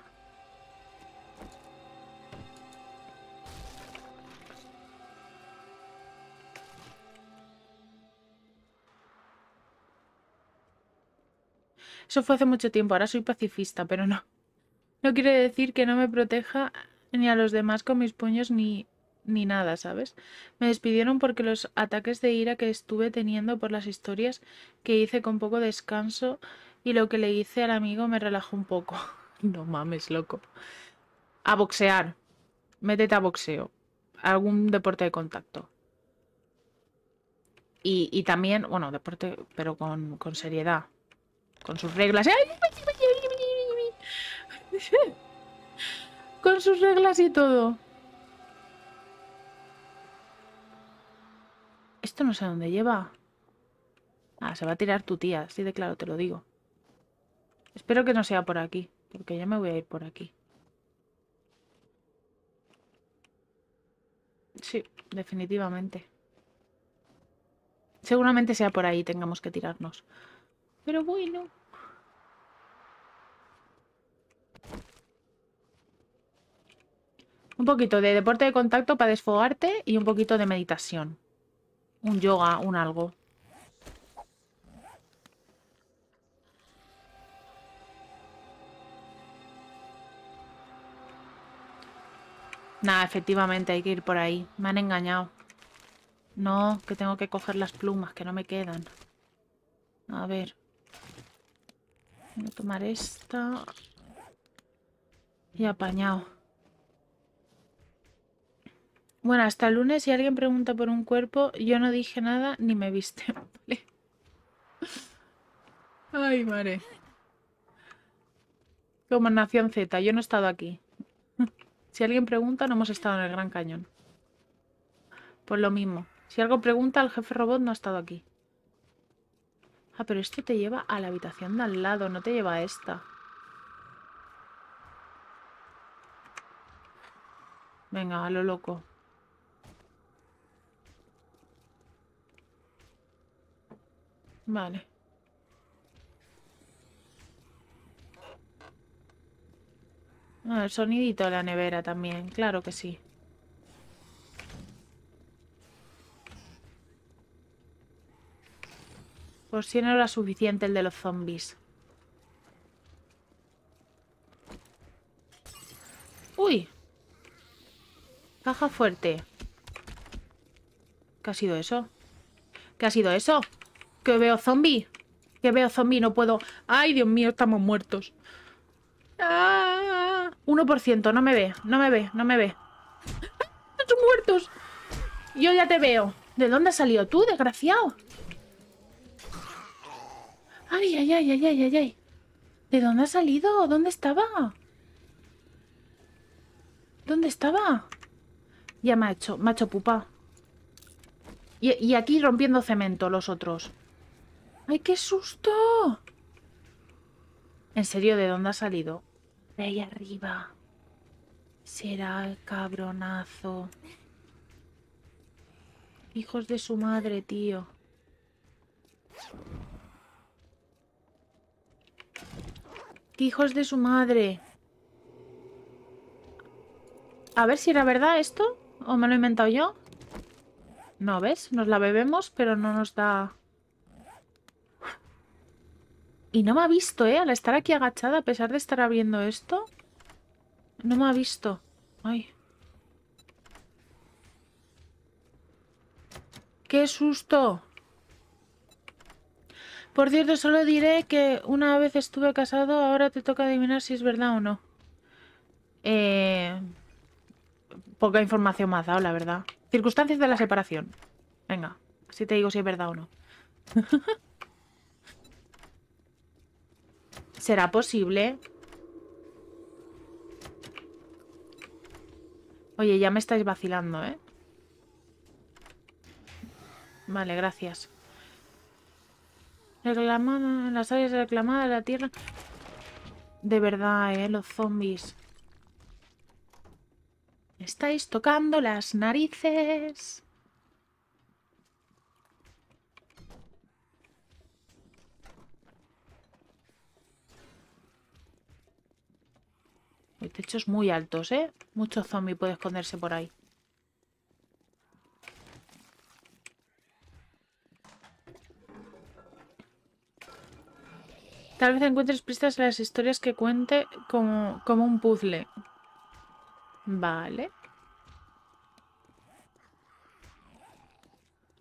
S2: Eso fue hace mucho tiempo, ahora soy pacifista, pero no. No quiere decir que no me proteja ni a los demás con mis puños ni, ni nada, ¿sabes? Me despidieron porque los ataques de ira que estuve teniendo por las historias que hice con poco descanso y lo que le hice al amigo me relajó un poco. no mames, loco. A boxear. Métete a boxeo. Algún deporte de contacto. Y, también, bueno, deporte, pero con seriedad. Con sus reglas. Con sus reglas y todo. Esto no sé a dónde lleva. Ah, se va a tirar tu tía, sí de claro te lo digo. Espero que no sea por aquí, porque ya me voy a ir por aquí. Sí, definitivamente. Seguramente sea por ahí, tengamos que tirarnos. Pero bueno. Un poquito de deporte de contacto para desfogarte y un poquito de meditación. Un yoga, un algo. Nada, efectivamente, hay que ir por ahí. Me han engañado. No, que tengo que coger las plumas, que no me quedan. A ver. Voy a tomar esta. Y apañado. Bueno, hasta el lunes si alguien pregunta por un cuerpo, yo no dije nada ni me viste. Ay, madre. Como Nación Z, yo no he estado aquí. Si alguien pregunta, no hemos estado en el Gran Cañón. Pues lo mismo. Si algo pregunta, el jefe robot no ha estado aquí. Ah, pero que este te lleva a la habitación de al lado, no te lleva a esta. Venga, a lo loco. Vale. Ah, el sonidito de la nevera también, claro que sí. Por si no era suficiente el de los zombies. ¡Uy! Caja fuerte. ¿Qué ha sido eso? ¿Qué ha sido eso? ¿Que veo zombie? ¿Que veo zombie? No puedo... ¡Ay, Dios mío! Estamos muertos. ¡Ah! 1%, no me ve, no me ve, no me ve. ¡Ah! muertos! Yo ya te veo. ¿De dónde has salido tú, desgraciado? Ay, ay, ay, ay, ay, ay, ay. ¿De dónde ha salido? ¿Dónde estaba? ¿Dónde estaba? Ya me ha hecho, me pupa. Y, aquí rompiendo cemento los otros. ¡Ay, qué susto! ¿En serio de dónde ha salido? De ahí arriba. Será el cabronazo. Hijos de su madre, tío. ¡Qué hijos de su madre! A ver si era verdad esto. ¿O me lo he inventado yo? No, ¿ves? Nos la bebemos, pero no nos da... Y no me ha visto, ¿eh? Al estar aquí agachada, a pesar de estar abriendo esto... No me ha visto. Ay. ¡Qué susto! Por cierto, solo diré que una vez estuve casado, ahora te toca adivinar si es verdad o no. Eh, poca información más, ha dado, la verdad. Circunstancias de la separación. Venga, así te digo si es verdad o no. ¿Será posible? Oye, ya me estáis vacilando, ¿eh? Vale, gracias. Reclamada, las áreas reclamadas, la tierra... De verdad, ¿eh? Los zombies. Estáis tocando las narices. Los techos muy altos, ¿eh? Muchos zombies puede esconderse por ahí. Tal vez encuentres pistas en las historias que cuente como, un puzzle. Vale.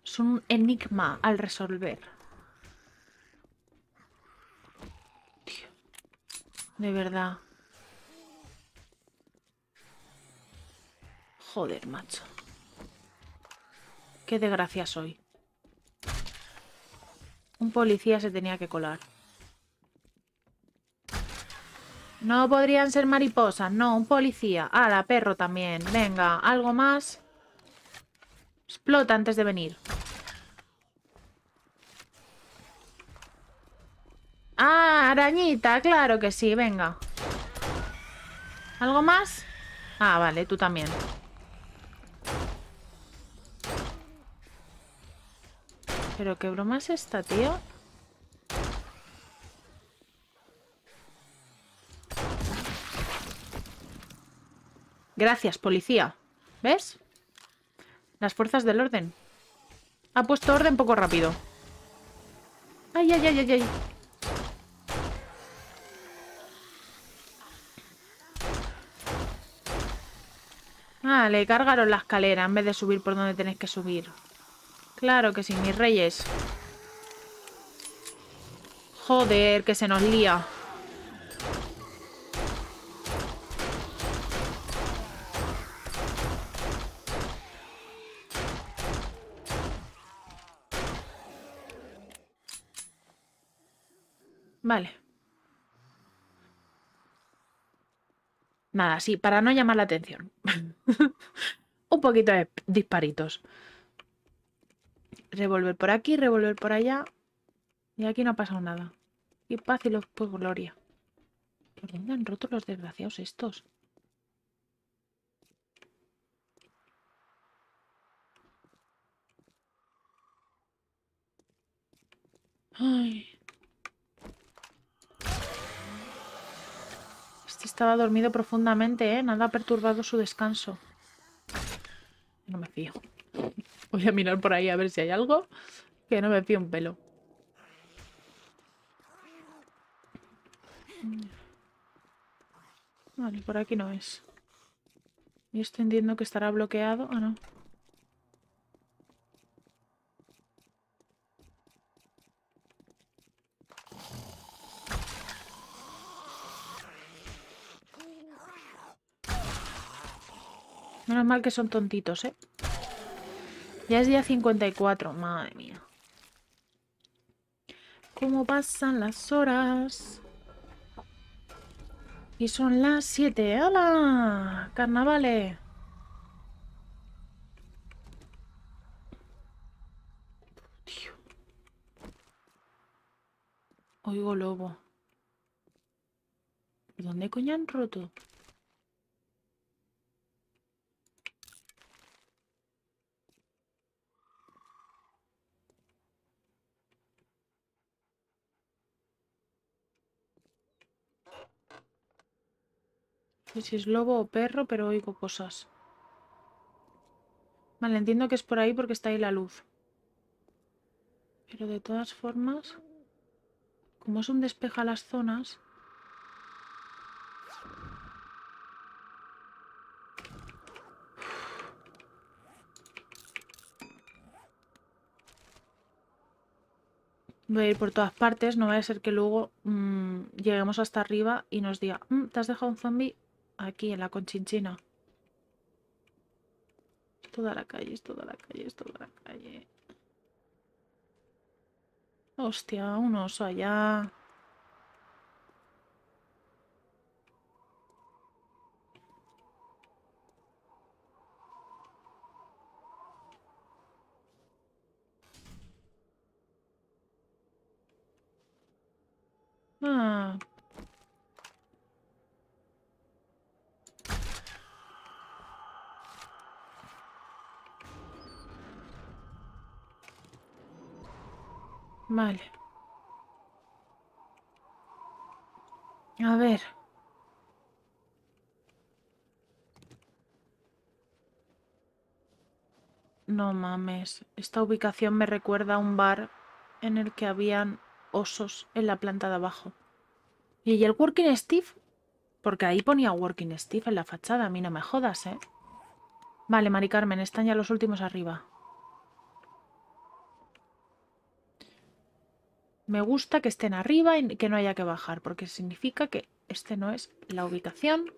S2: Es un enigma al resolver. De verdad. Joder, macho. Qué desgracia soy. Un policía se tenía que colar. No podrían ser mariposas. No, un policía. Ah, la perro también. Venga, algo más. Explota antes de venir. Ah, arañita, claro que sí, venga. ¿Algo más? Ah, vale, tú también. Pero qué broma es esta, tío. Gracias, policía. ¿Ves? Las fuerzas del orden. Ha puesto orden poco rápido. Ay, ay, ay, ay, ay. Ah, le cargaron la escalera en vez de subir por donde tenéis que subir. Claro que sí, mis reyes. Joder, que se nos lía. Vale. Nada, sí, para no llamar la atención. Un poquito de disparitos. Revolver por aquí, revolver por allá. Y aquí no ha pasado nada. Y paz y los, pues gloria. ¿Por dónde han roto los desgraciados estos? Ay. estaba dormido profundamente, ¿eh? Nada ha perturbado su descanso. No me fío. Voy a mirar por ahí a ver si hay algo. Que no me fío un pelo. Vale, por aquí no es. Y estoy entiendo que estará bloqueado. Ah, no. normal mal que son tontitos, ¿eh? Ya es día 54, madre mía. ¿Cómo pasan las horas? Y son las 7. ¡Hala! ¡Carnavales! Oigo lobo. ¿Dónde coño han roto? sé si es lobo o perro, pero oigo cosas. Vale, entiendo que es por ahí porque está ahí la luz. Pero de todas formas, como es un despeja las zonas... Voy a ir por todas partes, no vaya a ser que luego mm, lleguemos hasta arriba y nos diga, mm, te has dejado un zombie Aquí, en la conchinchina. toda la calle, es toda la calle, es toda la calle. Hostia, un oso allá. Ah, Vale. A ver. No mames. Esta ubicación me recuerda a un bar en el que habían osos en la planta de abajo. ¿Y el Working Steve? Porque ahí ponía Working Steve en la fachada. A mí no me jodas, ¿eh? Vale, Mari Carmen, están ya los últimos arriba. Me gusta que estén arriba y que no haya que bajar, porque significa que este no es la ubicación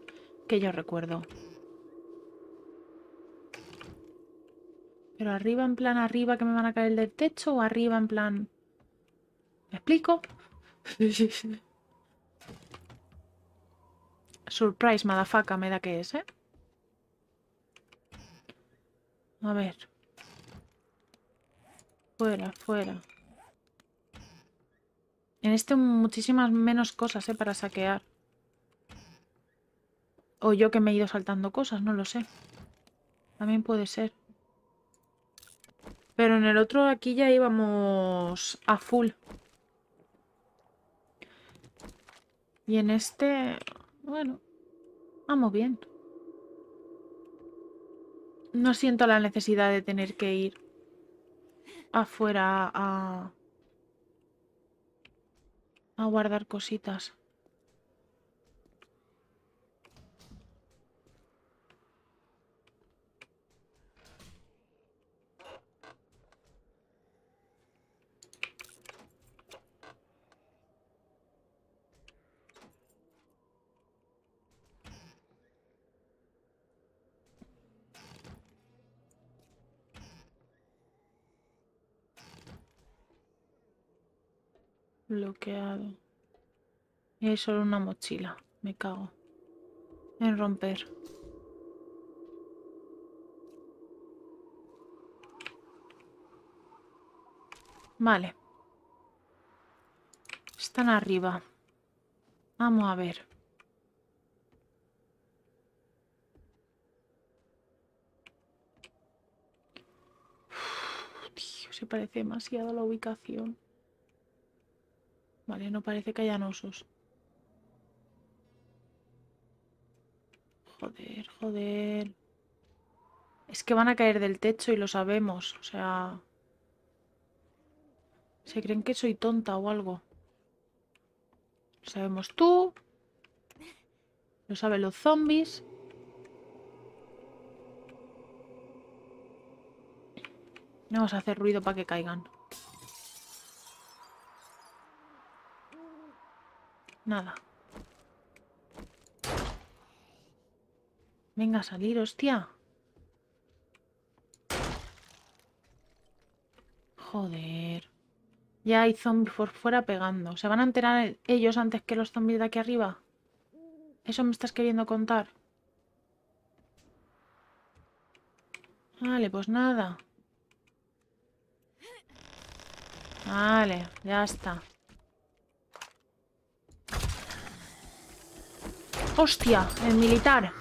S2: que yo recuerdo. Pero arriba en plan arriba que me van a caer del techo o arriba en plan... ¿Me explico? Surprise, madafaca, me da que es, ¿eh? A ver. Fuera, fuera. En este muchísimas menos cosas, ¿eh? Para saquear. O yo que me he ido saltando cosas, no lo sé. También puede ser. Pero en el otro aquí ya íbamos a full. Y en este, bueno, vamos bien. No siento la necesidad de tener que ir afuera a a guardar cositas. bloqueado. Es hay solo una mochila. Me cago. En romper. Vale. Están arriba. Vamos a ver. se parece demasiado a la ubicación. Vale, no parece que hayan osos. Joder, joder. Es que van a caer del techo y lo sabemos. O sea... Se creen que soy tonta o algo. Lo sabemos tú. Lo saben los zombies. No vamos a hacer ruido para que caigan. Nada. Venga, a salir, hostia. Joder. Ya hay zombies por fuera pegando. ¿Se van a enterar ellos antes que los zombies de aquí arriba? ¿Eso me estás queriendo contar? Vale, pues nada. Vale, ya está. Hostia, el militar.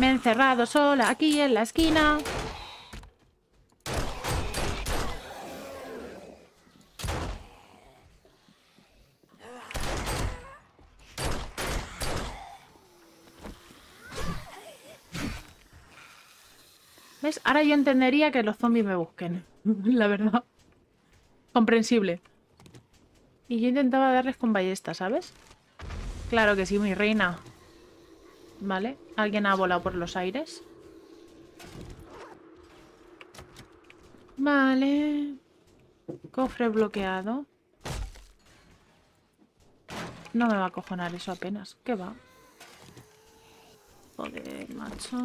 S2: Me he encerrado sola aquí en la esquina. Ahora yo entendería que los zombies me busquen. La verdad. Comprensible. Y yo intentaba darles con ballesta, ¿sabes? Claro que sí, mi reina. Vale. Alguien ha volado por los aires. Vale. Cofre bloqueado. No me va a cojonar eso apenas. ¿Qué va? Joder, macho.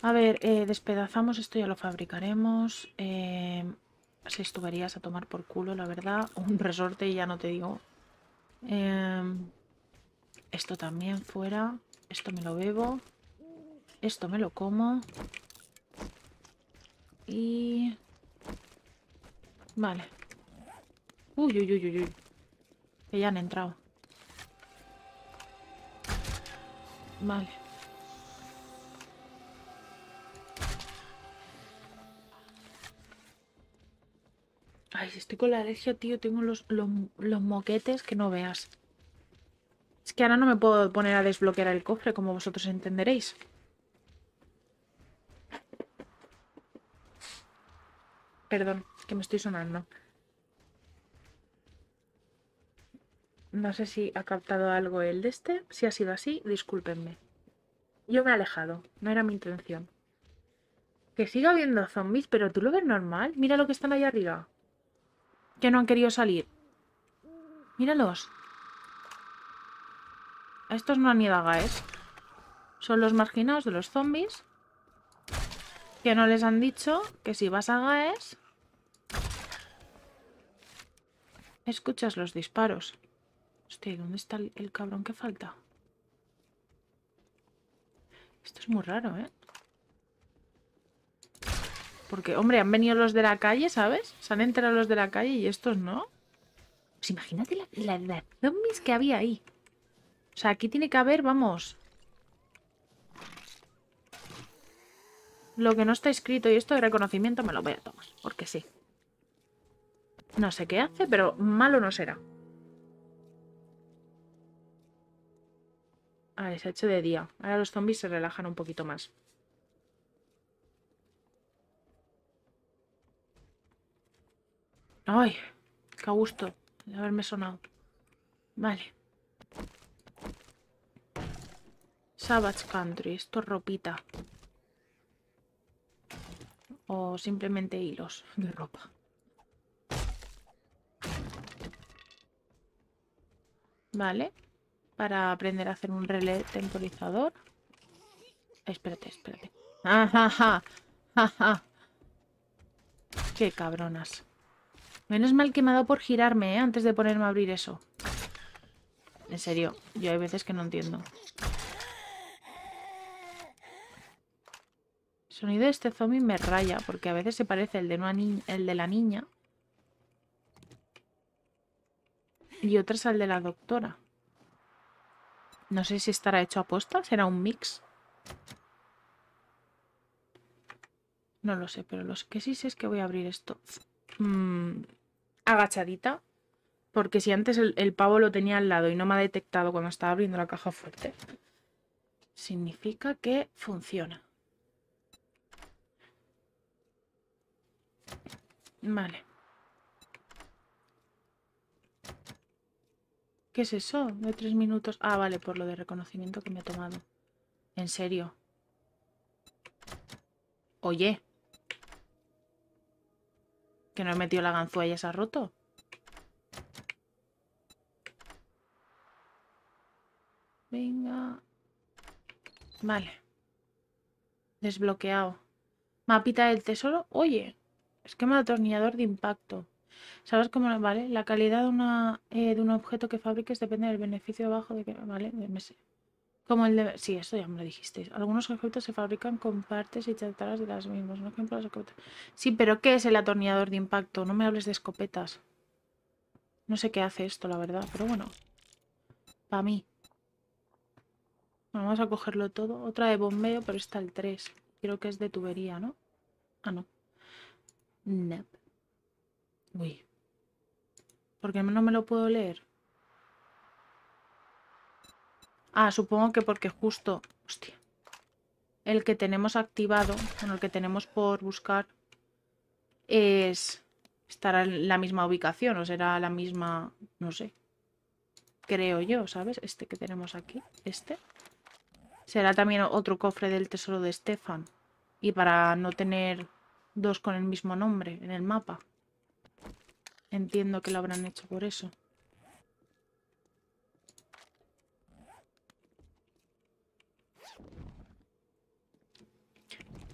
S2: A ver, eh, despedazamos esto, ya lo fabricaremos. Si eh, seis a tomar por culo, la verdad. Un resorte, y ya no te digo. Eh, esto también fuera. Esto me lo bebo. Esto me lo como. Y... Vale. Uy, uy, uy, uy, uy. Que ya han entrado. Vale. estoy con la alergia, tío. Tengo los, moquetes que no veas. Es que ahora no me puedo poner a desbloquear el cofre, como vosotros entenderéis. Perdón, que me estoy sonando. No sé si ha captado algo el de este. Si ha sido así, discúlpenme. Yo me he alejado, no era mi intención. Que siga habiendo zombies, pero tú lo ves normal. Mira lo que están ahí arriba que no han querido salir. Míralos. estos no han ido a Gaes. Son los marginados de los zombies. Que no les han dicho que si vas a Gaes... Escuchas los disparos. Hostia, ¿dónde está el cabrón que falta? Esto es muy raro, ¿eh? Porque, hombre, han venido los de la calle, ¿sabes? Se han enterado los de la calle y estos no. Pues imagínate la, zombies que había ahí. O sea, aquí tiene que haber, vamos. Lo que no está escrito y esto de reconocimiento me lo voy a tomar, porque sí. No sé qué hace, pero malo no será. ver, se ha hecho de día. Ahora los zombies se relajan un poquito más. Ay, qué gusto de haberme sonado. Vale. Savage Country, esto es ropita. O simplemente hilos de ropa. Vale. Para aprender a hacer un relé temporizador. Espérate, espérate. Ah, ¡Qué cabronas! Menos mal que me ha dado por girarme, ¿eh? Antes de ponerme a abrir eso. En serio, yo hay veces que no entiendo. El sonido de este zombie me raya, porque a veces se parece el de, la niña. Y otras al de la doctora. No sé si estará hecho a posta, será un mix. No lo sé, pero lo que sí sé es que voy a abrir esto. Mmm agachadita, porque si antes el, pavo lo tenía al lado y no me ha detectado cuando estaba abriendo la caja fuerte, significa que funciona. Vale. ¿Qué es eso? De tres minutos. Ah, vale, por lo de reconocimiento que me he tomado. En serio. Oye. Que no he metido la ganzúa y ya se ha roto. Venga. Vale. Desbloqueado. Mapita del tesoro. Oye, esquema de atornillador de impacto. ¿Sabes cómo vale? La calidad de, una, eh, de un objeto que fabriques depende del beneficio bajo de que... Vale, de como el de... Sí, eso ya me lo dijisteis. Algunos objetos se fabrican con partes y chatarras de las mismas. Un ejemplo, las Sí, pero ¿qué es el atornillador de impacto? No me hables de escopetas. No sé qué hace esto, la verdad. Pero bueno. Para mí. vamos a cogerlo todo. Otra de bombeo, pero está el 3. Creo que es de tubería, ¿no? Ah, no. No. Uy. Porque no me lo puedo leer. Ah, supongo que porque justo... Hostia. El que tenemos activado, bueno, el que tenemos por buscar, es... Estará en la misma ubicación o será la misma... No sé. Creo yo, ¿sabes? Este que tenemos aquí, este. Será también otro cofre del tesoro de Stefan. Y para no tener dos con el mismo nombre en el mapa. Entiendo que lo habrán hecho por eso.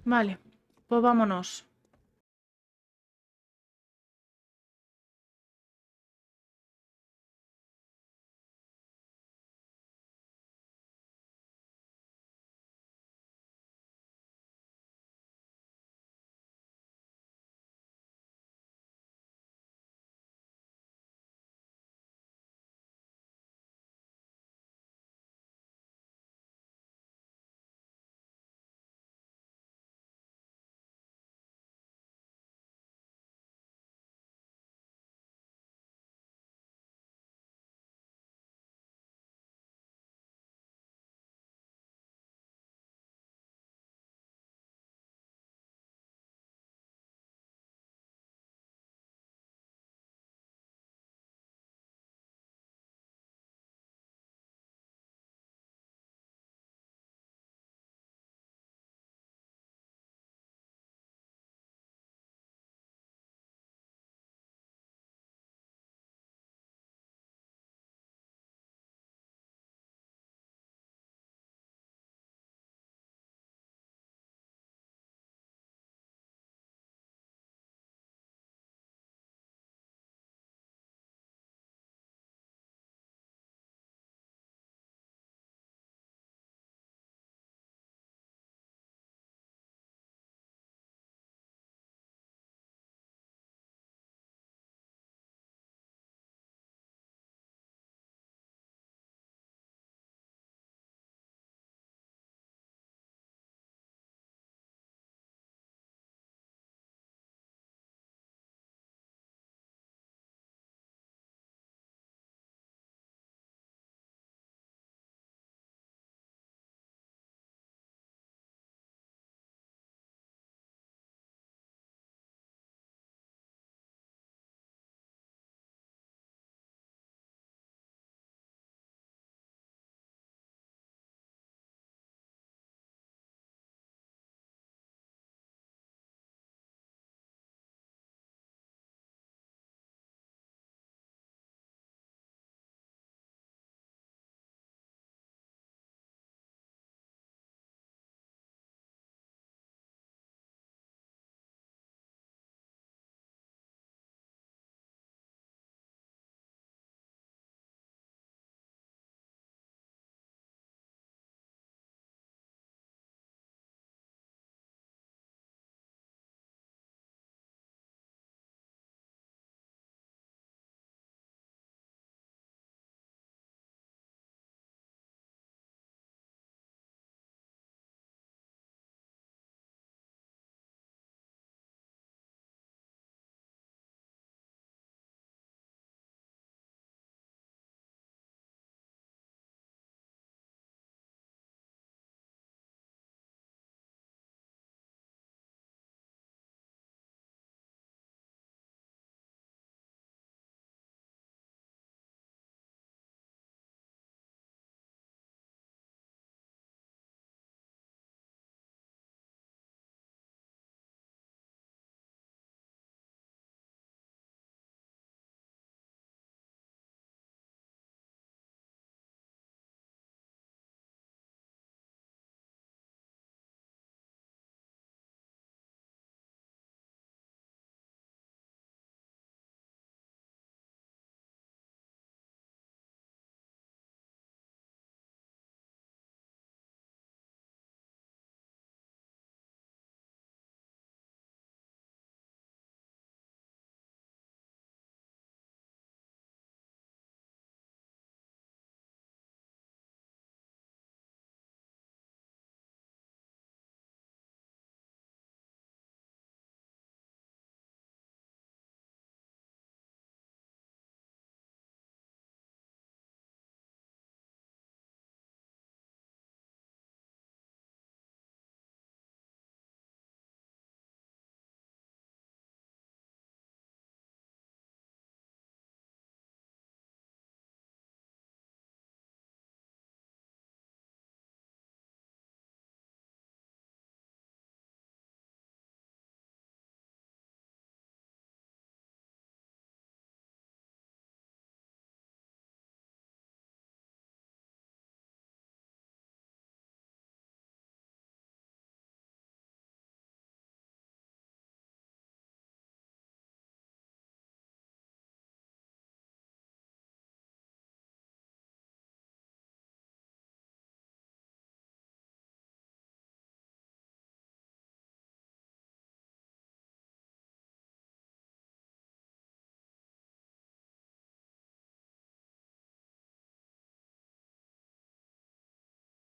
S2: Vale, pues vámonos.